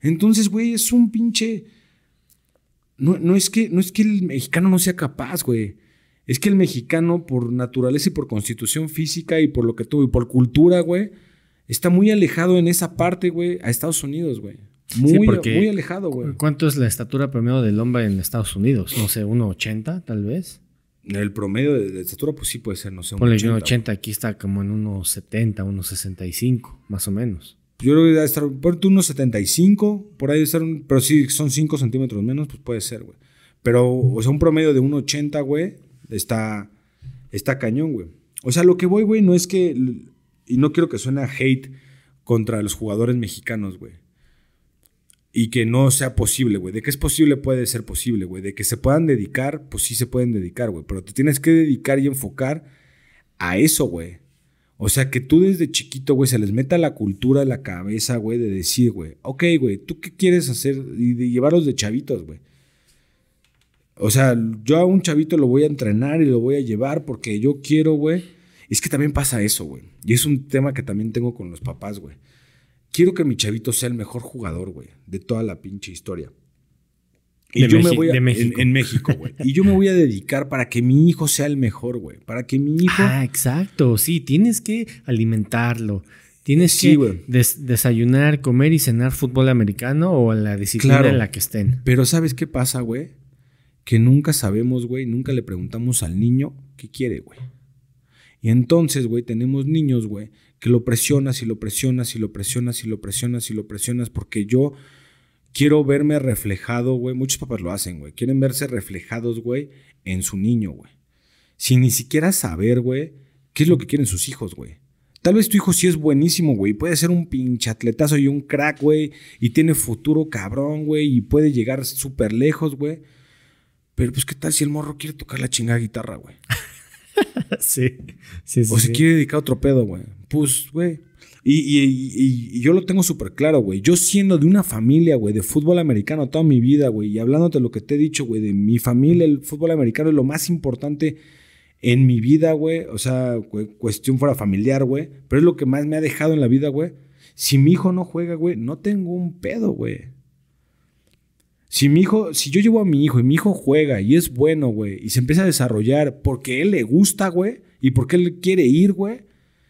Entonces, güey, es un pinche... No, es que, no es que el mexicano no sea capaz, güey. Es que el mexicano, por naturaleza y por constitución física y por lo que tuvo y por cultura, güey, está muy alejado en esa parte, güey, a Estados Unidos, güey. Muy, muy alejado, güey. ¿Cuánto es la estatura promedio del hombre en Estados Unidos? No sé, 1,80 tal vez. En el promedio de, estatura, pues sí puede ser, no sé, un Ponle 80. aquí está como en unos 70, unos 65, más o menos. Yo creo que debe estar, por unos 75, por ahí debe estar, pero si son 5 centímetros menos, pues puede ser, güey. Pero, o sea, un promedio de 1,80, güey, está, está cañón, güey. O sea, lo que voy, güey, no es que, y no quiero que suene hate contra los jugadores mexicanos, güey y que no sea posible, güey. De que es posible puede ser posible, güey. De que se puedan dedicar, pues sí se pueden dedicar, güey. Pero te tienes que dedicar y enfocar a eso, güey. O sea, que tú desde chiquito, güey, se les meta la cultura en la cabeza, güey, de decir, güey, ok, güey, ¿tú qué quieres hacer? Y de llevarlos de chavitos, güey. O sea, yo a un chavito lo voy a entrenar y lo voy a llevar porque yo quiero, güey. Es que también pasa eso, güey. Y es un tema que también tengo con los papás, güey quiero que mi chavito sea el mejor jugador, güey, de toda la pinche historia. Y yo me voy a, En, México, güey. y yo me voy a dedicar para que mi hijo sea el mejor, güey. Para que mi hijo. Ah, exacto. Sí, tienes que alimentarlo. Tienes que desayunar, comer y cenar fútbol americano o la disciplina en la que estén. Pero ¿sabes qué pasa, güey? Que nunca sabemos, güey. Nunca le preguntamos al niño qué quiere, güey. Y entonces, güey, tenemos niños, güey, que lo presionas y lo presionas y lo presionas y lo presionas y lo presionas porque yo quiero verme reflejado, güey. Muchos papás lo hacen, güey. Quieren verse reflejados, güey, en su niño, güey. Sin ni siquiera saber, güey, qué es lo que quieren sus hijos, güey. Tal vez tu hijo sí es buenísimo, güey. Puede ser un pinche atletazo y un crack, güey. Y tiene futuro cabrón, güey. Y puede llegar súper lejos, güey. Pero pues, ¿qué tal si el morro quiere tocar la chingada guitarra, güey? sí, sí, sí. O se quiere dedicar a otro pedo, güey. Pues, güey. Y, yo lo tengo súper claro, güey. Yo siendo de una familia, güey, de fútbol americano toda mi vida, güey, y hablándote de lo que te he dicho, güey, de mi familia, el fútbol americano es lo más importante en mi vida, güey. O sea, cuestión fuera familiar, güey. Pero es lo que más me ha dejado en la vida, güey. Si mi hijo no juega, güey, no tengo un pedo, güey. Si mi hijo, si yo llevo a mi hijo y mi hijo juega y es bueno, güey, y se empieza a desarrollar porque él le gusta, güey, y porque él quiere ir, güey,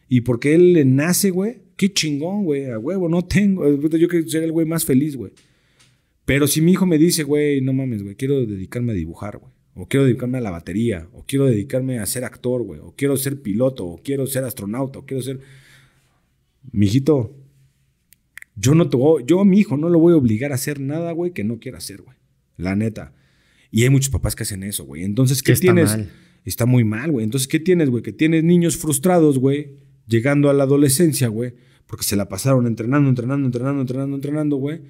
y porque él le nace, güey, qué chingón, güey, a huevo, no tengo, eh, yo quiero ser el güey más feliz, güey. Pero si mi hijo me dice, güey, no mames, güey, quiero dedicarme a dibujar, güey, o quiero dedicarme a la batería, o quiero dedicarme a ser actor, güey, o quiero ser piloto, o quiero ser astronauta, o quiero ser... hijito. Yo no te yo a mi hijo no lo voy a obligar a hacer nada, güey, que no quiera hacer, güey. La neta. Y hay muchos papás que hacen eso, güey. Entonces, ¿qué tienes? Está muy mal, güey. Entonces, ¿qué tienes, güey? Que tienes niños frustrados, güey, llegando a la adolescencia, güey, porque se la pasaron entrenando, entrenando, entrenando, entrenando, entrenando, güey.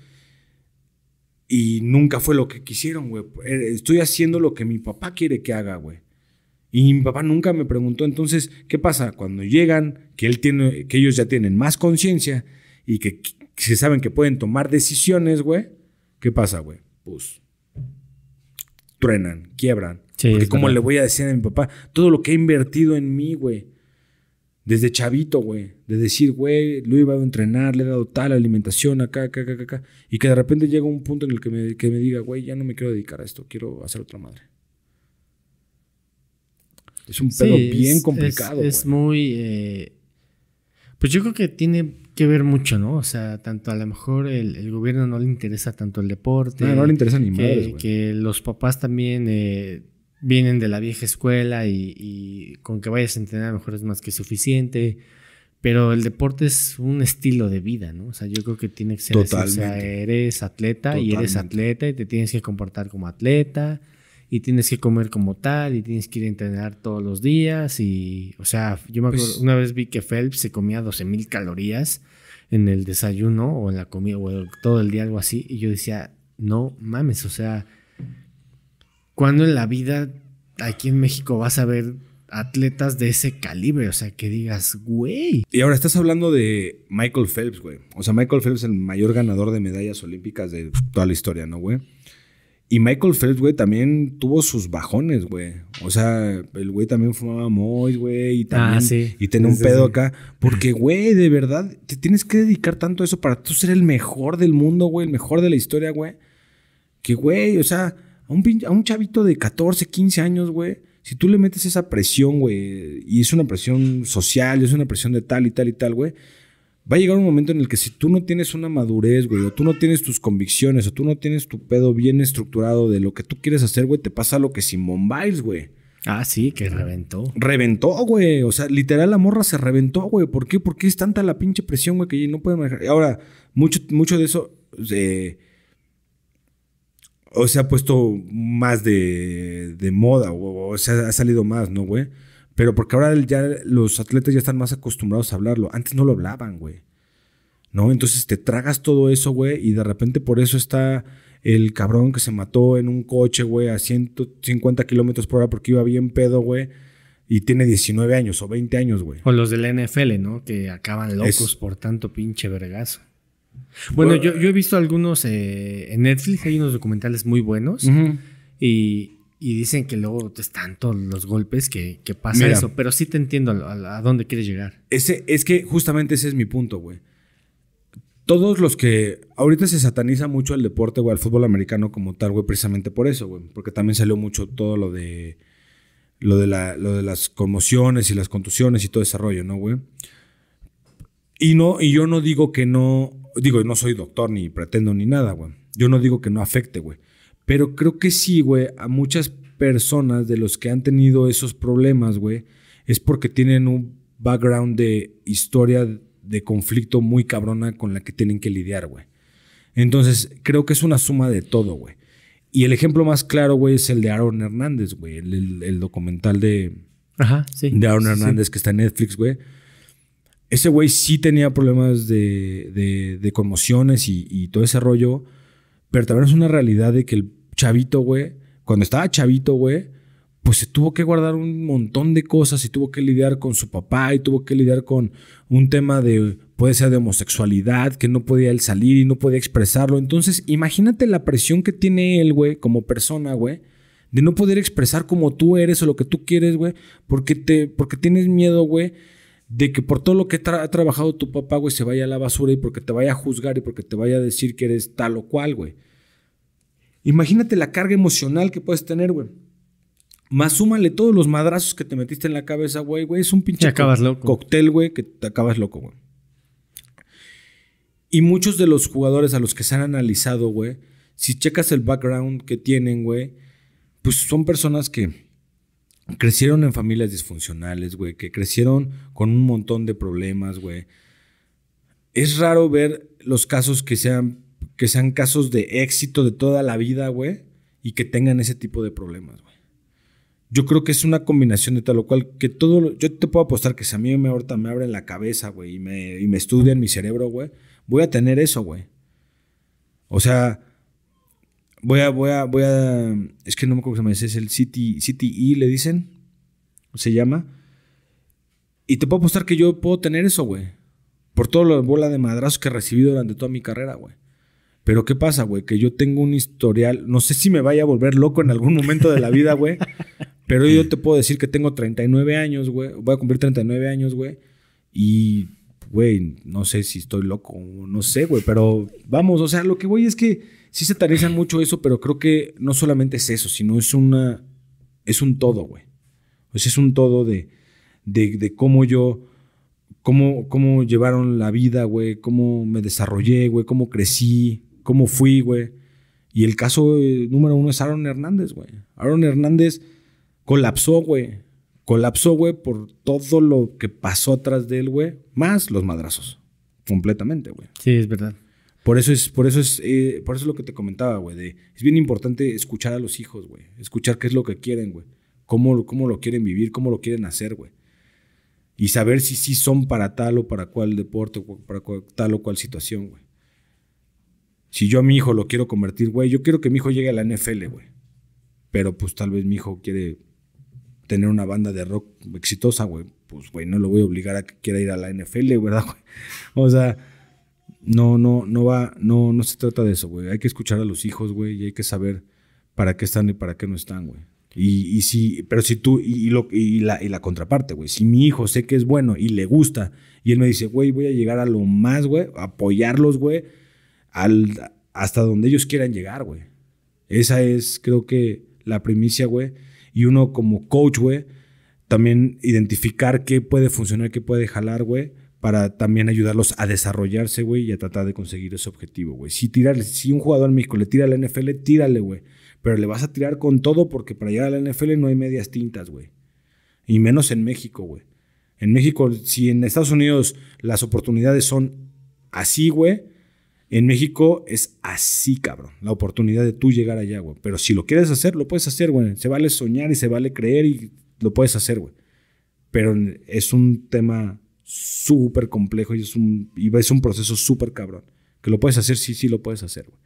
Y nunca fue lo que quisieron, güey. Eh, estoy haciendo lo que mi papá quiere que haga, güey. Y mi papá nunca me preguntó, entonces, ¿qué pasa cuando llegan que él tiene que ellos ya tienen más conciencia y que si saben que pueden tomar decisiones, güey, ¿qué pasa, güey? Pues truenan, quiebran. Porque como le voy a decir a mi papá, todo lo que he invertido en mí, güey, desde chavito, güey, de decir, güey, lo he iba a entrenar, le he dado tal alimentación, acá, acá, acá, acá, y que de repente llega un punto en el que me, diga, güey, ya no me quiero dedicar a esto, quiero hacer otra madre. Es un pedo bien complicado. Es, muy... Eh, pues yo creo que tiene que ver mucho, ¿no? O sea, tanto a lo mejor el, gobierno no le interesa tanto el deporte. No, no le interesa ni que, que los papás también eh, vienen de la vieja escuela y, con que vayas a entrenar a lo mejor es más que suficiente. Pero el deporte es un estilo de vida, ¿no? O sea, yo creo que tiene que ser O sea, eres atleta y eres atleta y te tienes que comportar como atleta y tienes que comer como tal y tienes que ir a entrenar todos los días y, o sea, yo me pues acuerdo, una vez vi que Phelps se comía 12.000 mil calorías en el desayuno o en la comida o todo el día, algo así, y yo decía, no mames, o sea, ¿cuándo en la vida aquí en México vas a ver atletas de ese calibre, o sea, que digas, güey. Y ahora estás hablando de Michael Phelps, güey. O sea, Michael Phelps es el mayor ganador de medallas olímpicas de toda la historia, ¿no, güey? Y Michael Phelps, güey, también tuvo sus bajones, güey. O sea, el güey también fumaba mois, güey. Y ah, también. Y tenía un pedo acá. Porque, güey, de verdad, te tienes que dedicar tanto a eso para tú ser el mejor del mundo, güey. El mejor de la historia, güey. Que, güey, o sea, a un, a un chavito de 14, 15 años, güey. Si tú le metes esa presión, güey, y es una presión social, y es una presión de tal y tal y tal, güey, va a llegar un momento en el que si tú no tienes una madurez, güey, o tú no tienes tus convicciones, o tú no tienes tu pedo bien estructurado de lo que tú quieres hacer, güey, te pasa lo que Simon Biles, güey. Ah, sí, que reventó. Reventó, güey. O sea, literal la morra se reventó, güey. ¿Por qué? ¿Por qué es tanta la pinche presión, güey, que no puede manejar? Ahora, mucho, mucho de eso o se ha puesto más de, moda, o, sea, se ha salido más, ¿no, güey? Pero porque ahora ya los atletas ya están más acostumbrados a hablarlo. Antes no lo hablaban, güey. ¿No? Entonces te tragas todo eso, güey, y de repente por eso está el cabrón que se mató en un coche, güey, a 150 kilómetros por hora porque iba bien pedo, güey. Y tiene 19 años o 20 años, güey. O los del NFL, ¿no? Que acaban locos por tanto pinche vergazo. Bueno, yo, he visto algunos eh, en Netflix, hay unos documentales muy buenos. Y y dicen que luego te están todos los golpes que, pasa eso. Pero sí te entiendo a, dónde quieres llegar. Ese, es que justamente ese es mi punto, güey. Todos los que. Ahorita se sataniza mucho el deporte, güey, al fútbol americano como tal, güey, precisamente por eso, güey. Porque también salió mucho todo lo de. Lo de, de las conmociones y las contusiones y todo ese rollo, ¿no, güey? Y, no, y yo no digo que no. Digo, no soy doctor ni pretendo ni nada, güey. Yo no digo que no afecte, güey. Pero creo que sí, güey, a muchas personas de los que han tenido esos problemas, güey, es porque tienen un background de historia de conflicto muy cabrona con la que tienen que lidiar, güey. Entonces, creo que es una suma de todo, güey. Y el ejemplo más claro, güey, es el de Aaron Hernández, güey. El, documental de, Ajá, sí, de Aaron Hernández que está en Netflix, güey. Ese güey sí tenía problemas de, conmociones y, y, todo ese rollo, pero también es una realidad de que el chavito, güey, cuando estaba chavito, güey, pues se tuvo que guardar un montón de cosas y tuvo que lidiar con su papá y tuvo que lidiar con un tema de, puede ser de homosexualidad, que no podía él salir y no podía expresarlo. Entonces, imagínate la presión que tiene él, güey, como persona, güey, de no poder expresar como tú eres o lo que tú quieres, güey, porque, te, porque tienes miedo, güey, de que por todo lo que ha trabajado tu papá, güey, se vaya a la basura y porque te vaya a juzgar y porque te vaya a decir que eres tal o cual, güey. Imagínate la carga emocional que puedes tener, güey. Más súmale todos los madrazos que te metiste en la cabeza, güey, güey. Es un pinche cóctel, güey, que te acabas loco, güey. Y muchos de los jugadores a los que se han analizado, güey, si checas el background que tienen, güey, pues son personas que crecieron en familias disfuncionales, güey, que crecieron con un montón de problemas, güey. Es raro ver los casos que sean que sean casos de éxito de toda la vida, güey, y que tengan ese tipo de problemas, güey. Yo creo que es una combinación de tal o cual que todo. Yo te puedo apostar que si a mí me ahorita me abren la cabeza, güey, y me, y me estudian mi cerebro, güey, voy a tener eso, güey. O sea, voy a, voy a, voy a. Es que no me acuerdo cómo se llama, es el City, City E, le dicen. Se llama. Y te puedo apostar que yo puedo tener eso, güey. Por toda la bola de madrazos que he recibido durante toda mi carrera, güey. Pero ¿qué pasa, güey? Que yo tengo un historial, no sé si me vaya a volver loco en algún momento de la vida, güey. pero yo te puedo decir que tengo 39 años, güey. Voy a cumplir 39 años, güey. Y, güey, no sé si estoy loco, no sé, güey. Pero vamos, o sea, lo que voy es que sí se aterrizan mucho eso, pero creo que no solamente es eso, sino es una... Es un todo, güey. es un todo de, de, de cómo yo... Cómo, cómo llevaron la vida, güey, cómo me desarrollé, güey, cómo crecí, cómo fui, güey. Y el caso eh, número uno es Aaron Hernández, güey. Aaron Hernández colapsó, güey. Colapsó, güey, por todo lo que pasó atrás de él, güey. Más los madrazos. Completamente, güey. Sí, es verdad. Por eso es, por eso es, eh, por eso es lo que te comentaba, güey. Es bien importante escuchar a los hijos, güey. Escuchar qué es lo que quieren, güey. Cómo, lo quieren vivir, cómo lo quieren hacer, güey. Y saber si sí son para tal o para cual deporte, para tal o cual situación, güey. Si yo a mi hijo lo quiero convertir, güey, yo quiero que mi hijo llegue a la NFL, güey. Pero pues tal vez mi hijo quiere tener una banda de rock exitosa, güey. Pues, güey, no lo voy a obligar a que quiera ir a la NFL, ¿verdad, güey? O sea, no, no, no va, no, no se trata de eso, güey. Hay que escuchar a los hijos, güey, y hay que saber para qué están y para qué no están, güey. Y, y, si, pero si tú, y, lo, y la, la, contraparte, güey, si mi hijo sé que es bueno y le gusta, y él me dice, güey, voy a llegar a lo más, güey, apoyarlos, güey, al, hasta donde ellos quieran llegar, güey. Esa es, creo que, la primicia, güey. Y uno como coach, güey, también identificar qué puede funcionar, qué puede jalar, güey, para también ayudarlos a desarrollarse, güey, y a tratar de conseguir ese objetivo, güey. Si, si un jugador en México le tira a la NFL, tírale, güey. Pero le vas a tirar con todo porque para llegar a la NFL no hay medias tintas, güey. Y menos en México, güey. En México, si en Estados Unidos las oportunidades son así, güey, en México es así, cabrón, la oportunidad de tú llegar allá, güey. Pero si lo quieres hacer, lo puedes hacer, güey. Se vale soñar y se vale creer y lo puedes hacer, güey. Pero es un tema súper complejo y es un, y es un proceso súper cabrón. Que lo puedes hacer, sí, sí lo puedes hacer, güey.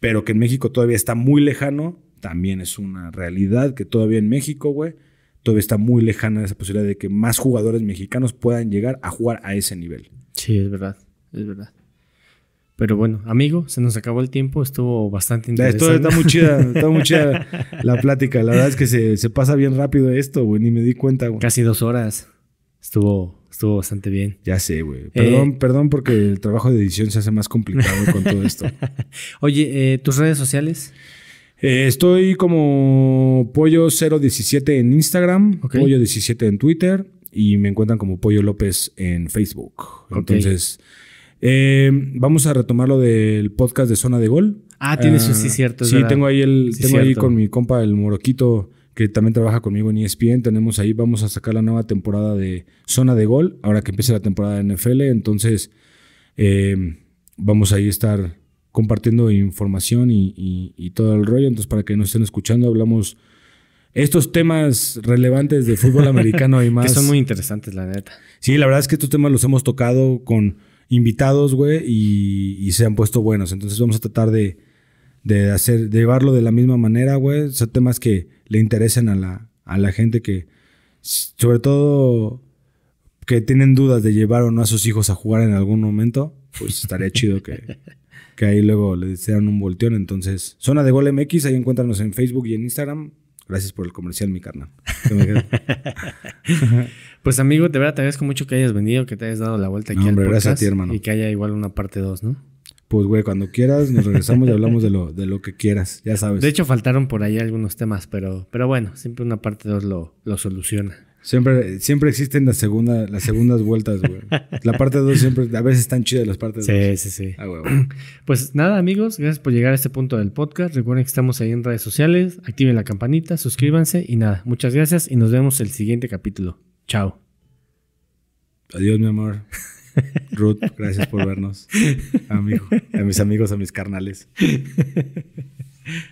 Pero que en México todavía está muy lejano, también es una realidad que todavía en México, güey, todavía está muy lejana esa posibilidad de que más jugadores mexicanos puedan llegar a jugar a ese nivel. Sí, es verdad, es verdad. Pero bueno, amigo, se nos acabó el tiempo, estuvo bastante interesante. está muy chida, está muy chida la plática. La verdad es que se, pasa bien rápido esto, güey, ni me di cuenta, güey. Casi dos horas. Estuvo, estuvo bastante bien. Ya sé, güey. Perdón, eh, perdón porque el trabajo de edición se hace más complicado con todo esto. Oye, eh, ¿tus redes sociales? Eh, estoy como pollo017 en Instagram, pollo17 en Twitter y me encuentran como Pollo López en Facebook. Entonces... Eh, vamos a retomar lo del podcast de Zona de Gol. Ah, tienes, uh, ah, sí, cierto. sí, tengo ahí el, tengo ahí con mi compa el Moroquito, que también trabaja conmigo en ESPN. Tenemos ahí, vamos a sacar la nueva temporada de Zona de Gol, ahora que empieza la temporada de NFL. Entonces, eh, vamos ahí a estar compartiendo información y, todo el rollo. Entonces, para que nos estén escuchando, hablamos estos temas relevantes de fútbol americano y más. que son muy interesantes, la neta. Sí, la verdad es que estos temas los hemos tocado con invitados, güey, y, se han puesto buenos. Entonces vamos a tratar de, hacer, llevarlo de la misma manera, güey. Son temas que le interesen a la, a la gente que, sobre todo, que tienen dudas de llevar o no a sus hijos a jugar en algún momento. Pues estaría chido que, que ahí luego le dieran un volteón. Entonces, zona de gol MX, ahí encuéntranos en Facebook y en Instagram. Gracias por el comercial, mi carnal. Pues amigo, de verdad te agradezco mucho que hayas venido, que te hayas dado la vuelta aquí al podcast. a ti, hermano. Y que haya igual una parte 2, ¿no? Pues güey, cuando quieras nos regresamos y hablamos de lo, de lo que quieras, ya sabes. De hecho faltaron por ahí algunos temas, pero, pero bueno, siempre una parte 2 lo, lo soluciona. Siempre, siempre existen las, segunda, las segundas vueltas, güey. La parte 2 siempre, a veces están chidas las partes 2. Sí, sí, ah, sí. Pues nada, amigos, gracias por llegar a este punto del podcast. Recuerden que estamos ahí en redes sociales, activen la campanita, suscríbanse y nada, muchas gracias y nos vemos el siguiente capítulo. Chao. Adiós, mi amor. Ruth, gracias por vernos. a mis amigos, a mis carnales.